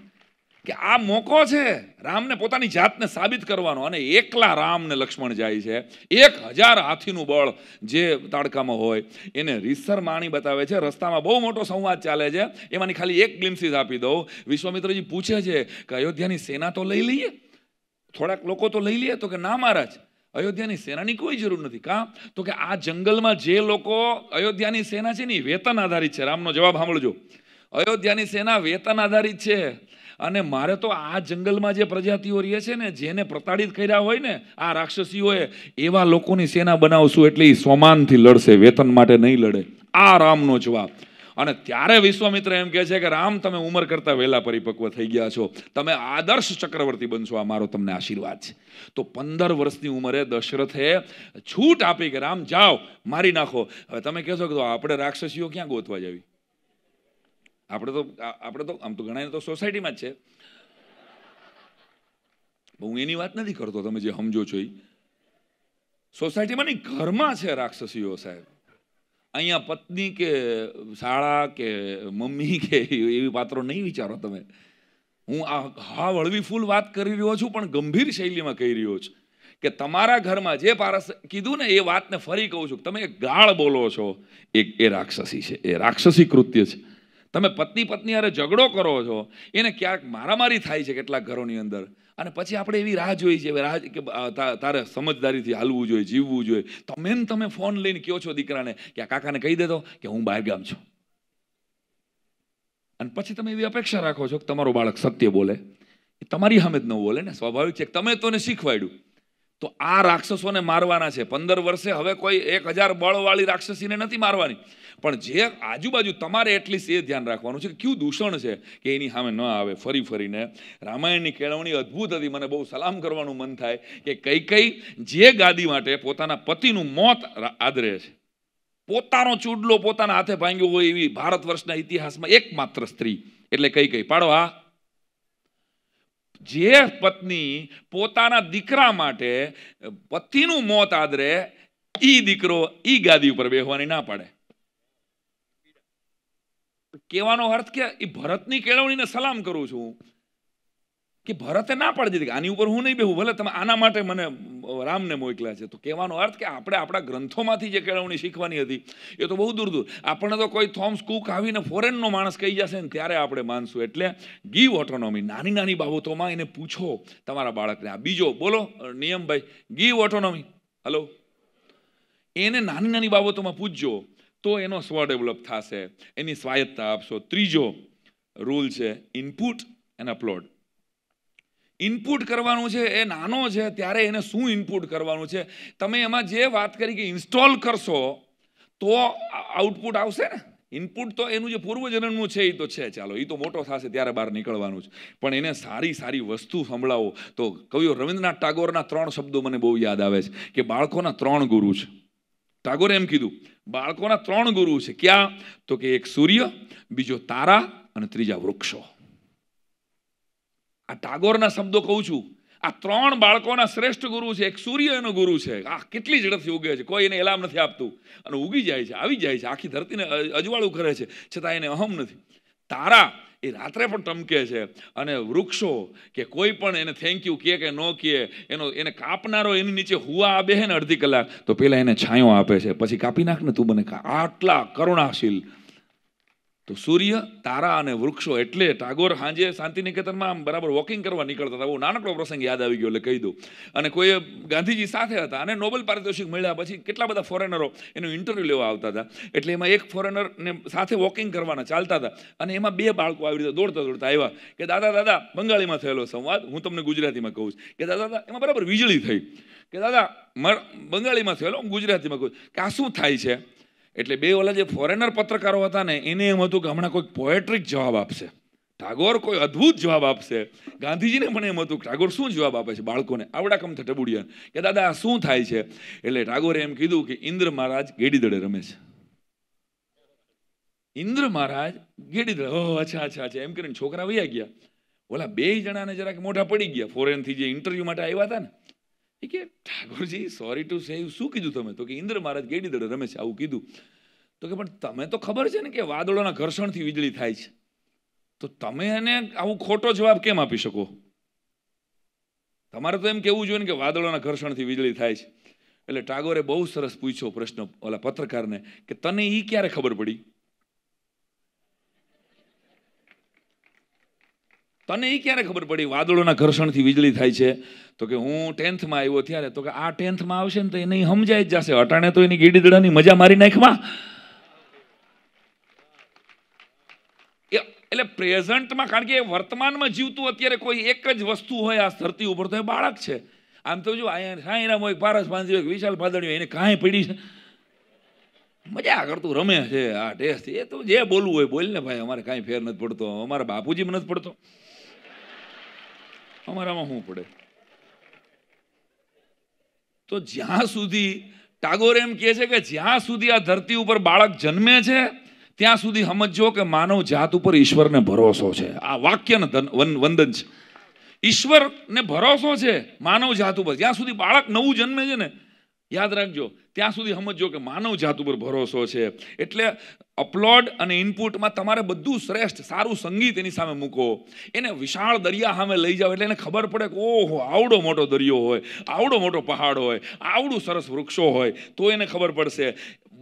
કે આ મોકો છે રામને પોતાની જાતને સાબિત કરવાનો અને એકલા રામને લક્ષ્મણ જાય છે એક હજાર હાથીનું બળ જે તાડકામાં હોય એને રીસર માણી બતાવે છે રસ્તામાં બહુ મોટો સંવાદ ચાલે છે એમાંની ખાલી એક ગ્લિમ્સીસ આપી દઉં વિશ્વામિત્રજી પૂછે છે કે અયોધ્યાની સેના તો લઈ લઈએ થોડાક લોકો તો લઈ લઈએ તો કે ના મહારાજ અયોધ્યાની સેનાની કોઈ જરૂર નથી કાં તો કે આ જંગલમાં જે લોકો અયોધ્યાની સેના છે ને વેતન આધારિત છે રામનો જવાબ સાંભળજો અયોધ્યાની સેના વેતન આધારિત છે અને મારે તો આ જંગલમાં જે પ્રજાતિઓ રહે છે ને જેને પ્રતાડિત કર્યા હોય ને આ રાક્ષસીઓએ એવા લોકોની સેના બનાવશું એટલે એ સોમાનથી લડશે વેતન માટે નહીં લડે આ રામનો જવાબ અને ત્યારે વિશ્વામિત્ર એમ કહે છે કે રામ તમે ઉંમર કરતાં વહેલા પરિપક્વ થઈ ગયા છો તમે આદર્શ ચક્રવર્તી બનશો આ મારો તમને આશીર્વાદ છે તો પંદર વર્ષની ઉંમરે દશરથે છૂટ આપી કે રામ જાઓ મારી નાખો હવે તમે કહેશો કે આપણે રાક્ષસીઓ ક્યાં ગોતવા જાવી આપણે તો આપણે તો આમ તો ઘણા તો સોસાયટીમાં જ છે હું એની વાત નથી કરતો તમે જે સમજો છો એ સોસાયટીમાં નહીં ઘરમાં છે રાક્ષસીઓ સાહેબ અહીંયા પત્ની કે શાળા કે મમ્મી કે એવી પાત્રો નહીં વિચારો તમે હું આ હા વળવી ફૂલ વાત કરી રહ્યો છું પણ ગંભીર શૈલીમાં કહી રહ્યો છું કે તમારા ઘરમાં જે પારસ કીધું ને એ વાતને ફરી કહું છું તમે ગાળ બોલો છો એ એ રાક્ષસી છે એ રાક્ષસી કૃત્ય છે તમે પત્ની પત્ની અરે ઝઘડો કરો છો એને ક્યાંક મારામારી થાય છે કેટલાક ઘરોની અંદર અને પછી આપણે એવી રાહ જોઈ છે રાહ કે તારે સમજદારીથી હાલવું જોઈએ જીવવું જોઈએ તમે તમે ફોન લઈને કહો છો દીકરાને કે આ કાકાને કહી દેતો કે હું બહાર ગામ છું અને પછી તમે એવી અપેક્ષા રાખો છો કે તમારો બાળક સત્ય બોલે એ તમારી સામે જ ન બોલે ને સ્વાભાવિક છે તમે તોને શીખવાડ્યું તો આ રાક્ષસોને મારવાના છે પંદર વર્ષે હવે કોઈ એક હજાર બળવાળી રાક્ષસીને નથી મારવાની પણ જે આજુબાજુ તમારે એટલીસ્ટ એ ધ્યાન રાખવાનું છે કે કયું દૂષણ છે કે એની સામે ન આવે ફરી ફરીને રામાયણની કેળવણી અદ્ભુત હતી મને બહુ સલામ કરવાનું મન થાય કે કઈ કઈ જે ગાદી માટે પોતાના પતિનું મોત આદરે છે પોતાનો ચૂડલો પોતાના હાથે ભાંગ્યો હોય એવી ભારત વર્ષના ઇતિહાસમાં એકમાત્ર સ્ત્રી એટલે કઈ કઈ પાડો આ જે પત્ની પોતાના દીકરા માટે પતિનું મોત આદરે ઈ દીકરો ઈ ગાદી ઉપર બેહવાની ના પાડે કહેવાનો અર્થ કે એ ભરતની કેળવણીને સલામ કરું છું કે ભરતે ના પાડી દીધી આની ઉપર હું નહીં બેહું ભલે તમે આના માટે મને રામને મોકલ્યા છે તો કહેવાનો અર્થ કે આપણે આપણા ગ્રંથોમાંથી જે કેળવણી શીખવાની હતી એ તો બહુ દૂર દૂર આપણને તો કોઈ થોમ્સ કુક આવીને ફોરેનનો માણસ કહી જશે ને ત્યારે આપણે માનશું એટલે ગીવ ઓટોનોમી નાની નાની બાબતોમાં એને પૂછો તમારા બાળકને આ બીજો બોલો નિયમભાઈ ગીવ ઓટોનોમી હલો એને નાની નાની બાબતોમાં પૂછજો તો એનો સ્વ ડેવલપ થશે એની સ્વાયત્તતા આપશો ત્રીજો રૂલ છે ઇનપુટ એન્ડ અપલોડ ઇનપુટ કરવાનું છે એ નાનો છે ત્યારે એને શું ઇનપુટ કરવાનું છે તમે એમાં જે વાત કરી કે ઇન્સ્ટોલ કરશો તો આઉટપુટ આવશે ને ઇનપુટ તો એનું જે પૂર્વજનનું છે એ તો છે ચાલો એ તો મોટો થશે ત્યારે બહાર નીકળવાનું છે પણ એને સારી સારી વસ્તુ સંભળાવો તો કવિઓ રવિન્દ્રનાથ ટાગોરના ત્રણ શબ્દો મને બહુ યાદ આવે છે કે બાળકોના ત્રણ ગુરુ છે ટાગોરે એમ કીધું બાળકોના ત્રણ ગુરુ છે ક્યાં તો કે એક સૂર્ય બીજો તારા અને ત્રીજા વૃક્ષો આ ટાગોરના શબ્દો કહું છું આ ત્રણ બાળકોના શ્રેષ્ઠ ગુરુ છે એક સૂર્ય એનો ગુરુ છે આ કેટલી ઝડપથી ઉગે છે કોઈ એને એલામ નથી આપતું અને ઉગી જાય છે આવી જાય છે આખી ધરતીને અજવાળું કરે છે છતાં એને અહમ નથી તારા એ રાત્રે પણ ટમકે છે અને વૃક્ષો કે કોઈ પણ એને થેન્ક યુ કહે કે ન કહે એનો એને કાપનારો એની નીચે હુવા આબે છે ને અડધી કલાક તો પહેલાં એને છાંયો આપે છે પછી કાપી નાખને તું બને આટલા કરુણાશીલ તો સૂર્ય તારા અને વૃક્ષો એટલે ટાગોર સાંજે શાંતિનિકેતનમાં આમ બરાબર વોકિંગ કરવા નીકળતા હતા બહુ નાનકડો પ્રસંગ યાદ આવી ગયો એટલે કહી દઉં અને કોઈએ ગાંધીજી સાથે હતા અને નોબલ પારિતોષિક મળ્યા પછી કેટલા બધા ફોરેનરો એનું ઇન્ટરવ્યૂ લેવા આવતા હતા એટલે એમાં એક ફોરેનરને સાથે વોકિંગ કરવાના ચાલતા હતા અને એમાં બે બાળકો આવી રીતે દોડતા દોડતા આવ્યા કે દાદા દાદા બંગાળીમાં થયેલો સંવાદ હું તમને ગુજરાતીમાં કહું છું કે દાદા દાદા એમાં બરાબર વીજળી થઈ કે દાદા બંગાળીમાં થયેલો હું ગુજરાતીમાં કહું કે આ શું થાય છે એટલે બે ઓલા જે ફોરેનર પત્રકારો હતા ને એને એમ હતું કે હમણાં કોઈક પોએટ્રિક જવાબ આપશે ટાગોર કોઈ અદ્ભુત જવાબ આપશે ગાંધીજીને પણ એમ હતું કે ટાગોર શું જવાબ આપે છે બાળકોને આવડા કમ થટબુડિયા કે દાદા આ શું થાય છે એટલે ટાગોરે એમ કીધું કે ઇન્દ્ર મહારાજ ગેડી રમે છે ઇન્દ્ર મહારાજ ગેડી દળે અચ્છા અચ્છા અચ્છા એમ કરીને છોકરા વૈયા ગયા ઓલા બે જણાને જરાક મોટા પડી ગયા ફોરેનથી જે ઇન્ટરવ્યૂ માટે આવ્યા હતા ને કે ઠાકોરજી સોરી ટુ સે શું કીધું તમે તો કે ઇન્દ્ર મહારાજ ગેડી દડે રમે આવું કીધું તો કે પણ તમે તો ખબર છે ને કે વાદળોના ઘર્ષણથી વીજળી થાય છે તો તમે એને આવું ખોટો જવાબ કેમ આપી શકો તમારે તો એમ કહેવું જોઈએ ને કે વાદળોના ઘર્ષણથી વીજળી થાય છે એટલે ટાગોરે બહુ સરસ પૂછ્યો પ્રશ્ન ઓલા પત્રકારને કે તને એ ક્યારે ખબર પડી તને એ ક્યારે ખબર પડી વાદળોના ઘર્ષણથી વીજળી થાય છે તો કે હું ટેન્થમાં આવ્યો ત્યારે તો કે આ ટેન્થમાં આવશે ને તો એ નહીં સમજાય જ જશે અટાણે તો એની ગીડીદડાની મજા મારી નાખવા એટલે પ્રેઝન્ટમાં કારણ કે એ વર્તમાનમાં જીવતું અત્યારે કોઈ એક જ વસ્તુ હોય આ ધરતી ઉપર તો એ બાળક છે આમ તો જો અહીંયા સાંઈરામ હોય પારસ પાંજી હોય વિશાલ ભાદડી હોય એને કાંઈ પડી છે મજા કરતું રમે છે આ ટેસ્ટ એ તો જે બોલવું હોય બોલ ને ભાઈ અમારે કાંઈ ફેર નથી પડતો અમારા બાપુજી નથી પડતો અમારામાં શું પડે તો જ્યાં સુધી ટાગોર એમ કહે છે કે જ્યાં સુધી આ ધરતી ઉપર બાળક જન્મે છે ત્યાં સુધી સમજો કે માનવ જાત ઉપર ઈશ્વરને ભરોસો છે આ વાક્યને વંદન છે ઈશ્વરને ભરોસો છે માનવ જાત ઉપર જ્યાં સુધી બાળક નવું જન્મે છે ને યાદ રાખજો ત્યાં સુધી સમજો કે માનવ જાત ઉપર ભરોસો છે એટલે અપલોડ અને ઇનપુટમાં તમારે બધું શ્રેષ્ઠ સારું સંગીત એની સામે મૂકો એને વિશાળ દરિયા સામે લઈ જાઓ એટલે એને ખબર પડે કે ઓહો આવડો મોટો દરિયો હોય આવડો મોટો પહાડ હોય આવડું સરસ વૃક્ષો હોય તો એને ખબર પડશે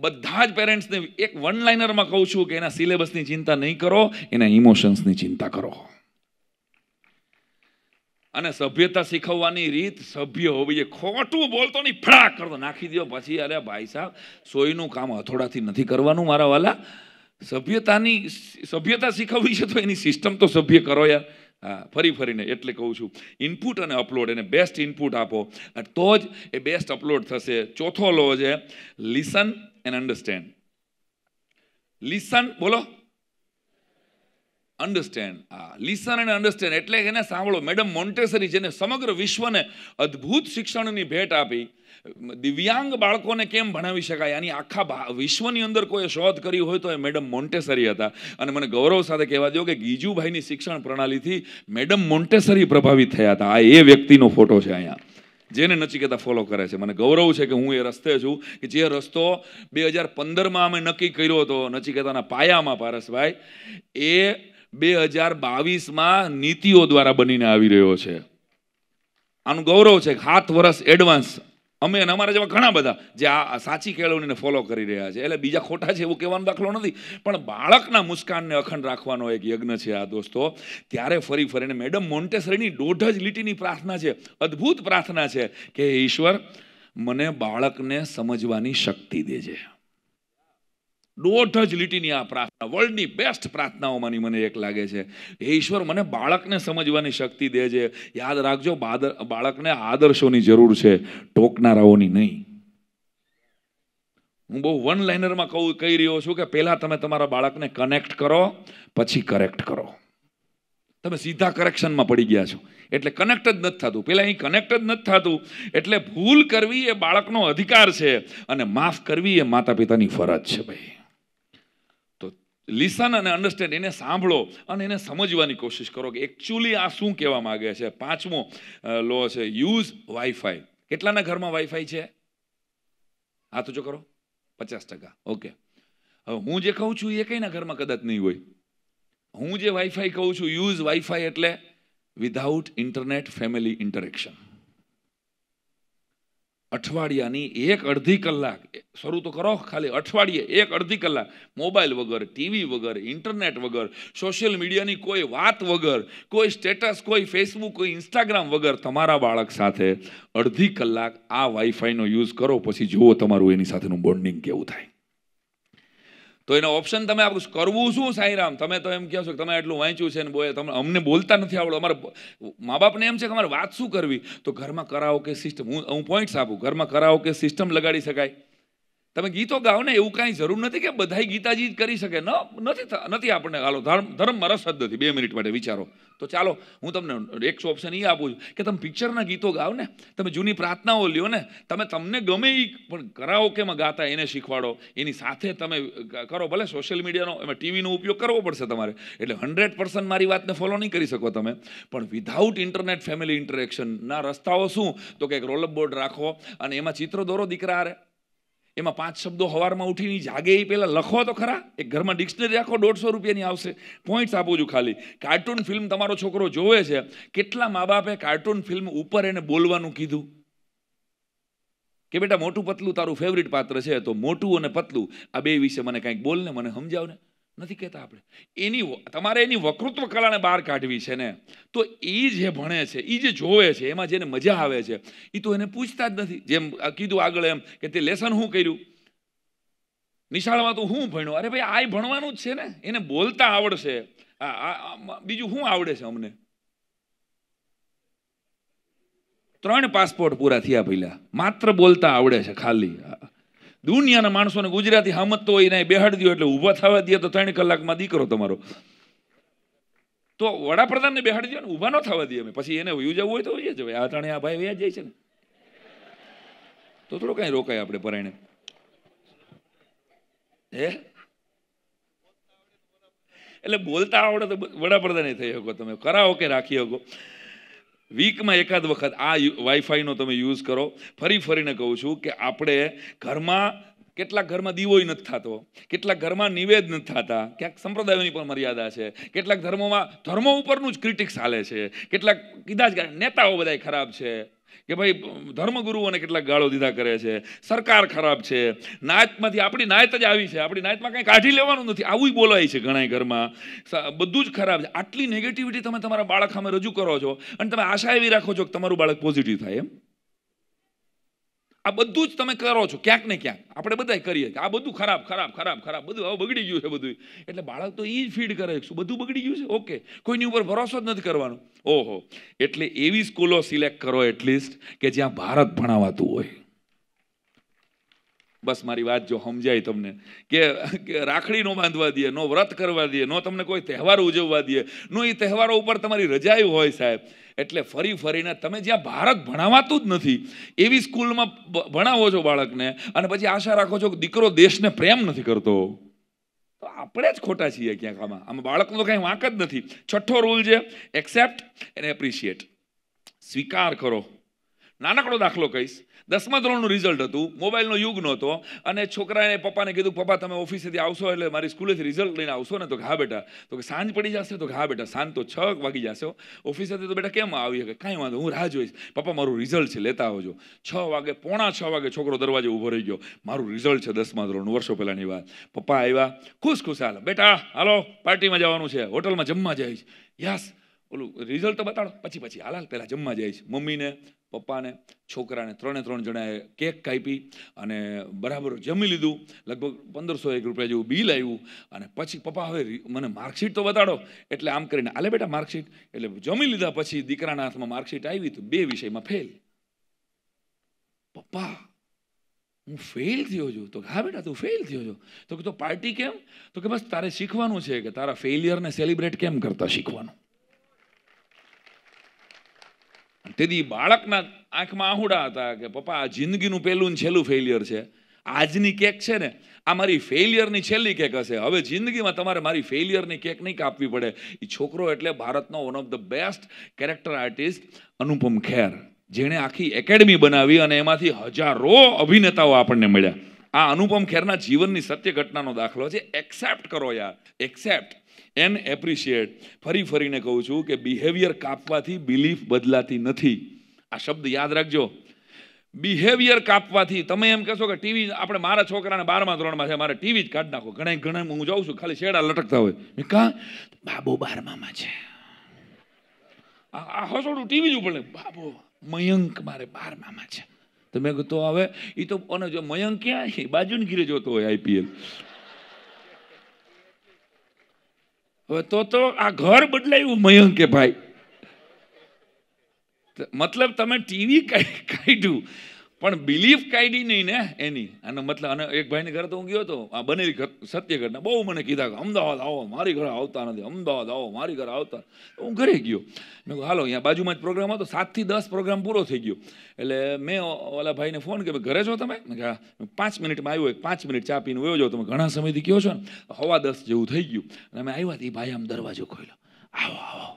બધા જ પેરેન્ટ્સને એક વન લાઇનરમાં કહું છું કે એના સિલેબસની ચિંતા નહીં કરો એના ઇમોશન્સની ચિંતા કરો અને સભ્યતા શીખવવાની રીત સભ્ય હોવી જોઈએ ખોટું બોલતો નહીં ફળાક કરતો નાખી દો પછી અરે ભાઈ સાહેબ સોયનું કામ હથોડાથી નથી કરવાનું મારા વાલા સભ્યતાની સભ્યતા શીખવવી છે તો એની સિસ્ટમ તો સભ્ય કરો યાર હા ફરી ફરીને એટલે કહું છું ઇનપુટ અને અપલોડ એને બેસ્ટ ઇનપુટ આપો તો જ એ બેસ્ટ અપલોડ થશે ચોથો લો છે લિસન એન્ડ અન્ડરસ્ટેન્ડ લિસન બોલો અન્ડરસ્ટેન્ડ આ લિસન એન્ડ અન્ડરસ્ટેન્ડ એટલે એને સાંભળો મેડમ મોન્ટેસરી જેને સમગ્ર વિશ્વને અદ્ભુત શિક્ષણની ભેટ આપી દિવ્યાંગ બાળકોને કેમ ભણાવી શકાય આની આખા વિશ્વની અંદર કોઈ શોધ કરી હોય તો એ મેડમ મોન્ટેસરી હતા અને મને ગૌરવ સાથે કહેવા દો કે ગીજુભાઈની શિક્ષણ પ્રણાલીથી મેડમ મોન્ટેસરી પ્રભાવિત થયા હતા આ એ વ્યક્તિનો ફોટો છે અહીંયા જેને નચિકેતા ફોલો કરે છે મને ગૌરવ છે કે હું એ રસ્તે છું કે જે રસ્તો બે હજાર પંદરમાં અમે નક્કી કર્યો હતો નચિકેતાના પાયામાં પારસભાઈ એ બે હજાર બાવીસમાં નીતિઓ દ્વારા બનીને આવી રહ્યો છે આનું ગૌરવ છે સાત વર્ષ એડવાન્સ અમે અને અમારા જેવા ઘણા બધા જે આ સાચી કેળવણીને ફોલો કરી રહ્યા છે એટલે બીજા ખોટા છે એવું કહેવાનો દાખલો નથી પણ બાળકના મુસ્કાનને અખંડ રાખવાનો એક યજ્ઞ છે આ દોસ્તો ત્યારે ફરી ફરીને મેડમ મોન્ટેસરીની દોઢ જ લીટીની પ્રાર્થના છે અદ્ભુત પ્રાર્થના છે કે ઈશ્વર મને બાળકને સમજવાની શક્તિ દેજે દોઢ જ લીટીની આ પ્રાર્થના વર્લ્ડની બેસ્ટ પ્રાર્થનાઓમાંની મને એક લાગે છે હે ઈશ્વર મને બાળકને સમજવાની શક્તિ દે છે યાદ રાખજો બાળકને આદર્શોની જરૂર છે ટોકનારાઓની નહીં હું બહુ વન લાઇનરમાં કહું કહી રહ્યો છું કે પહેલાં તમે તમારા બાળકને કનેક્ટ કરો પછી કરેક્ટ કરો તમે સીધા કરેક્શનમાં પડી ગયા છો એટલે કનેક્ટ જ નથી થતું પહેલાં અહીં કનેક્ટ જ નથી થતું એટલે ભૂલ કરવી એ બાળકનો અધિકાર છે અને માફ કરવી એ માતા પિતાની ફરજ છે ભાઈ લિસન અને અન્ડરસ્ટેન્ડ એને સાંભળો અને એને સમજવાની કોશિશ કરો કે એકચ્યુઅલી આ શું કહેવા માગે છે પાંચમો લો છે યુઝ વાઈફાઈ કેટલાના ઘરમાં વાઈફાઈ છે હાથ ઊંચો કરો પચાસ ટકા ઓકે હવે હું જે કહું છું એ કંઈના ઘરમાં કદાચ નહીં હોય હું જે વાઈફાઈ કહું છું યુઝ વાઈફાઈ એટલે વિધાઉટ ઇન્ટરનેટ ફેમિલી ઇન્ટરેક્શન અઠવાડિયાની એક અડધી કલાક શરૂ તો કરો ખાલી અઠવાડિયે એક અડધી કલાક મોબાઈલ વગર ટીવી વગર ઇન્ટરનેટ વગર સોશિયલ મીડિયાની કોઈ વાત વગર કોઈ સ્ટેટસ કોઈ ફેસબુક કોઈ ઇન્સ્ટાગ્રામ વગર તમારા બાળક સાથે અડધી કલાક આ વાઈફાઈનો યુઝ કરો પછી જુઓ તમારું એની સાથેનું બોન્ડિંગ કેવું થાય તો એનો ઓપ્શન તમે આપણું કરવું શું સાંઈરામ તમે તો એમ કહો છો કે તમે એટલું વાંચ્યું છે ને બોય તમે અમને બોલતા નથી આવડો અમારે મા બાપને એમ છે કે અમારે વાત શું કરવી તો ઘરમાં કરાવો કે સિસ્ટમ હું હું પોઈન્ટ્સ આપું ઘરમાં કરાવો કે સિસ્ટમ લગાડી શકાય તમે ગીતો ગાઓ ને એવું કાંઈ જરૂર નથી કે બધાય ગીતાજી જ કરી શકે ન નથી નથી આપણને હાલો ધર્મ ધર્મ રસ જ નથી બે મિનિટ માટે વિચારો તો ચાલો હું તમને એકસો ઓપ્શન એ આપું છું કે તમે પિક્ચરના ગીતો ગાઓ ને તમે જૂની પ્રાર્થનાઓ લ્યો ને તમે તમને ગમે એ પણ કરાવો કે એમાં ગાતા એને શીખવાડો એની સાથે તમે કરો ભલે સોશિયલ મીડિયાનો એમાં ટીવીનો ઉપયોગ કરવો પડશે તમારે એટલે હંડ્રેડ પર્સન્ટ મારી વાતને ફોલો નહીં કરી શકો તમે પણ વિધાઉટ ઇન્ટરનેટ ફેમિલી ઇન્ટરેક્શનના રસ્તાઓ શું તો કે એક રોલપ બોર્ડ રાખો અને એમાં ચિત્રો દોરો દીકરા આરે એમાં પાંચ શબ્દો હવારમાં ઉઠીને જાગે એ પહેલાં લખો તો ખરા એક ઘરમાં ડિક્શનરી રાખો દોઢસો રૂપિયાની આવશે પોઈન્ટ્સ આપું છું ખાલી કાર્ટૂન ફિલ્મ તમારો છોકરો જોવે છે કેટલા મા બાપે કાર્ટૂન ફિલ્મ ઉપર એને બોલવાનું કીધું કે બેટા મોટું પતલું તારું ફેવરિટ પાત્ર છે તો મોટું અને પતલું આ બે વિશે મને કંઈક બોલને મને સમજાવને નથી કહેતા આપણે એની તમારે એની વકૃત્વ કલાને બહાર કાઢવી છે ને તો એ જે ભણે છે એ જે જોવે છે એમાં જેને મજા આવે છે એ તો એને પૂછતા જ નથી જેમ કીધું આગળ એમ કે તે લેસન શું કર્યું નિશાળમાં તો હું ભણ્યો અરે ભાઈ આય ભણવાનું જ છે ને એને બોલતા આવડશે બીજું શું આવડે છે અમને ત્રણ પાસપોર્ટ પૂરા થયા પહેલા માત્ર બોલતા આવડે છે ખાલી દુનિયાના માણસોને ગુજરાતી હામતતો હોય એને બેહાડી દો એટલે ઊભા થવા દે તો ત્રણ કલાકમાં દીકરો તમારો તો વડાપ્રધાનને બેહાડી દો ને ઊભા ન થવા દઈએ અમે પછી એને વયું હોય તો વયું જવાય આ ત્રણે આ ભાઈ વ્યા જાય છે ને તો થોડું કાંઈ રોકાય આપણે પરાયણે હે એટલે બોલતા આવડે તો વડાપ્રધાન થઈ શકો તમે કરાવો કે રાખી શકો વીકમાં એકાદ વખત આ વાઈફાઈનો તમે યુઝ કરો ફરી ફરીને કહું છું કે આપણે ઘરમાં કેટલાક ઘરમાં દીવોય નથી થતો કેટલાક ઘરમાં નિવેદ નથી થતા ક્યાંક સંપ્રદાયોની પણ મર્યાદા છે કેટલાક ધર્મોમાં ધર્મો ઉપરનું જ ક્રિટિક્સ હાલે છે કેટલાક કીધા જ નેતાઓ બધા ખરાબ છે કે ભાઈ ધર્મગુરુઓને કેટલાક ગાળો દીધા કરે છે સરકાર ખરાબ છે નાયતમાંથી આપણી નાયત જ આવી છે આપણી નાયતમાં કંઈ કાઢી લેવાનું નથી આવું બોલાય છે ઘણા ઘરમાં બધું જ ખરાબ છે આટલી નેગેટિવિટી તમે તમારા બાળક સામે રજૂ કરો છો અને તમે આશા એવી રાખો છો કે તમારું બાળક પોઝિટિવ થાય એમ આ બધું જ તમે કરો છો ક્યાંક ને ક્યાંક આપણે બધા કરીએ કે આ બધું ખરાબ ખરાબ ખરાબ ખરાબ બધું હવે બગડી ગયું છે બધું એટલે બાળક તો એ જ ફીડ કરે શું બધું બગડી ગયું છે ઓકે કોઈની ઉપર ભરોસો જ નથી કરવાનો ઓહો એટલે એવી સ્કૂલો સિલેક્ટ કરો એટલીસ્ટ કે જ્યાં ભારત ભણાવાતું હોય બસ મારી વાત જો સમજાય તમને કે રાખડી નો બાંધવા દે નો વ્રત કરવા દે નો તમને કોઈ તહેવાર ઉજવવા દે નો એ તહેવારો ઉપર તમારી રજાઈ હોય સાહેબ એટલે ફરી ફરીને તમે જ્યાં ભારત ભણાવાતું જ નથી એવી સ્કૂલમાં ભણાવો છો બાળકને અને પછી આશા રાખો છો કે દીકરો દેશને પ્રેમ નથી કરતો તો આપણે જ ખોટા છીએ ક્યાંક આમાં આમાં બાળકનો તો કાંઈ વાંક જ નથી છઠ્ઠો રૂલ છે એક્સેપ્ટ એન્ડ એપ્રિશિએટ સ્વીકાર કરો નાનકડો દાખલો કહીશ દસમા ધોરણનું રિઝલ્ટ હતું મોબાઈલનો યુગ નહોતો અને છોકરાએ પપ્પાને કીધું પપ્પા તમે ઓફિસેથી આવશો એટલે મારી સ્કૂલેથી રિઝલ્ટ લઈને આવશો ને તો કે હા બેટા તો કે સાંજ પડી જશે તો કે હા બેટા સાંજ તો છ વાગી જશે ઓફિસેથી તો બેટા કેમ આવીએ કે કાંઈ વાંધો હું રાહ જોઈશ પપ્પા મારું રિઝલ્ટ છે લેતા આવજો છ વાગે પોણા છ વાગે છોકરો દરવાજે ઊભો રહી ગયો મારું રિઝલ્ટ છે દસમા ધોરણનું વર્ષો પહેલાની વાત પપ્પા આવ્યા ખુશ ખુશ હાલ બેટા હાલો પાર્ટીમાં જવાનું છે હોટલમાં જમવા જઈશ યસ ઓલું રિઝલ્ટ તો બતાડો પછી પછી હાલ પહેલાં જમવા જઈશ મમ્મીને પપ્પાને છોકરાને ત્રણે ત્રણ જણાએ કેક કાપી અને બરાબર જમી લીધું લગભગ પંદરસો એક રૂપિયા જેવું બિલ આવ્યું અને પછી પપ્પા હવે મને માર્કશીટ તો બતાડો એટલે આમ કરીને આલે બેટા માર્કશીટ એટલે જમી લીધા પછી દીકરાના હાથમાં માર્કશીટ આવી તો બે વિષયમાં ફેલ પપ્પા હું ફેલ થયો છું તો હા બેટા તું ફેલ થયો છો તો કે તો પાર્ટી કેમ તો કે બસ તારે શીખવાનું છે કે તારા ફેલિયરને સેલિબ્રેટ કેમ કરતા શીખવાનું તેથી બાળકના આંખમાં આહુડા હતા કે પપ્પા આ જિંદગીનું પહેલું ને છેલ્લું ફેલિયર છે આજની કેક છે ને આ મારી ફેલિયરની છેલ્લી કેક હશે હવે જિંદગીમાં તમારે મારી ફેલિયરની કેક નહીં કાપવી પડે એ છોકરો એટલે ભારતનો one of the best character artist Anupam Kher જેણે આખી એકેડમી બનાવી અને એમાંથી હજારો અભિનેતાઓ આપણને મળ્યા આ અનુપમ ખેરના જીવનની સત્ય ઘટનાનો દાખલો છે એક્સેપ્ટ કરો યાર એક્સેપ્ટ એન એપ્રિશિએટ ફરી ફરીને કહું છું કે બિહેવિયર કાપવાથી બિલીફ બદલાતી નથી આ શબ્દ યાદ રાખજો બિહેવિયર કાપવાથી તમે એમ કહેશો કે ટીવી આપણે મારા છોકરાને બારમા ધોરણમાં છે મારે ટીવી જ કાઢી નાખો ઘણા ઘણા હું જાઉં છું ખાલી શેડા લટકતા હોય મેં કા બાબો બારમામાં છે આ હસોડું ટીવી જ ઉપર બાબો મયંક મારે બારમામાં છે તો મેં તો હવે એ તો અને જો મયંક ક્યાં બાજુની ગીરે જોતો હોય આઈપીએલ તો તો આ ઘર બદલાયું કે ભાઈ મતલબ તમે ટીવી કાઢ્યું પણ બિલીફ કાઢી નહીં ને એની અને મતલબ અને એક ભાઈને ઘરે તો હું ગયો હતો આ બનેલી સત્ય ઘટના બહુ મને કીધા કે અમદાવાદ આવો મારી ઘરે આવતા નથી અમદાવાદ આવો મારી ઘરે આવતા હું ઘરે ગયો મેં કહું હાલો અહીંયા બાજુમાં જ પ્રોગ્રામ હતો સાતથી દસ પ્રોગ્રામ પૂરો થઈ ગયો એટલે મેં ઓલા ભાઈને ફોન કર્યો ઘરે છો તમે મેં કહ્યા પાંચ મિનિટમાં આવ્યો એક પાંચ મિનિટ ચા પીને વયો જાઓ તમે ઘણા સમયથી કહો છો ને હવા દસ જેવું થઈ ગયું અને અમે આવ્યા એ ભાઈ આમ દરવાજો ખોલ્યો આવો આવો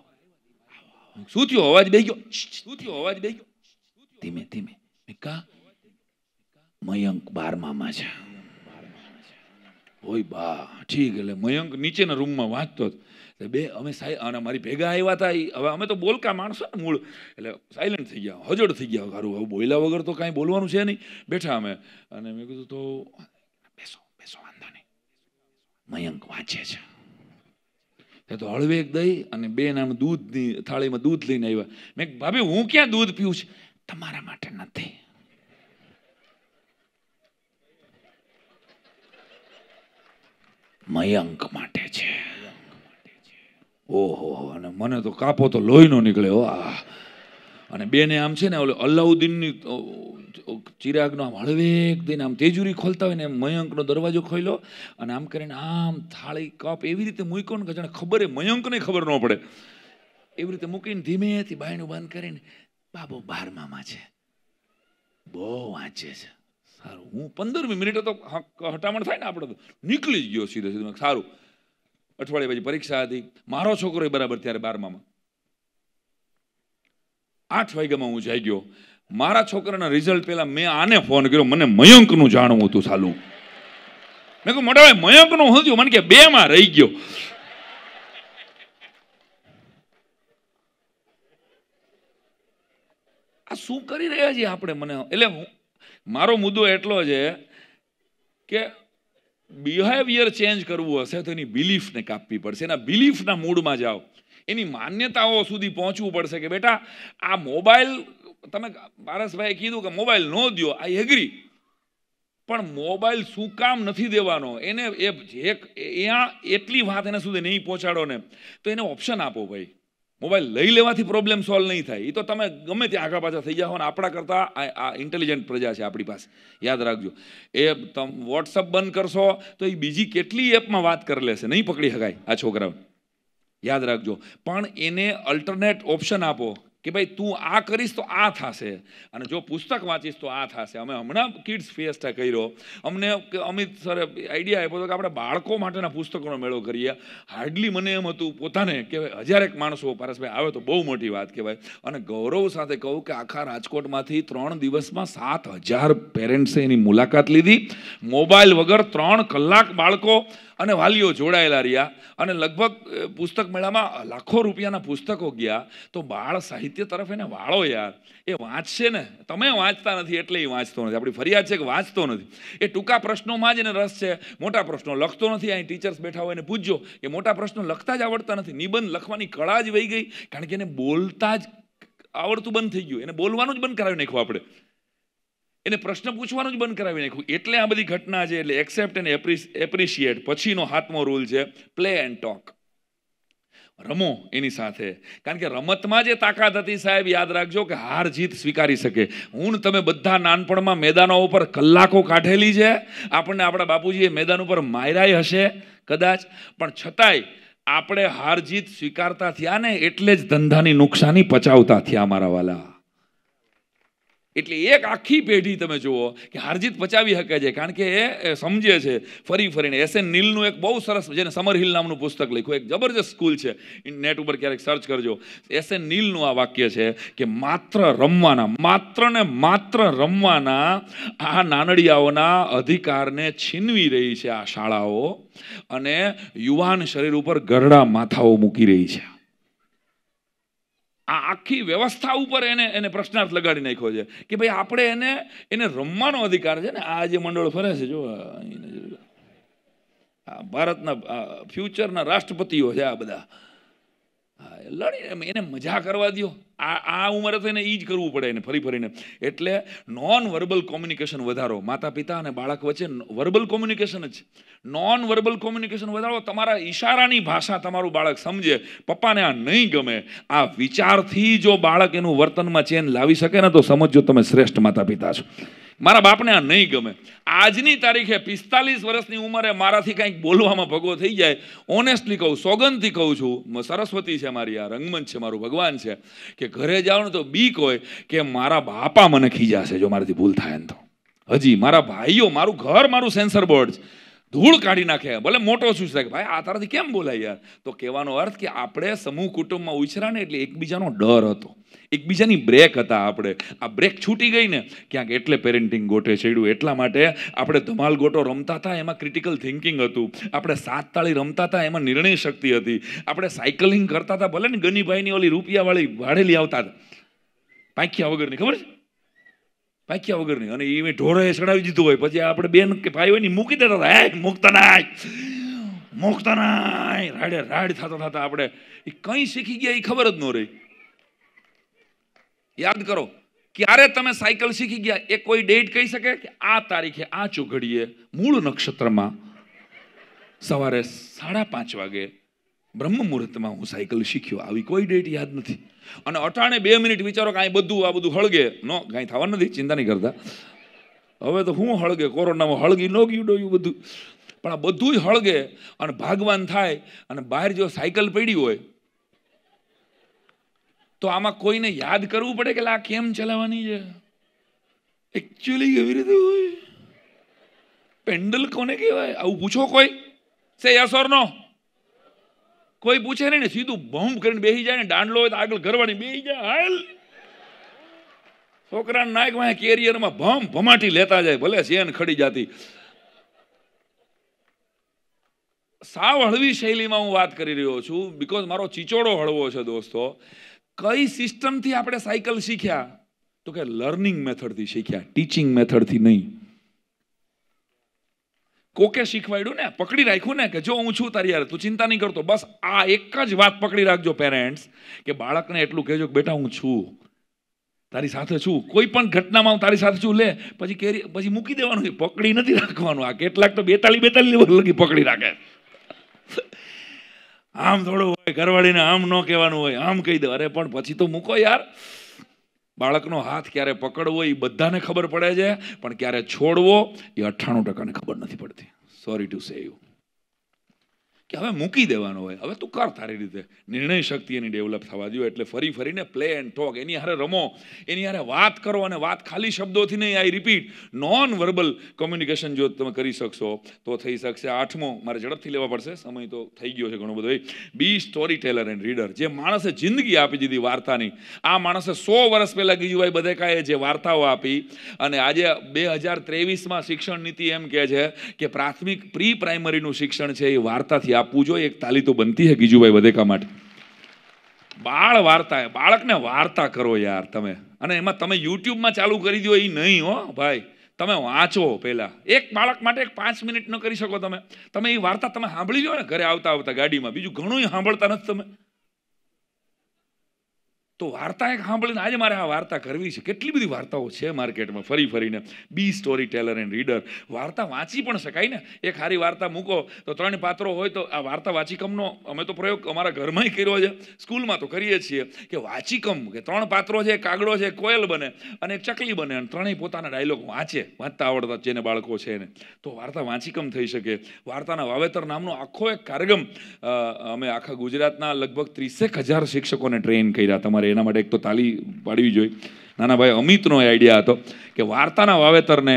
શું થયો અવાજ બે ગયો શું થયો અવાજ બે ગયો ધીમે ધીમે મેં કહા મયંક બારમામાં છે હોય બા ઠીક એટલે મયંક નીચેના રૂમમાં વાંચતો એટલે બે અમે સાઈ અને મારી ભેગા આવ્યા હતા હવે અમે તો બોલકા માણસો ને મૂળ એટલે સાયલન્ટ થઈ ગયા હજડ થઈ ગયા ખારું હવે બોલ્યા વગર તો કાંઈ બોલવાનું છે નહીં બેઠા અમે અને મેં કીધું તો બેસો બેસો વાંધો નહીં મયંક વાંચે છે એ તો હળવેક દઈ અને બે નામ દૂધની થાળીમાં દૂધ લઈને આવ્યા મેં ભાભી હું ક્યાં દૂધ પીવું છું તમારા માટે નથી મયંક માટે છે ઓહો અને મને તો કાપો તો લોહી લોહીનો નીકળ્યો આ અને બેને આમ છે ને ઓલો અલાઉદ્દીનની ચિરાગનો આમ હળવેક દઈને આમ તેજુરી ખોલતા હોય ને મયંકનો દરવાજો ખોલ્યો અને આમ કરીને આમ થાળી કપ એવી રીતે મૂક્યો ને કે જાણે ખબર એ મયંકને ખબર ન પડે એવી રીતે મૂકીને ધીમેથી બાયણું બંધ કરીને બાબો બારમામાં છે બહુ વાંચે છે સારું હું પંદરમી મિનિટે તો હટામણ થાય ને આપણે તો નીકળી જ ગયો સીધો સીધો સારું અઠવાડિયા પછી પરીક્ષા હતી મારો છોકરો બરાબર ત્યારે બારમામાં આઠ વાગ્યામાં હું જઈ ગયો મારા છોકરાના રિઝલ્ટ પહેલાં મેં આને ફોન કર્યો મને મયંકનું જાણવું હતું સાલું મેં કહ્યું મોટા ભાઈ મયંકનું શું થયું મને કે બેમાં રહી ગયો આ શું કરી રહ્યા છીએ આપણે મને એટલે હું મારો મુદ્દો એટલો છે કે બિહેવિયર ચેન્જ કરવું હશે તો એની બિલીફને કાપવી પડશે એના બિલીફના મૂડમાં જાઓ એની માન્યતાઓ સુધી પહોંચવું પડશે કે બેટા આ મોબાઈલ તમે પારસભાઈએ કીધું કે મોબાઈલ ન દો આઈ એગ્રી પણ મોબાઈલ શું કામ નથી દેવાનો એને એ જે એ એટલી વાત એને સુધી નહીં પહોંચાડો ને તો એને ઓપ્શન આપો ભાઈ મોબાઈલ લઈ લેવાથી પ્રોબ્લેમ સોલ્વ નહીં થાય એ તો તમે ગમે ત્યાં આગા પાછા થઈ જાઓ ને આપણા કરતાં આ ઇન્ટેલિજન્ટ પ્રજા છે આપણી પાસે યાદ રાખજો એ તમે વોટ્સઅપ બંધ કરશો તો એ બીજી કેટલી એપમાં વાત કરી લેશે નહીં પકડી શકાય આ છોકરાઓને યાદ રાખજો પણ એને અલ્ટરનેટ ઓપ્શન આપો કે ભાઈ તું આ કરીશ તો આ થશે અને જો પુસ્તક વાંચીશ તો આ થશે અમે હમણાં કિડ્સ ફિએસ્ટા કર્યો અમને અમિત સરે આઈડિયા આપ્યો હતો કે આપણે બાળકો માટેના પુસ્તકોનો મેળો કરીએ હાર્ડલી મને એમ હતું પોતાને કે એક માણસો પારસભાઈ આવે તો બહુ મોટી વાત કહેવાય અને ગૌરવ સાથે કહું કે આખા રાજકોટમાંથી ત્રણ દિવસમાં સાત હજાર પેરેન્ટ્સે એની મુલાકાત લીધી મોબાઈલ વગર ત્રણ કલાક બાળકો અને વાલીઓ જોડાયેલા રહ્યા અને લગભગ પુસ્તક મેળામાં લાખો રૂપિયાના પુસ્તકો ગયા તો બાળ સાહિત્ય તરફ એને વાળો યાર એ વાંચશે ને તમે વાંચતા નથી એટલે એ વાંચતો નથી આપણી ફરિયાદ છે કે વાંચતો નથી એ ટૂંકા પ્રશ્નોમાં જ એને રસ છે મોટા પ્રશ્નો લખતો નથી અહીં ટીચર્સ બેઠા હોય એને પૂછજો કે મોટા પ્રશ્નો લખતા જ આવડતા નથી નિબંધ લખવાની કળા જ વહી ગઈ કારણ કે એને બોલતા જ આવડતું બંધ થઈ ગયું એને બોલવાનું જ બંધ કરાવી નાખ્યું આપણે એને પ્રશ્ન પૂછવાનું જ બંધ કરાવી નાખ્યું એટલે આ બધી ઘટના છે એટલે એક્સેપ્ટ એન્ડ એપ્રિશિએટ પછીનો હાથમો રૂલ છે પ્લે એન્ડ ટોક રમો એની સાથે કારણ કે રમતમાં જે તાકાત હતી સાહેબ યાદ રાખજો કે હાર જીત સ્વીકારી શકે હું તમે બધા નાનપણમાં મેદાનો ઉપર કલાકો કાઢેલી છે આપણને આપણા બાપુજીએ મેદાન ઉપર માયરાય હશે કદાચ પણ છતાંય આપણે હાર જીત સ્વીકારતા થયા ને એટલે જ ધંધાની નુકસાની પચાવતા થયા અમારા વાલા એટલે એક આખી પેઢી તમે જુઓ કે હારજીત પચાવી શકે છે કારણ કે એ સમજે છે ફરી ફરીને એસ એન નીલનું એક બહુ સરસ જેને સમર હિલ નામનું પુસ્તક લખ્યું એક જબરજસ્ત સ્કૂલ છે નેટ ઉપર ક્યારેક સર્ચ કરજો એસ એન નીલનું આ વાક્ય છે કે માત્ર રમવાના માત્ર ને માત્ર રમવાના આ નાનડિયાઓના અધિકારને છીનવી રહી છે આ શાળાઓ અને યુવાન શરીર ઉપર ગરડા માથાઓ મૂકી રહી છે આ આખી વ્યવસ્થા ઉપર એને એને પ્રશ્નાર્થ લગાડી નાખ્યો છે કે ભાઈ આપણે એને એને રમવાનો અધિકાર છે ને આ જે મંડળ ફરે છે જો ભારતના ફ્યુચરના રાષ્ટ્રપતિઓ છે આ બધા લડીને એને મજા કરવા દો આ આ ઉંમરે તો એ જ કરવું પડે એને ફરી ફરીને એટલે નોન વર્બલ કોમ્યુનિકેશન વધારો માતા પિતા અને બાળક વચ્ચે વર્બલ કોમ્યુનિકેશન જ નોન વર્બલ કોમ્યુનિકેશન વધારો તમારા ઈશારાની ભાષા તમારું બાળક સમજે પપ્પાને આ નહીં ગમે આ વિચારથી જો બાળક એનું વર્તનમાં ચેન લાવી શકે ને તો સમજો તમે શ્રેષ્ઠ માતા પિતા છો મારા બાપને આ નહીં ગમે આજની તારીખે પિસ્તાલીસ વર્ષની ઉંમરે મારાથી કંઈક બોલવામાં ભગવો થઈ જાય ઓનેસ્ટલી કહું સોગંદથી કહું છું સરસ્વતી છે મારી આ રંગમંચ છે મારું ભગવાન છે કે કે ઘરે જાઉં તો બીક હોય કે મારા બાપા મને ખીજાશે જો મારાથી ભૂલ થાય ને તો હજી મારા ભાઈઓ મારું ઘર મારું સેન્સર બોર્ડ છે ધૂળ કાઢી નાખે ભલે મોટો શું છે ભાઈ આ તારાથી કેમ બોલાય યાર તો કહેવાનો અર્થ કે આપણે સમૂહ કુટુંબમાં ઉછરા ને એટલે એકબીજાનો ડર હતો એકબીજાની બ્રેક હતા આપણે આ બ્રેક છૂટી ગઈ ને ક્યાંક એટલે પેરેન્ટિંગ ગોટે ચડ્યું એટલા માટે આપણે ધમાલ ગોટો રમતા હતા એમાં ક્રિટિકલ થિંકિંગ હતું આપણે સાત તાળી રમતા હતા એમાં નિર્ણય શક્તિ હતી આપણે સાયકલિંગ કરતા હતા ભલે ને ગનીભાઈની ઓલી રૂપિયાવાળી ભાડેલી આવતા હતા પાંખ્યા વગરની ખબર છે પાક્યા વગરની અને એ ઢોરે ચડાવી દીધું હોય પછી આપણે બેન કે ભાઈ હોય ને મૂકી દેતા હતા હે મૂકતા નાય મૂકતા નાય રાડે રાડ થતા થતા આપણે એ કંઈ શીખી ગયા એ ખબર જ ન રહી યાદ કરો ક્યારે તમે સાયકલ શીખી ગયા એ કોઈ ડેટ કહી શકે કે આ તારીખે આ ચોઘડીએ મૂળ નક્ષત્રમાં સવારે સાડા પાંચ વાગે બ્રહ્મ મુહૂર્તમાં હું સાયકલ શીખ્યો આવી કોઈ ડેટ યાદ નથી અને અટાણે બે મિનિટ વિચારો કે બધું આ બધું હળગે નો કાંઈ થવાનું નથી ચિંતા નહીં કરતા હવે તો હું હળગે કોરોનામાં હળગી ન ગયું ડોયું બધું પણ આ બધું હળગે અને ભાગવાન થાય અને બહાર જો સાયકલ પડી હોય તો આમાં કોઈને યાદ કરવું પડે કે આ કેમ ચલાવવાની છે એકચ્યુઅલી કેવી રીતે હોય પેન્ડલ કોને કહેવાય આવું પૂછો કોઈ સે યસ ઓર નો કોઈ પૂછે નહીં ને સીધું ભમ કરીને બેસી જાય ને દાંડલો હોય તો આગળ ઘરવાળી બેસી જાય હાલ છોકરાના નાયક વાંહે કેરિયરમાં ભમ ભમાટી લેતા જાય ભલે શેન ખડી જાતી સાવ હળવી શૈલીમાં હું વાત કરી રહ્યો છું બિકોઝ મારો ચીચોડો હળવો છે દોસ્તો કઈ સિસ્ટમથી આપણે સાયકલ શીખ્યા તો કે લર્નિંગ મેથડથી શીખ્યા ટીચિંગ મેથડથી નહીં કોકે શીખવાડ્યું ને પકડી રાખ્યું ને કે જો હું છું તારી યાર તું ચિંતા નહીં કરતો બસ આ એક જ વાત પકડી રાખજો પેરેન્ટ્સ કે બાળકને એટલું કહેજો કે બેટા હું છું તારી સાથે છું કોઈ પણ ઘટનામાં હું તારી સાથે છું લે પછી કેરી પછી મૂકી દેવાનું પકડી નથી રાખવાનું આ કેટલાક તો બેતાલી બેતાલી લેવલ લગી પકડી રાખે આમ થોડું હોય ઘરવાળીને આમ ન કહેવાનું હોય આમ કહી દે અરે પણ પછી તો મૂકો યાર બાળકનો હાથ ક્યારે પકડવો એ બધાને ખબર પડે છે પણ ક્યારે છોડવો એ અઠ્ઠાણું ટકાને ખબર નથી પડતી સોરી ટુ સે યુ કે હવે મૂકી દેવાનો હોય હવે તું કર તારી રીતે નિર્ણય શક્તિ એની ડેવલપ થવા દો એટલે ફરી ફરીને પ્લે એન્ડ ટોક એની હારે રમો એની હારે વાત કરો અને વાત ખાલી શબ્દોથી નહીં I repeat non verbal communication જો તમે કરી શકશો તો થઈ શકશે આઠમો મારે ઝડપથી લેવા પડશે સમય તો થઈ ગયો છે ઘણો બધો be story teller and reader જે માણસે જિંદગી આપી દીધી વાર્તાની આ માણસે સો વર્ષ પહેલાં ગીજુભાઈ બધેકાએ જે વાર્તાઓ આપી અને આજે બે હજાર ત્રેવીસમાં શિક્ષણ નીતિ એમ કહે છે કે પ્રાથમિક પ્રી પ્રાઇમરીનું શિક્ષણ છે એ વાર્તાથી આપવું જોઈએ એક તાલી તો બનતી હે ગીજુભાઈ વધેકા માટે બાળ વાર્તા બાળકને વાર્તા કરો યાર તમે અને એમાં તમે યુટ્યુબમાં ચાલુ કરી દો એ નહીં હો ભાઈ તમે વાંચો પહેલાં એક બાળક માટે એક પાંચ મિનિટનો કરી શકો તમે તમે એ વાર્તા તમે સાંભળી લો ને ઘરે આવતા આવતા ગાડીમાં બીજું ઘણું સાંભળતા નથી તમે તો વાર્તા એક સાંભળીને આજે મારે આ વાર્તા કરવી છે કેટલી બધી વાર્તાઓ છે માર્કેટમાં ફરી ફરીને be story teller and reader વાર્તા વાંચી પણ શકાય ને એક સારી વાર્તા મૂકો તો ત્રણ પાત્રો હોય તો આ વાર્તા વાંચીકમનો અમે તો પ્રયોગ અમારા ઘરમાંય કર્યો છે સ્કૂલમાં તો કરીએ છીએ કે વાંચીકમ કે ત્રણ પાત્રો છે કાગડો છે કોયલ બને અને એક ચકલી બને અને ત્રણેય પોતાના ડાયલોગ વાંચે વાંચતા આવડતા જેને બાળકો છે એને તો વાર્તા વાંચીકમ થઈ શકે વાર્તાના વાવેતર નામનો આખો એક કાર્યક્રમ અમે આખા ગુજરાતના લગભગ ત્રીસેક હજાર શિક્ષકોને ટ્રેન કર્યા તમારે મારે એના માટે એક તો તાલી પાડવી જોઈએ નાના ભાઈ અમિતનો આઈડિયા હતો કે વાર્તાના વાવેતરને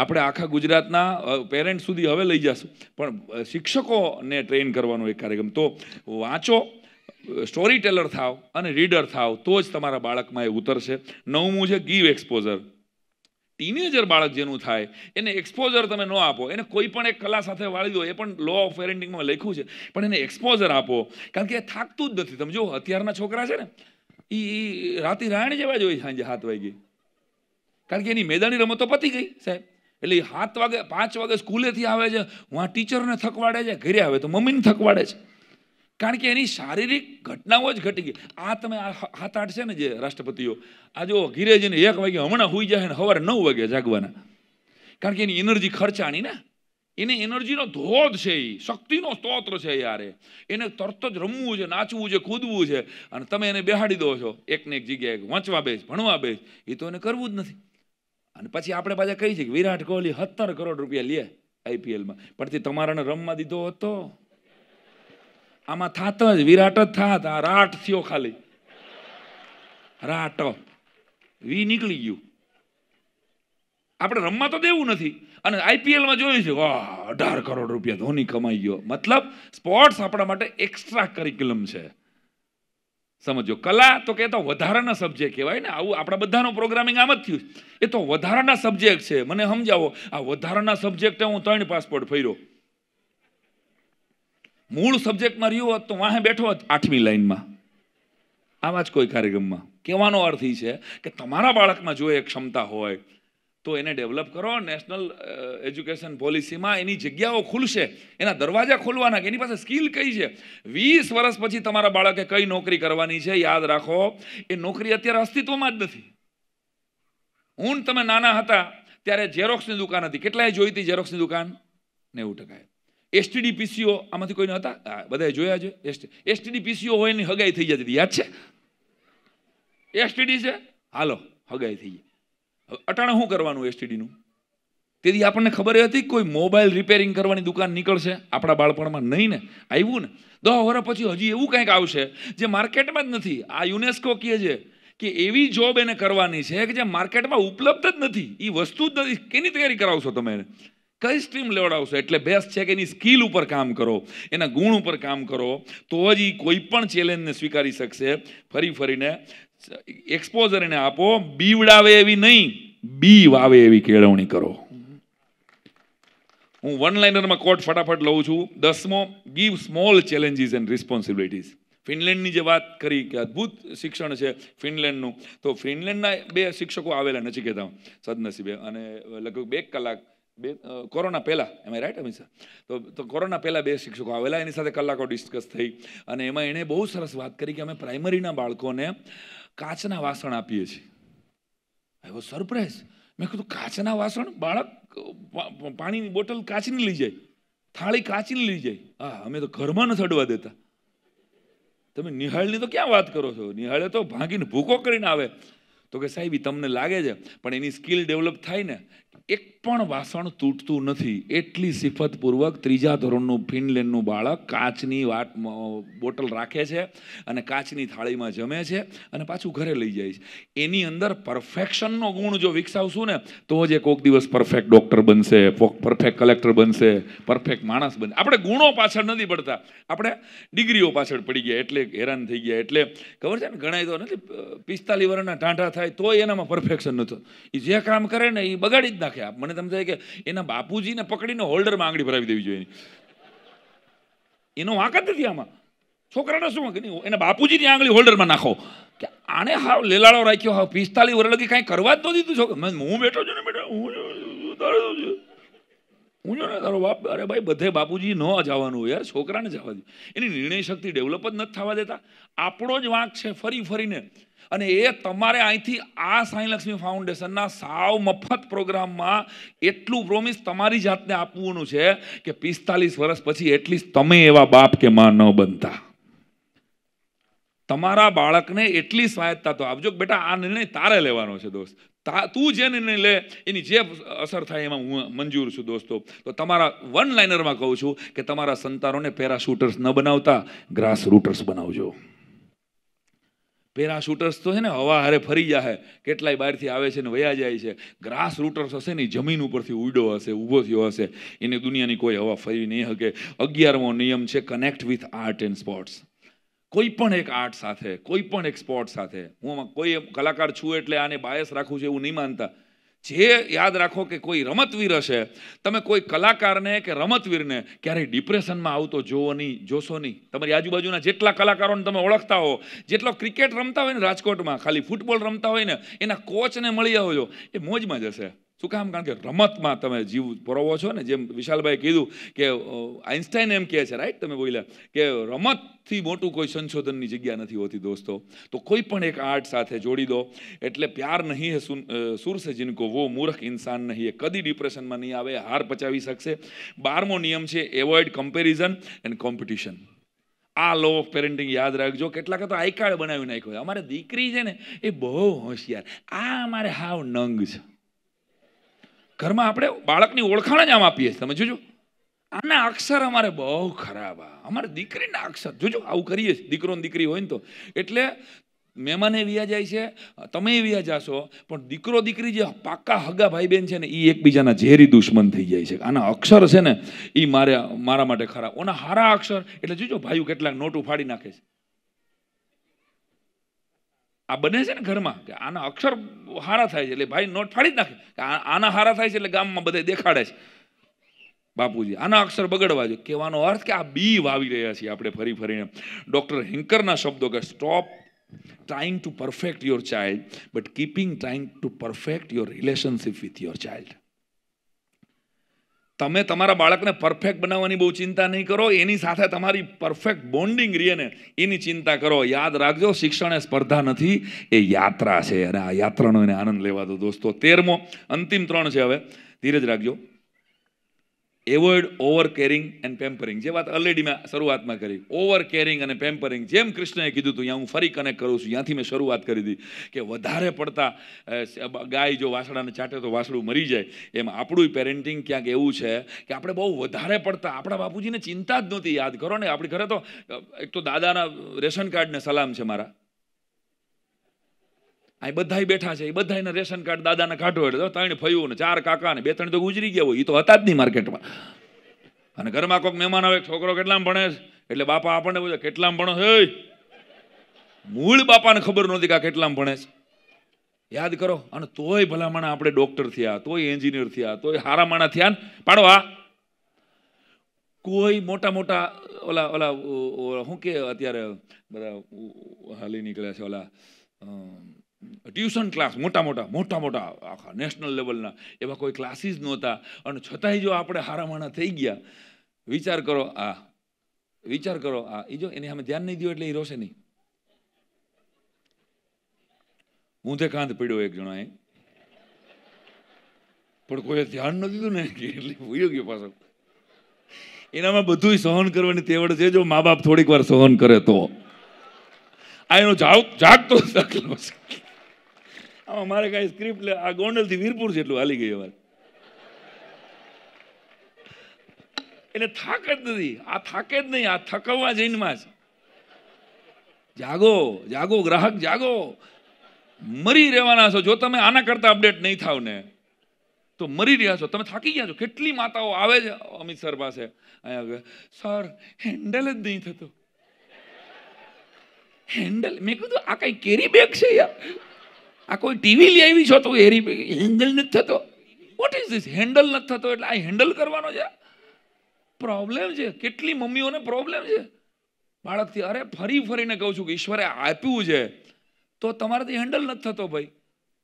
આપણે આખા ગુજરાતના પેરેન્ટ્સ સુધી હવે લઈ જશું પણ શિક્ષકોને ટ્રેન કરવાનો એક કાર્યક્રમ તો વાંચો સ્ટોરી ટેલર થાવ અને રીડર થાવ તો જ તમારા બાળકમાં એ ઉતરશે નવમું છે ગીવ એક્સપોઝર ટીનેજર બાળક જેનું થાય એને એક્સપોઝર તમે ન આપો એને કોઈ પણ એક કલા સાથે વાળી દો એ પણ લો ઓફ પેરેન્ટિંગમાં લખ્યું છે પણ એને એક્સપોઝર આપો કારણ કે એ થાકતું જ નથી તમે જો અત્યારના છોકરા છે ને એ રાતે રાણ જેવા જ હોય સાંજે સાત વાગે કારણ કે એની મેદાની રમતો પતી ગઈ સાહેબ એટલે સાત વાગે પાંચ વાગે સ્કૂલેથી આવે છે હું ટીચરને થકવાડે છે ઘરે આવે તો મમ્મીને થકવાડે છે કારણ કે એની શારીરિક ઘટનાઓ જ ઘટી ગઈ આ તમે આ હાથ આઠ છે ને જે રાષ્ટ્રપતિઓ આ જો ઘીરે એક વાગે હમણાં હોઈ જાય ને સવારે નવ વાગે જાગવાના કારણ કે એની એનર્જી ખર્ચાણી ને એની એનર્જીનો ધોધ છે એ શક્તિનો સ્તોત્ર છે યારે એને તરત જ રમવું છે નાચવું છે કૂદવું છે અને તમે એને બેહાડી દો છો એકને એક જગ્યાએ વાંચવા બેસ ભણવા બેસ એ તો એને કરવું જ નથી અને પછી આપણે પાછા કહી છે કે વિરાટ કોહલી સત્તર કરોડ રૂપિયા લે આઈપીએલમાં પણ તમારાને રમવા દીધો હતો આમાં થાત જ વિરાટ જ થાત આ રાટ થયો ખાલી રાટ વી નીકળી ગયું આપણે રમવા તો દેવું નથી અને આઈપીએલમાં જોયું છે અઢાર કરોડ રૂપિયા ધોની કમાઈ ગયો મતલબ સ્પોર્ટ્સ આપણા માટે એક્સ્ટ્રા કરિક્યુલમ છે સમજો કલા તો કે વધારાના સબ્જેક્ટ કહેવાય ને આવું આપણા બધાનો પ્રોગ્રામિંગ આમ જ થયું એ તો વધારાના સબ્જેક્ટ છે મને સમજાવો આ વધારાના સબ્જેક્ટે હું ત્રણ પાસપોર્ટ ફર્યો મૂળ સબ્જેક્ટમાં રહ્યો હોત તો વાહે બેઠો હોત આઠમી લાઈનમાં આવા જ કોઈ કાર્યક્રમમાં કહેવાનો અર્થ એ છે કે તમારા બાળકમાં જો એ ક્ષમતા હોય તો એને ડેવલપ કરો નેશનલ એજ્યુકેશન પોલિસીમાં એની જગ્યાઓ ખુલશે એના દરવાજા ખોલવાના કે એની પાસે સ્કિલ કઈ છે વીસ વર્ષ પછી તમારા બાળકે કઈ નોકરી કરવાની છે યાદ રાખો એ નોકરી અત્યારે અસ્તિત્વમાં જ નથી હું તમે નાના હતા ત્યારે ઝેરોક્સની દુકાન હતી કેટલાય જોઈ હતી ઝેરોક્સની દુકાન નેવું ટકાએ એસટીડી પીસીઓ આમાંથી કોઈને હતા બધાએ જોયા છે એસટીડી પીસીઓ હોય એની હગાઈ થઈ જતી યાદ છે એસટીડી છે હાલો હગાઈ થઈ જાય અટાણે શું કરવાનું એસટીડીનું તેથી આપણને ખબર હતી કોઈ મોબાઈલ રિપેરિંગ કરવાની દુકાન નીકળશે આપણા બાળપણમાં નહીં ને આવ્યું ને દસ વર્ષ પછી હજી એવું કંઈક આવશે જે માર્કેટમાં જ નથી આ યુનેસ્કો કહે છે કે એવી જોબ એને કરવાની છે કે જે માર્કેટમાં ઉપલબ્ધ જ નથી એ વસ્તુ જ નથી કેની તૈયારી કરાવશો તમે એને કઈ સ્ટ્રીમ લેવડાવશો એટલે બેસ્ટ છે કે એની સ્કિલ ઉપર કામ કરો એના ગુણ ઉપર કામ કરો તો જ એ કોઈ પણ ચેલેન્જને સ્વીકારી શકશે ફરી ફરીને એક્સપોઝર એને આપો બીવડાવે એવી નહીં બી વાવે એવી કેળવણી કરો હું વન લાઇનરમાં કોટ ફટાફટ લઉં છું દસમો give small challenges and responsibilities ફિનલેન્ડની જે વાત કરી કે અદ્ભુત શિક્ષણ છે ફિનલેન્ડનું તો ફિનલેન્ડના બે શિક્ષકો આવેલા નથી કહેતા સદનસીબે અને લગભગ બે કલાક બે કોરોના પહેલાં એમાં રાઈટ અમિત તો તો કોરોના પહેલાં બે શિક્ષકો આવેલા એની સાથે કલાકો ડિસ્કસ થઈ અને એમાં એણે બહુ સરસ વાત કરી કે અમે પ્રાઇમરીના બાળકોને કાચના વાસણ આપીએ છીએ આઈ વોઝ સરપ્રાઈઝ મેં કીધું કાચના વાસણ બાળક પાણીની બોટલ કાચની લઈ જાય થાળી કાચીને લઈ જાય હા અમે તો ઘરમાં નથી અડવા દેતા તમે નિહાળની તો ક્યાં વાત કરો છો નિહાળે તો ભાંગીને ભૂકો કરીને આવે તો કે સાહેબ તમને લાગે છે પણ એની સ્કિલ ડેવલપ થાય ને એક પણ વાસણ તૂટતું નથી એટલી સિફતપૂર્વક ત્રીજા ધોરણનું ફિનલેન્ડનું બાળક કાચની વાટ બોટલ રાખે છે અને કાચની થાળીમાં જમે છે અને પાછું ઘરે લઈ જાય છે એની અંદર પરફેક્શનનો ગુણ જો વિકસાવશું ને તો જ એ દિવસ પરફેક્ટ ડૉક્ટર બનશે પરફેક્ટ કલેક્ટર બનશે પરફેક્ટ માણસ બનશે આપણે ગુણો પાછળ નથી પડતા આપણે ડિગ્રીઓ પાછળ પડી ગયા એટલે હેરાન થઈ ગયા એટલે ખબર છે ને ગણાય તો નથી પિસ્તાલીસ વર્ષના ટાંઠા થાય તોય એનામાં પરફેક્શન નથી એ જે કામ કરે ને એ બગાડી જ જ નાખે આપ મને સમજાય કે એના બાપુજીને પકડીને હોલ્ડરમાં આંગળી ભરાવી દેવી જોઈએ એનો વાંક જ નથી આમાં છોકરાને શું વાંક નહીં એના બાપુજીની આંગળી હોલ્ડરમાં નાખો કે આણે હાવ લેલાડો રાખ્યો હાવ પિસ્તાલીસ વર્ષ લગી કાંઈ કરવા જ ન દીધું છોકરા હું બેઠો છું ને બેટા હું હું જો ને તારો બાપ અરે ભાઈ બધે બાપુજી ન જવાનું યાર છોકરાને જવા દે એની નિર્ણય શક્તિ ડેવલપ જ નથી થવા દેતા આપણો જ વાંક છે ફરી ફરીને અને એ તમારે અહીંથી આ સાંઈલક્ષ્મી ફાઉન્ડેશનના સાવ મફત પ્રોગ્રામમાં એટલું પ્રોમિસ તમારી જાતને આપવાનું છે કે પિસ્તાલીસ વર્ષ પછી એટલીસ્ટ તમે એવા બાપ કે માં ન બનતા તમારા બાળકને એટલી સ્વાયત્તા તો આપજો બેટા આ નિર્ણય તારે લેવાનો છે દોસ્ત તું જે નિર્ણય લે એની જે અસર થાય એમાં હું મંજૂર છું દોસ્તો તો તમારા વન લાઇનરમાં કહું છું કે તમારા સંતારોને પેરાશૂટર્સ ન બનાવતા ગ્રાસ રૂટર્સ બનાવજો પેરા શૂટર્સ તો છે ને હવા હારે ફરી જાય કેટલાય બહારથી આવે છે ને વયા જાય છે ગ્રાસ રૂટર્સ હશે ને જમીન ઉપરથી ઉડ્યો હશે ઊભો થયો હશે એને દુનિયાની કોઈ હવા ફરી નહીં શકે અગિયારમો નિયમ છે connect with art and sports કોઈ પણ એક આર્ટ સાથે કોઈ પણ એક સ્પોર્ટ સાથે હું કોઈ કલાકાર છું એટલે આને બાયસ રાખું છું એવું નહીં માનતા જે યાદ રાખો કે કોઈ રમતવીર હશે તમે કોઈ કલાકારને કે રમતવીરને ક્યારેય ડિપ્રેશનમાં આવતો જોવો નહીં જોશો નહીં તમારી આજુબાજુના જેટલા કલાકારોને તમે ઓળખતા હો જેટલો ક્રિકેટ રમતા હોય ને રાજકોટમાં ખાલી ફૂટબોલ રમતા હોય ને એના કોચને મળી આવજો એ મોજમાં જશે શું કામ કારણ કે રમતમાં તમે જીવ પરોવો છો ને જેમ વિશાલભાઈ કીધું કે આઇન્સ્ટાઈન એમ કહે છે રાઈટ તમે બોલ્યા કે રમતથી મોટું કોઈ સંશોધનની જગ્યા નથી હોતી દોસ્તો તો કોઈ પણ એક આર્ટ સાથે જોડી દો એટલે પ્યાર નહીં હે સુર સુરસ જિનકો વો મૂર્ખ ઇન્સાન નહીં એ કદી ડિપ્રેશનમાં નહીં આવે હાર પચાવી શકશે બારમો નિયમ છે એવોઇડ કમ્પેરિઝન એન્ડ કોમ્પિટિશન આ લો ઓફ પેરેન્ટિંગ યાદ રાખજો કેટલાક તો આઈકાર્ડ બનાવી નાખ્યો અમારે દીકરી છે ને એ બહુ હોશિયાર આ અમારે હાવ નંગ છે ઘરમાં આપણે બાળકની ઓળખાણ જ આમ આપીએ તમે જોજો આના અક્ષર અમારે બહુ ખરાબ આ અમારે દીકરીના અક્ષર જોજો આવું કરીએ દીકરો દીકરી હોય ને તો એટલે મહેમાને વ્યા જાય છે તમે વ્યા જાશો પણ દીકરો દીકરી જે પાકા હગા ભાઈ બહેન છે ને એ એકબીજાના ઝેરી દુશ્મન થઈ જાય છે આના અક્ષર છે ને એ મારે મારા માટે ખરાબ ઓના હારા અક્ષર એટલે જોજો ભાઈઓ કેટલાક નોટ ફાડી નાખે છે આ બને છે ને ઘરમાં કે આના અક્ષર હારા થાય છે એટલે ભાઈ નોટ ફાડી જ નાખે કે આના હારા થાય છે એટલે ગામમાં બધા દેખાડે છે બાપુજી આના અક્ષર બગડવા જોઈએ કહેવાનો અર્થ કે આ બી વાવી રહ્યા છીએ આપણે ફરી ફરીને ડૉક્ટર હેન્કરના શબ્દો કે stop trying to perfect your child but keeping trying to perfect your relationship with your child તમે તમારા બાળકને પરફેક્ટ બનાવવાની બહુ ચિંતા નહીં કરો એની સાથે તમારી પરફેક્ટ બોન્ડિંગ રહે ને એની ચિંતા કરો યાદ રાખજો શિક્ષણ એ સ્પર્ધા નથી એ યાત્રા છે અને આ યાત્રાનો એને આનંદ લેવા દો દોસ્તો તેરમો અંતિમ ત્રણ છે હવે ધીરજ રાખજો avoid over caring and pampering જે વાત ઓલરેડી મેં શરૂઆતમાં કરી ઓવર કેરિંગ અને પેમ્પરિંગ જેમ કૃષ્ણએ કીધું હતું હું ફરી કનેક્ટ કરું છું ત્યાંથી મેં શરૂઆત કરી હતી કે વધારે પડતા ગાય જો વાસડાને ચાટે તો વાસડું મરી જાય એમ આપણું પેરેન્ટિંગ ક્યાંક એવું છે કે આપણે બહુ વધારે પડતા આપણા બાપુજીને ચિંતા જ નહોતી યાદ કરો ને આપણે ઘરે તો એક તો દાદાના રેશન કાર્ડને સલામ છે મારા અહીં બધાય બેઠા છે એ બધાને રેશન કાર્ડ દાદાને કાઢો એટલે ત્રણ ફયું ને ચાર કાકા ને બે ત્રણ તો ગુજરી ગયા હોય એ તો હતા જ નહીં માર્કેટમાં અને ઘરમાં કોઈક મહેમાન આવે છોકરો કેટલામ ભણે છે એટલે બાપા આપણને બધા કેટલામ ભણો હે મૂળ બાપાને ખબર નહોતી કે આ કેટલામાં ભણે છે યાદ કરો અને તોય ભલામણ આપણે ડોક્ટર થયા તોય એન્જિનિયર થયા તોય હારા માણા થયા પાડો આ કોઈ મોટા મોટા ઓલા ઓલા શું કે અત્યારે બધા હાલી નીકળ્યા છે ઓલા ટ્યુશન ક્લાસ મોટા મોટા મોટા મોટા આખા નેશનલ લેવલના એવા કોઈ ક્લાસીસ નહોતા અને છતાંય જો આપણે હારામાણા થઈ ગયા વિચાર કરો આ વિચાર કરો આ એ જો એને અમે ધ્યાન નહીં દો એટલે એ રોશે નહીં મૂંધે કાંધ પીડ્યો એક જણાએ પણ કોઈએ ધ્યાન ન દીધું ને એટલે ભૂયો ગયો પાછો એનામાં બધું સહન કરવાની તેવડ છે જો મા બાપ થોડીક વાર સહન કરે તો આ એનો જાગ જાગતો દાખલો છે મારે કાંઈ સ્ક્રિપ્ટ લે આ ગોંડલથી વીરપુર જેટલું હાલી ગઈ અમારે એટલે થાક જ નથી આ થાકે જ નહીં આ થકવવા જૈનમાં જ જાગો જાગો ગ્રાહક જાગો મરી રહેવાના છો જો તમે આના કરતાં અપડેટ નહીં થાવ ને તો મરી રહ્યા છો તમે થાકી ગયા છો કેટલી માતાઓ આવે છે અમિત સર પાસે અહીંયા સર હેન્ડલ જ નહીં થતો હેન્ડલ મેં કીધું આ કઈ કેરી બેગ છે યાર આ કોઈ ટીવી લઈ આવી છો તો હેરી હેન્ડલ નથી થતો વોટ ઇઝ ધીસ હેન્ડલ નથી થતો એટલે આ હેન્ડલ કરવાનો છે પ્રોબ્લેમ છે કેટલી મમ્મીઓને પ્રોબ્લેમ છે બાળકથી અરે ફરી ફરીને કહું છું કે ઈશ્વરે આપ્યું છે તો તમારાથી હેન્ડલ નથી થતો ભાઈ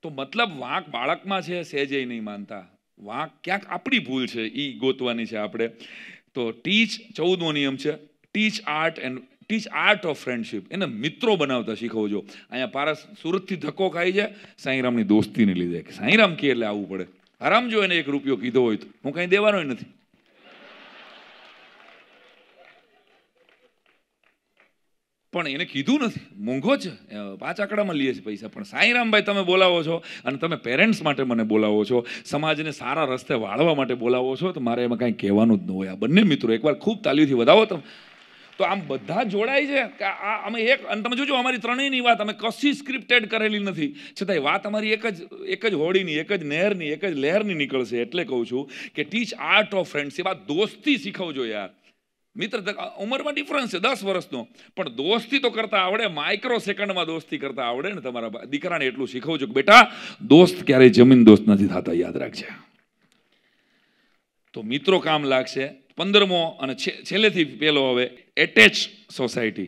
તો મતલબ વાંક બાળકમાં છે સહેજે નહીં માનતા વાંક ક્યાંક આપણી ભૂલ છે એ ગોતવાની છે આપણે તો ટીચ ચૌદમો નિયમ છે teach art and teach art of friendship એને મિત્રો બનાવતા શીખવો અહીંયા પારસ સુરતથી ધક્કો ખાઈ જાય સાંઈરામની દોસ્તીને લીધે કે સાંઈરામ કે એટલે આવવું પડે આરામ જો એને એક રૂપિયો કીધો હોય તો હું કાંઈ દેવાનો નથી પણ એને કીધું નથી મોંઘો છે પાંચ આંકડામાં લઈએ છે પૈસા પણ સાંઈરામભાઈ તમે બોલાવો છો અને તમે પેરેન્ટ્સ માટે મને બોલાવો છો સમાજને સારા રસ્તે વાળવા માટે બોલાવો છો તો મારે એમાં કાંઈ કહેવાનું જ ન હોય આ બંને મિત્રો એકવાર ખૂબ તાલીઓથી વધાવો તમે તો આમ બધા જોડાય છે કે આ અમે એક અને તમે જોજો અમારી ત્રણેયની વાત અમે કશી સ્ક્રિપ્ટેડ કરેલી નથી છતાંય વાત અમારી એક જ એક જ હોડીની એક જ નહેરની એક જ લહેરની નીકળશે એટલે કહું છું કે ટીચ આર્ટ ઓફ ફ્રેન્ડશીપ આ દોસ્તી શીખવજો યાર મિત્ર ઉંમરમાં ડિફરન્સ છે દસ વર્ષનો પણ દોસ્તી તો કરતા આવડે માઇક્રો સેકન્ડમાં દોસ્તી કરતા આવડે ને તમારા દીકરાને એટલું શીખવજો કે બેટા દોસ્ત ક્યારેય જમીન દોસ્ત નથી થતા યાદ રાખજે તો મિત્રો કામ લાગશે પંદરમો અને છેલ્લેથી પહેલો હવે એટેચ સોસાયટી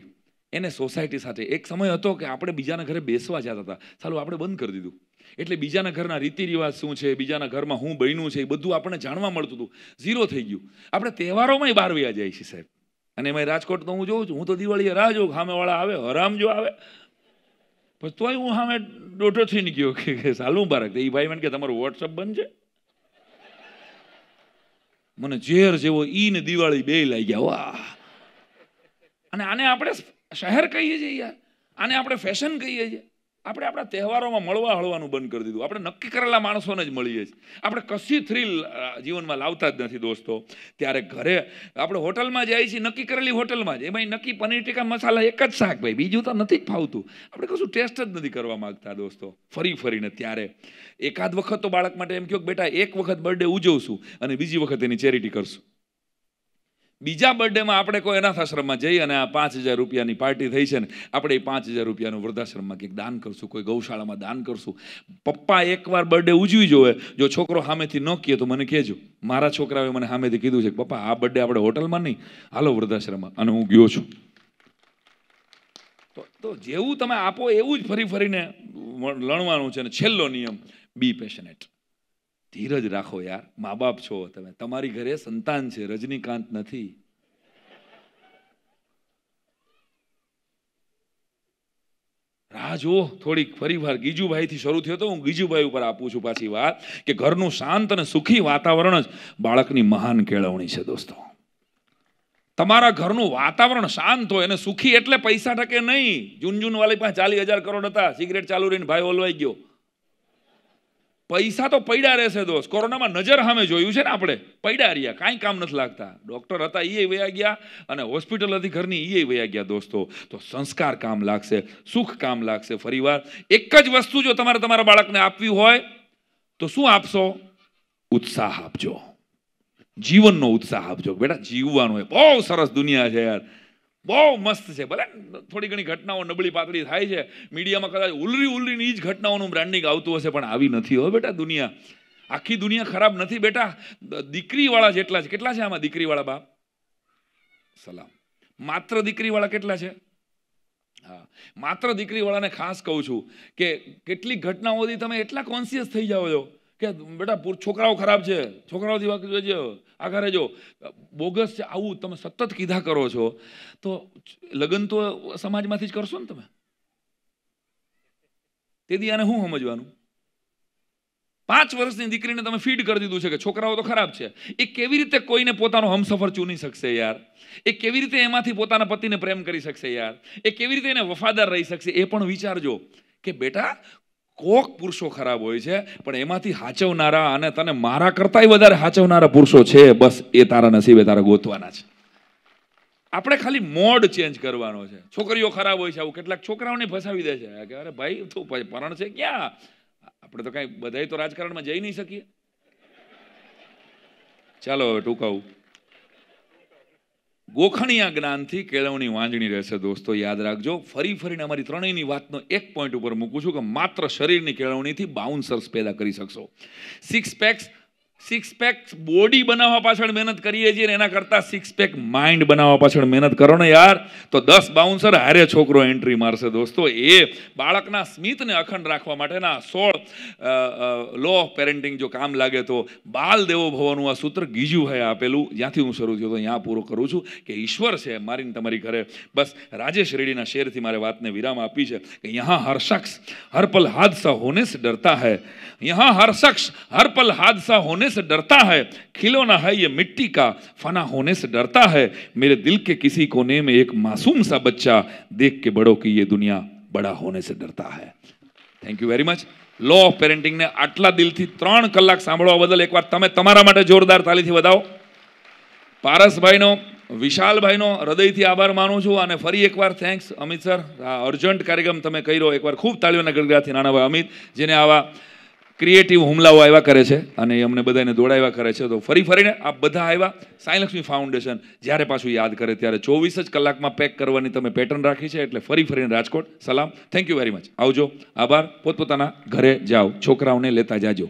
એને સોસાયટી સાથે એક સમય હતો કે આપણે બીજાના ઘરે બેસવા જતા હતા સારું આપણે બંધ કરી દીધું એટલે બીજાના ઘરના રીતિ રિવાજ શું છે બીજાના ઘરમાં હું બન્યું છે એ બધું આપણને જાણવા મળતું હતું ઝીરો થઈ ગયું આપણે તહેવારોમાંય બહાર વ્યા જાય છે સાહેબ અને એમાં રાજકોટ તો હું જોઉં છું હું તો દિવાળીએ રાહ જોઉં સામેવાળા આવે હરામ જો આવે પછી તોય હું સામે દોઢો થઈને ગયો કે સાલું બારક એ ભાઈ મને કે તમારો વોટ્સઅપ બંધ છે મને ઝેર જેવો ઈ ને દિવાળી બે લાગ્યા વાહ અને આને આપણે શહેર કહીએ છીએ યાર આને આપણે ફેશન કહીએ છીએ આપણે આપણા તહેવારોમાં મળવા હળવાનું બંધ કરી દીધું આપણે નક્કી કરેલા માણસોને જ મળીએ છીએ આપણે કશી થ્રીલ જીવનમાં લાવતા જ નથી દોસ્તો ત્યારે ઘરે આપણે હોટલમાં જઈએ છીએ નક્કી કરેલી હોટલમાં જ એમાં નક્કી પનીર ટીકા મસાલા એક જ શાક ભાઈ બીજું તો નથી જ ફાવતું આપણે કશું ટેસ્ટ જ નથી કરવા માગતા દોસ્તો ફરી ફરીને ત્યારે એકાદ વખત તો બાળક માટે એમ કહો કે બેટા એક વખત બર્થડે ઉજવશું અને બીજી વખત એની ચેરિટી કરશું બીજા બર્થડેમાં આપણે કોઈ અનાથ આશ્રમમાં જઈ અને આ પાંચ હજાર રૂપિયાની પાર્ટી થઈ છે ને આપણે એ પાંચ હજાર રૂપિયાનું વૃદ્ધાશ્રમમાં કંઈક દાન કરશું કોઈ ગૌશાળામાં દાન કરશું પપ્પા એકવાર બર્થડે ઉજવી જોવે જો છોકરો સામેથી ન કહે તો મને કહેજો મારા છોકરાએ મને સામેથી કીધું છે કે પપ્પા આ બર્થડે આપણે હોટલમાં નહીં હાલો વૃદ્ધાશ્રમમાં અને હું ગયો છું તો તો જેવું તમે આપો એવું જ ફરી ફરીને લણવાનું છે અને છેલ્લો નિયમ બી પેશનેટ ધીરજ રાખો યાર મા બાપ છો તમે તમારી ઘરે સંતાન છે રજનીકાંત નથી રાહ જો થોડીક ફરી વાર ગીજુભાઈથી શરૂ થયો તો હું ગીજુભાઈ ઉપર આપું છું પાછી વાત કે ઘરનું શાંત અને સુખી વાતાવરણ જ બાળકની મહાન કેળવણી છે દોસ્તો તમારા ઘરનું વાતાવરણ શાંત હોય અને સુખી એટલે પૈસા ટકે નહીં જુનજુન વાલી પાસે ચાલીસ હજાર કરોડ હતા સિગરેટ ચાલુ રહીને ભાઈ ઓલવાઈ ગયો પૈસા તો પડ્યા રહેશે દોસ્ત કોરોનામાં નજર સામે જોયું છે ને આપણે પડ્યા રહ્યા કાંઈ કામ નથી લાગતા ડૉક્ટર હતા એ વયા ગયા અને હોસ્પિટલ હતી ઘરની એ વયા ગયા દોસ્તો તો સંસ્કાર કામ લાગશે સુખ કામ લાગશે ફરીવાર એક જ વસ્તુ જો તમારે તમારા બાળકને આપવી હોય તો શું આપશો ઉત્સાહ આપજો જીવનનો ઉત્સાહ આપજો બેટા જીવવાનો બહુ સરસ દુનિયા છે યાર બહુ મસ્ત છે ભલે થોડી ઘણી ઘટનાઓ નબળી પાતળી થાય છે મીડિયામાં કદાચ ઉલરી ઉલરીની જ ઘટનાઓનું બ્રાન્ડિંગ આવતું હશે પણ આવી નથી હો બેટા દુનિયા આખી દુનિયા ખરાબ નથી બેટા દીકરીવાળા જેટલા છે કેટલા છે આમાં દીકરીવાળા બાપ સલામ માત્ર દીકરીવાળા કેટલા છે હા માત્ર દીકરીવાળાને ખાસ કહું છું કે કેટલીક ઘટનાઓથી તમે એટલા કોન્સિયસ થઈ જાઓ છો કે બેટા છોકરાઓ ખરાબ છે છોકરાઓથી વાત જોઈજો આખા રહેજો બોગસ છે આવું તમે સતત કીધા કરો છો તો લગ્ન તો સમાજમાંથી જ કરશો ને તમે તેથી આને શું સમજવાનું પાંચ વર્ષની દીકરીને તમે ફીડ કરી દીધું છે કે છોકરાઓ તો ખરાબ છે એ કેવી રીતે કોઈને પોતાનો હમસફર ચૂની શકશે યાર એ કેવી રીતે એમાંથી પોતાના પતિને પ્રેમ કરી શકશે યાર એ કેવી રીતે એને વફાદાર રહી શકશે એ પણ વિચારજો કે બેટા કોક પુરુષો ખરાબ હોય છે પણ એમાંથી હાચવનારા અને તને મારા કરતાંય વધારે હાચવનારા પુરુષો છે બસ એ તારા નસીબે તારા ગોતવાના છે આપણે ખાલી મોડ ચેન્જ કરવાનો છે છોકરીઓ ખરાબ હોય છે આવું કેટલાક છોકરાઓને ફસાવી દે છે કે અરે ભાઈ તો પરણ છે ક્યાં આપણે તો કાંઈ બધાય તો રાજકારણમાં જઈ નહીં શકીએ ચાલો હવે ટૂંકાવું ગોખણિયા જ્ઞાનથી કેળવણી વાંજણી રહેશે દોસ્તો યાદ રાખજો ફરી ફરીને અમારી ત્રણેયની વાતનો એક પોઈન્ટ ઉપર મૂકું છું કે માત્ર શરીરની કેળવણીથી બાઉન્સર્સ પેદા કરી શકશો six packs six pack body બનાવવા પાછળ મહેનત કરીએ છીએ એના કરતાં સિક્સ પેક માઇન્ડ બનાવવા પાછળ મહેનત કરો ને યાર તો દસ બાઉન્સર હારે છોકરો એન્ટ્રી મારશે દોસ્તો એ બાળકના સ્મિતને અખંડ રાખવા માટેના સોળ લો ઓફ પેરેન્ટિંગ જો કામ લાગે તો બાલ દેવો ભવનનું આ સૂત્ર ગીજુભાઈ આપેલું જ્યાંથી હું શરૂ થયો તો ત્યાં પૂરો કરું છું કે ઈશ્વર છે મારીને તમારી ઘરે બસ રાજેશ રેડીના શેરથી મારે વાતને વિરામ આપી છે કે યહાં હર શખ્સ હર પલ હાદસા હોને સે ડરતા હૈ યહાં હર શખ્સ હર પલ હાદસા હોને से डरता है खिलौना है ये मिट्टी का फना होने से डरता है मेरे दिल के किसी कोने में एक मासूम सा बच्चा देख के बड़ों की ये दुनिया बड़ा होने से डरता है thank you very much law of પેરેન્ટિંગને આટલા દિલથી ત્રણ કલાક સાંભળવા બદલ એકવાર તમે તમારા માટે જોરદાર તાલીથી વધાવો પારસભાઈનો વિશાલભાઈનો હૃદયથી આભાર માનું છું અને ફરી એકવાર થેન્ક્સ અમિત સર આ અર્જન્ટ કાર્યક્રમ તમે કર્યો એકવાર ખૂબ તાળીઓના ગળગડાથી નાનાભાઈ અમિત જેને આવા ક્રિએટિવ હુમલાઓ આવ્યા કરે છે અને એ અમને બધાને દોડાવ્યા કરે છે તો ફરી ફરીને આ બધા આવ્યા સાંઈલક્ષ્મી ફાઉન્ડેશન જ્યારે પાછું યાદ કરે ત્યારે ચોવીસ જ કલાકમાં પેક કરવાની તમે પેટર્ન રાખી છે એટલે ફરી ફરીને રાજકોટ સલામ થેન્ક યુ વેરી મચ આવજો આભાર પોતપોતાના ઘરે જાઓ છોકરાઓને લેતા જાજો